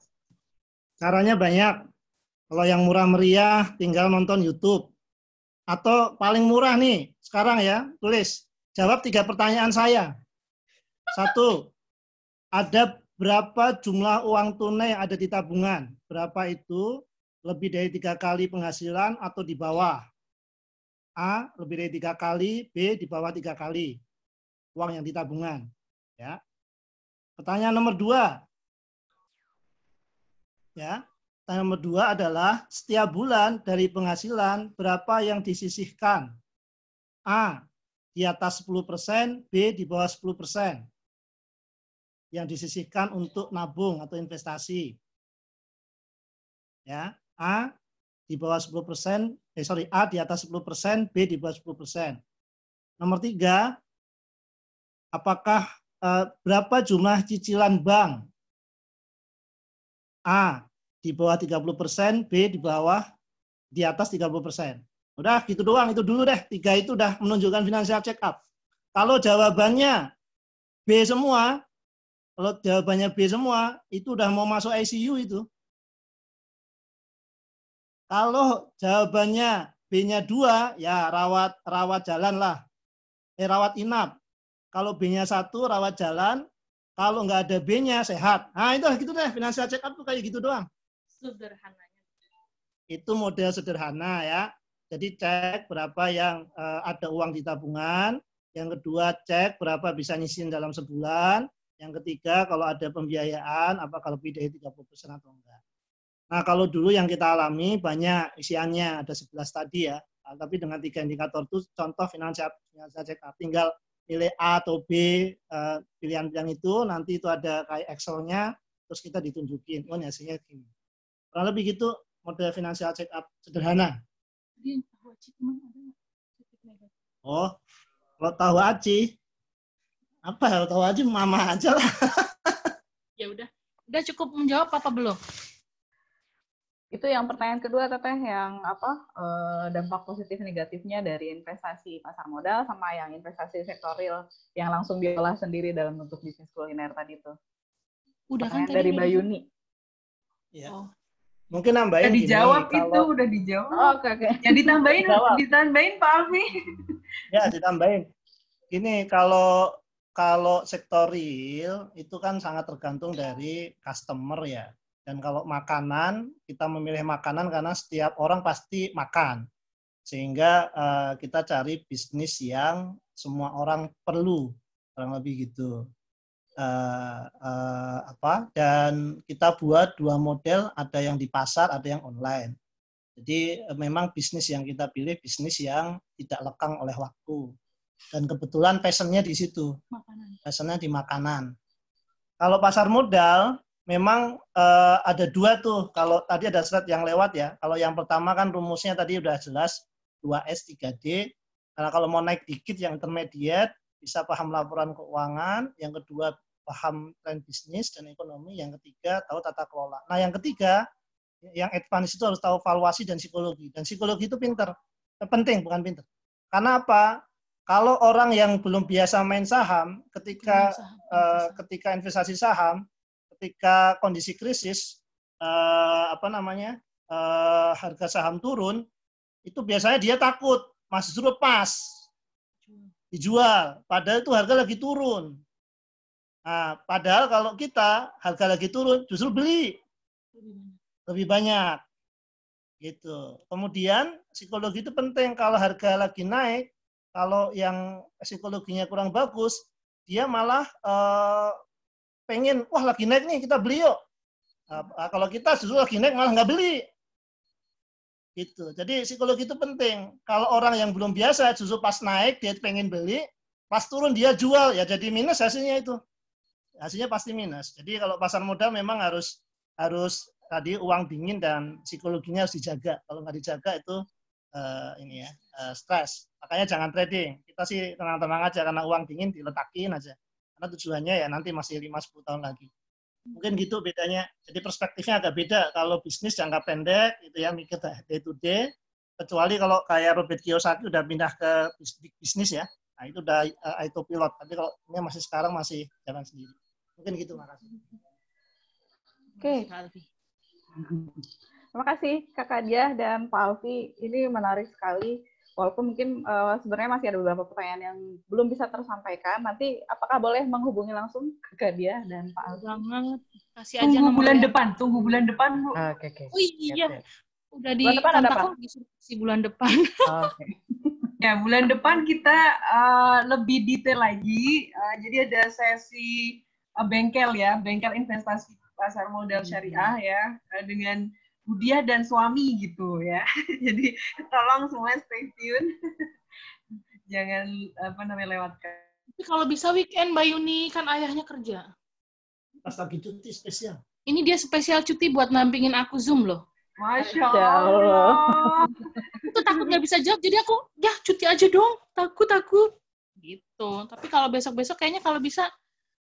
caranya banyak kalau yang murah meriah tinggal nonton YouTube atau paling murah nih sekarang ya tulis jawab tiga pertanyaan saya satu ada berapa jumlah uang tunai yang ada di tabungan berapa itu lebih dari tiga kali penghasilan atau di bawah a lebih dari tiga kali b di bawah tiga kali uang yang di tabungan ya Pertanyaan nomor dua. Ya, pertanyaan nomor dua adalah setiap bulan dari penghasilan berapa yang disisihkan? A. Di atas 10%, B. Di bawah 10%. Yang disisihkan untuk nabung atau investasi. Ya, A di bawah 10%, eh sorry, A di atas 10%, B di bawah 10%. Nomor tiga, apakah Eh, berapa jumlah cicilan bank? A di bawah 30%, B di bawah di atas 30%. Udah gitu doang, itu dulu deh. Tiga itu udah menunjukkan financial check up. Kalau jawabannya B semua, kalau jawabannya B semua, itu udah mau masuk ICU itu. Kalau jawabannya B-nya dua ya rawat rawat jalan lah. Eh, rawat inap. Kalau B-nya satu rawat jalan, kalau nggak ada B-nya sehat. Nah itu gitu deh finansial check up tuh kayak gitu doang. Sederhananya. Itu model sederhana ya. Jadi cek berapa yang uh, ada uang di tabungan, yang kedua cek berapa bisa nyisin dalam sebulan, yang ketiga kalau ada pembiayaan apa lebih dari 30% atau enggak. Nah, kalau dulu yang kita alami banyak isiannya ada 11 tadi ya. Nah, tapi dengan tiga indikator itu contoh finansial, finansial check up tinggal pilih A atau B eh, pilihan-pilihan itu, nanti itu ada kayak Excel-nya, terus kita ditunjukin, oh ini hasilnya gini. Kurang lebih gitu model financial check up sederhana. Oh, kalau tahu aci, apa kalau tahu aci mama aja lah. ya udah, udah cukup menjawab apa belum? Itu yang pertanyaan kedua Teteh yang apa eh, dampak positif negatifnya dari investasi pasar modal sama yang investasi sektor real yang langsung diolah sendiri dalam bentuk bisnis kuliner tadi itu. Udah kan pertanyaan kan dari Bayuni Ya. Oh. Mungkin nambahin udah dijawab gini, itu kalau... udah dijawab. Oh, oke okay, Ya ditambahin ditambahin Pak Almi ya, ditambahin. Ini kalau kalau sektor real itu kan sangat tergantung dari customer ya. Dan kalau makanan, kita memilih makanan karena setiap orang pasti makan. Sehingga uh, kita cari bisnis yang semua orang perlu, kurang lebih gitu. Uh, uh, apa dan kita buat dua model ada yang di pasar ada yang online jadi memang bisnis yang kita pilih bisnis yang tidak lekang oleh waktu dan kebetulan passionnya di situ Pesennya passionnya di makanan kalau pasar modal memang uh, ada dua tuh kalau tadi ada slide yang lewat ya. Kalau yang pertama kan rumusnya tadi udah jelas 2S 3D. Karena kalau mau naik dikit yang intermediate bisa paham laporan keuangan, yang kedua paham tren bisnis dan ekonomi, yang ketiga tahu tata kelola. Nah, yang ketiga yang advance itu harus tahu valuasi dan psikologi. Dan psikologi itu pinter, eh, penting bukan pinter. Karena apa? Kalau orang yang belum biasa main saham, ketika main saham. Uh, ketika investasi saham, ketika kondisi krisis eh, apa namanya eh, harga saham turun itu biasanya dia takut masih suruh pas dijual padahal itu harga lagi turun nah, padahal kalau kita harga lagi turun justru beli lebih banyak gitu kemudian psikologi itu penting kalau harga lagi naik kalau yang psikologinya kurang bagus dia malah eh, pengen, wah lagi naik nih, kita beli yuk. Nah, ah, kalau kita justru lagi naik malah nggak beli. Gitu. Jadi psikologi itu penting. Kalau orang yang belum biasa justru pas naik dia pengen beli, pas turun dia jual, ya jadi minus hasilnya itu. Hasilnya pasti minus. Jadi kalau pasar modal memang harus harus tadi uang dingin dan psikologinya harus dijaga. Kalau nggak dijaga itu uh, ini ya uh, stres. Makanya jangan trading. Kita sih tenang-tenang aja karena uang dingin diletakin aja. Karena tujuannya ya nanti masih 5-10 tahun lagi. Mungkin gitu bedanya. Jadi perspektifnya agak beda. Kalau bisnis jangka pendek, itu ya mikir day to day. Kecuali kalau kayak Robert Kiyosaki udah pindah ke bisnis ya. Nah itu udah itu eh, pilot Tapi kalau ini masih sekarang masih jalan sendiri. Mungkin gitu, makasih. Oke. Okay. Terima kasih Kak Kadia dan Pak Alfi. Ini menarik sekali walaupun mungkin uh, sebenarnya masih ada beberapa pertanyaan yang belum bisa tersampaikan. Nanti apakah boleh menghubungi langsung ke dia dan Pak Alvin? Banget. Kasih aja tunggu bulan ya. depan, tunggu bulan depan, Bu. Ah, oke, okay, oke. Okay. Oh iya. Yep, yep. Udah bulan di depan ada apa? Di bulan depan. Ah, okay. ya, bulan depan kita uh, lebih detail lagi. Uh, jadi ada sesi uh, bengkel ya, bengkel investasi pasar modal iya. syariah ya uh, dengan Budia dan suami gitu ya. Jadi tolong semua stay tune. Jangan apa namanya lewatkan. Tapi kalau bisa weekend Mbak Yuni kan ayahnya kerja. Pas lagi cuti spesial. Ini dia spesial cuti buat nampingin aku Zoom loh. Masya Allah. Itu takut nggak bisa jawab, jadi aku ya cuti aja dong. Takut takut gitu. Tapi kalau besok-besok kayaknya kalau bisa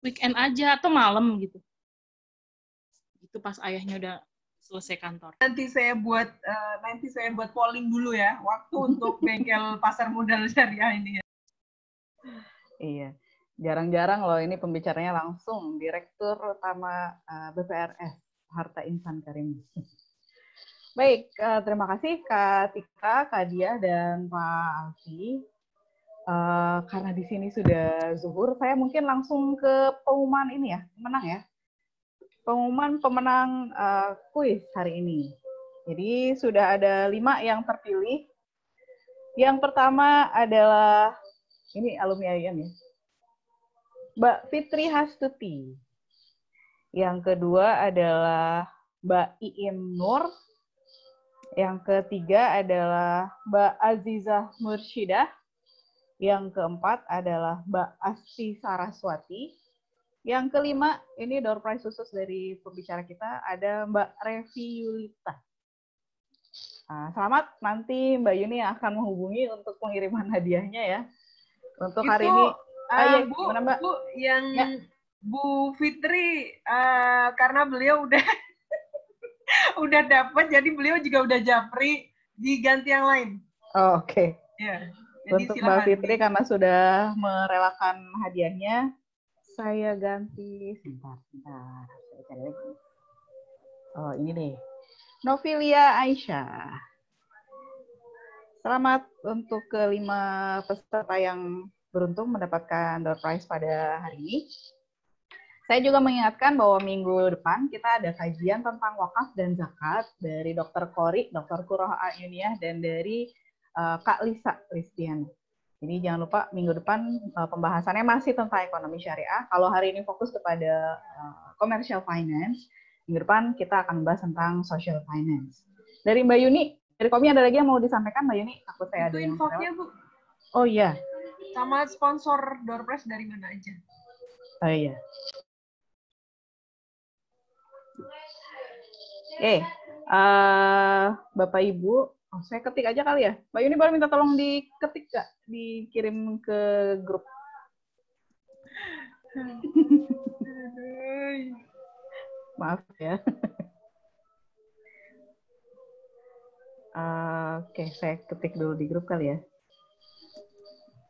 weekend aja atau malam gitu. Itu pas ayahnya udah selesai kantor. Nanti saya buat uh, nanti saya buat polling dulu ya waktu untuk bengkel pasar modal syariah ini. Ya. Iya. Jarang-jarang loh ini pembicaranya langsung Direktur Utama uh, eh, BPRS Harta Insan Karim. Baik, uh, terima kasih Kak Tika, Kak Dia, dan Pak Alfi. Uh, karena di sini sudah zuhur, saya mungkin langsung ke pengumuman ini ya, menang ya pengumuman pemenang uh, kuis hari ini. Jadi sudah ada lima yang terpilih. Yang pertama adalah ini alumni IAIN ya. Mbak Fitri Hastuti. Yang kedua adalah Mbak Iin Nur. Yang ketiga adalah Mbak Azizah Mursyidah. Yang keempat adalah Mbak Asti Saraswati. Yang kelima, ini door prize khusus dari pembicara kita, ada Mbak Revi Yulita. Nah, selamat, nanti Mbak Yuni akan menghubungi untuk pengiriman hadiahnya ya. Untuk hari Itu, ini. ah, ya, Bu, gimana, Mbak? Bu, yang ya. Bu Fitri, uh, karena beliau udah udah dapat, jadi beliau juga udah japri diganti yang lain. Oh, Oke. Okay. Ya, jadi untuk Mbak Fitri karena sudah merelakan hadiahnya, saya ganti. sebentar sebentar Saya cari lagi. Oh, ini nih. Novilia Aisyah. Selamat untuk kelima peserta yang beruntung mendapatkan door prize pada hari ini. Saya juga mengingatkan bahwa minggu depan kita ada kajian tentang wakaf dan zakat dari Dr. Kori, Dr. Kuroh Ayuniah, dan dari uh, Kak Lisa Listian. Jadi jangan lupa minggu depan uh, pembahasannya masih tentang ekonomi syariah. Kalau hari ini fokus kepada uh, commercial finance, minggu depan kita akan bahas tentang social finance. Dari Mbak Yuni, dari Komi ada lagi yang mau disampaikan Mbak Yuni? aku saya ada yang infonya, Oh iya. Sama sponsor DoorPress dari mana aja? Oh iya. Eh, uh, Bapak Ibu, Oh, saya ketik aja kali ya. Mbak Yuni baru minta tolong diketik gak? Dikirim ke grup. Maaf ya. uh, Oke, okay, saya ketik dulu di grup kali ya.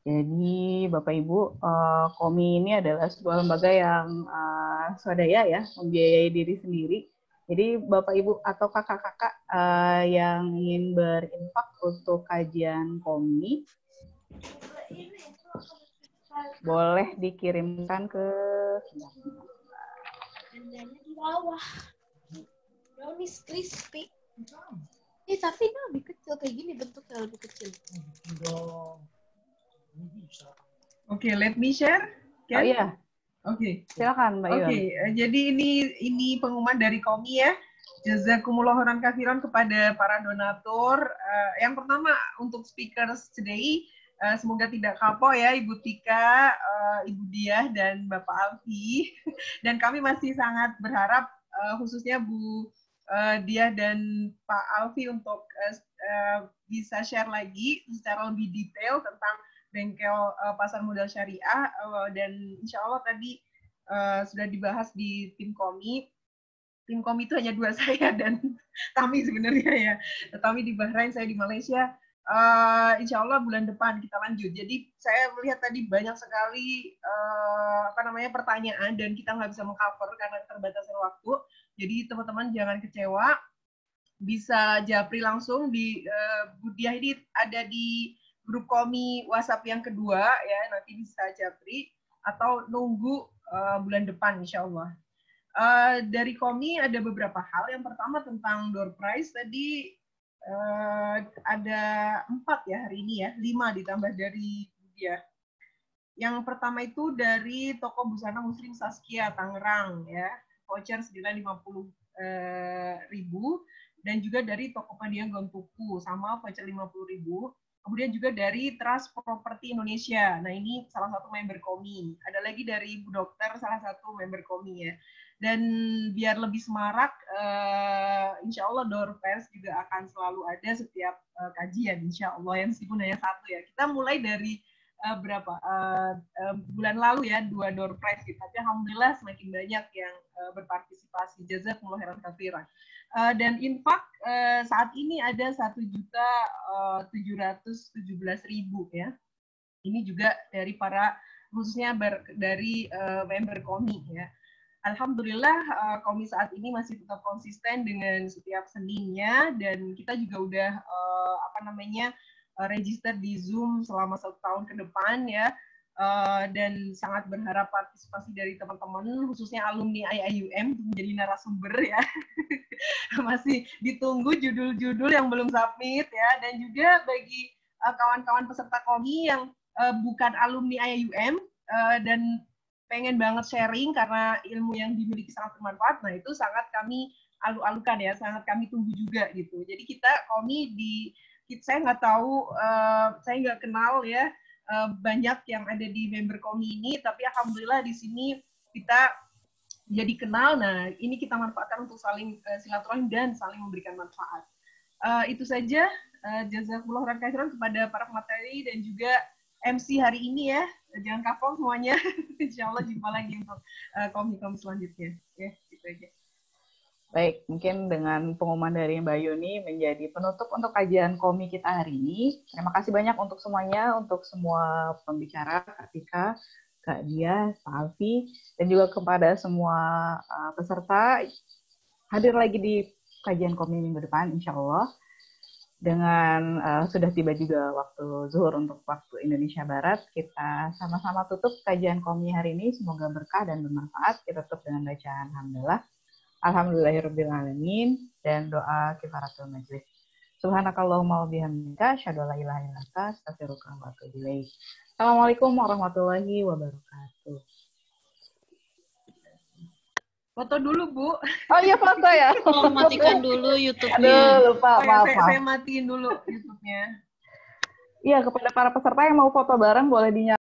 Jadi Bapak Ibu, uh, KOMI ini adalah sebuah lembaga yang uh, swadaya ya, membiayai diri sendiri jadi Bapak Ibu atau kakak-kakak uh, yang ingin berinfak untuk kajian komi boleh dikirimkan ke di bawah brownies crispy eh ya, tapi ini lebih kecil kayak gini bentuknya lebih kecil oke okay, let me share Can? oh iya Oke, okay. silakan Mbak Oke, okay. Eh, jadi ini ini pengumuman dari Komi ya. Jazakumullohuran kafiron kepada para donatur. Uh, yang pertama untuk speakers today, uh, semoga tidak kapok ya Ibu Tika, uh, Ibu Diah, dan Bapak Alfi. Dan kami masih sangat berharap uh, khususnya Bu uh, Diah dan Pak Alfi untuk uh, bisa share lagi secara lebih detail tentang bengkel uh, pasar modal syariah uh, dan insya Allah tadi uh, sudah dibahas di tim komi tim komi itu hanya dua saya dan Tami sebenarnya ya Tami di Bahrain saya di Malaysia uh, insya Allah bulan depan kita lanjut jadi saya melihat tadi banyak sekali uh, apa namanya pertanyaan dan kita nggak bisa mengcover karena terbatasnya waktu jadi teman-teman jangan kecewa bisa japri langsung di uh, Budiah ini ada di grup komi WhatsApp yang kedua ya nanti bisa Japri atau nunggu uh, bulan depan insya Allah. Uh, eh, dari komi ada beberapa hal. Yang pertama tentang door prize tadi uh, ada empat ya hari ini ya, lima ditambah dari dia. Yang pertama itu dari toko busana Muslim Saskia Tangerang ya, voucher senilai lima puluh ribu dan juga dari Toko Pandian Gontuku sama voucher lima puluh ribu Kemudian juga dari Trust Property Indonesia. Nah, ini salah satu member KOMI. Ada lagi dari Bu Dokter, salah satu member KOMI ya. Dan biar lebih semarak, uh, insya Allah door fans juga akan selalu ada setiap uh, kajian, insya Allah. Yang meskipun hanya satu ya. Kita mulai dari uh, berapa uh, uh, bulan lalu ya dua door prize kita gitu. tapi alhamdulillah semakin banyak yang uh, berpartisipasi jazakumullah khairan katsiran. Eh, dan infak uh, saat ini ada satu juta eh, tujuh ratus tujuh belas ribu ya. Ini juga dari para khususnya ber, dari uh, member komi ya. Alhamdulillah uh, komi saat ini masih tetap konsisten dengan setiap seninya dan kita juga udah uh, apa namanya uh, register di Zoom selama satu tahun ke depan ya Eh, dan sangat berharap partisipasi dari teman-teman khususnya alumni IIUM untuk menjadi narasumber ya masih ditunggu judul-judul yang belum submit ya dan juga bagi kawan eh, kawan-kawan peserta komi yang uh, bukan alumni IIUM uh, dan pengen banget sharing karena ilmu yang dimiliki sangat bermanfaat nah itu sangat kami alu-alukan ya sangat kami tunggu juga gitu jadi kita komi di saya nggak tahu uh, saya nggak kenal ya Eh, banyak yang ada di member komi ini tapi alhamdulillah di sini kita jadi kenal nah ini kita manfaatkan untuk saling uh, silaturahim dan saling memberikan manfaat uh, itu saja uh, jazakumullah khairan kepada para pemateri dan juga MC hari ini ya jangan kapok semuanya insyaallah jumpa lagi untuk uh, komi komi selanjutnya ya itu aja Baik, mungkin dengan pengumuman dari Mbak Yuni menjadi penutup untuk kajian komi kita hari ini. Terima kasih banyak untuk semuanya, untuk semua pembicara, Kak Tika, Kak Dia, Pak Alfi, dan juga kepada semua eh, peserta. Hadir lagi di kajian komi minggu depan, insya Allah. Dengan uh, sudah tiba juga waktu zuhur untuk waktu Indonesia Barat, kita sama-sama tutup kajian komi hari ini. Semoga berkah dan bermanfaat. Kita tutup dengan bacaan Alhamdulillah. Alhamdulillahirrabbilalamin dan doa kifaratul majlis. Subhanakallahumma wa bihamdika asyhadu an la ilaha illa anta astaghfiruka wa atubu ilaik. Assalamualaikum warahmatullahi wabarakatuh. Foto dulu, Bu. Oh iya foto ya. Tolong matikan dulu YouTube-nya. Aduh, lupa, oh, maaf. Ya, saya, saya matiin dulu YouTube-nya. Iya, kepada para peserta yang mau foto bareng boleh dinyalakan.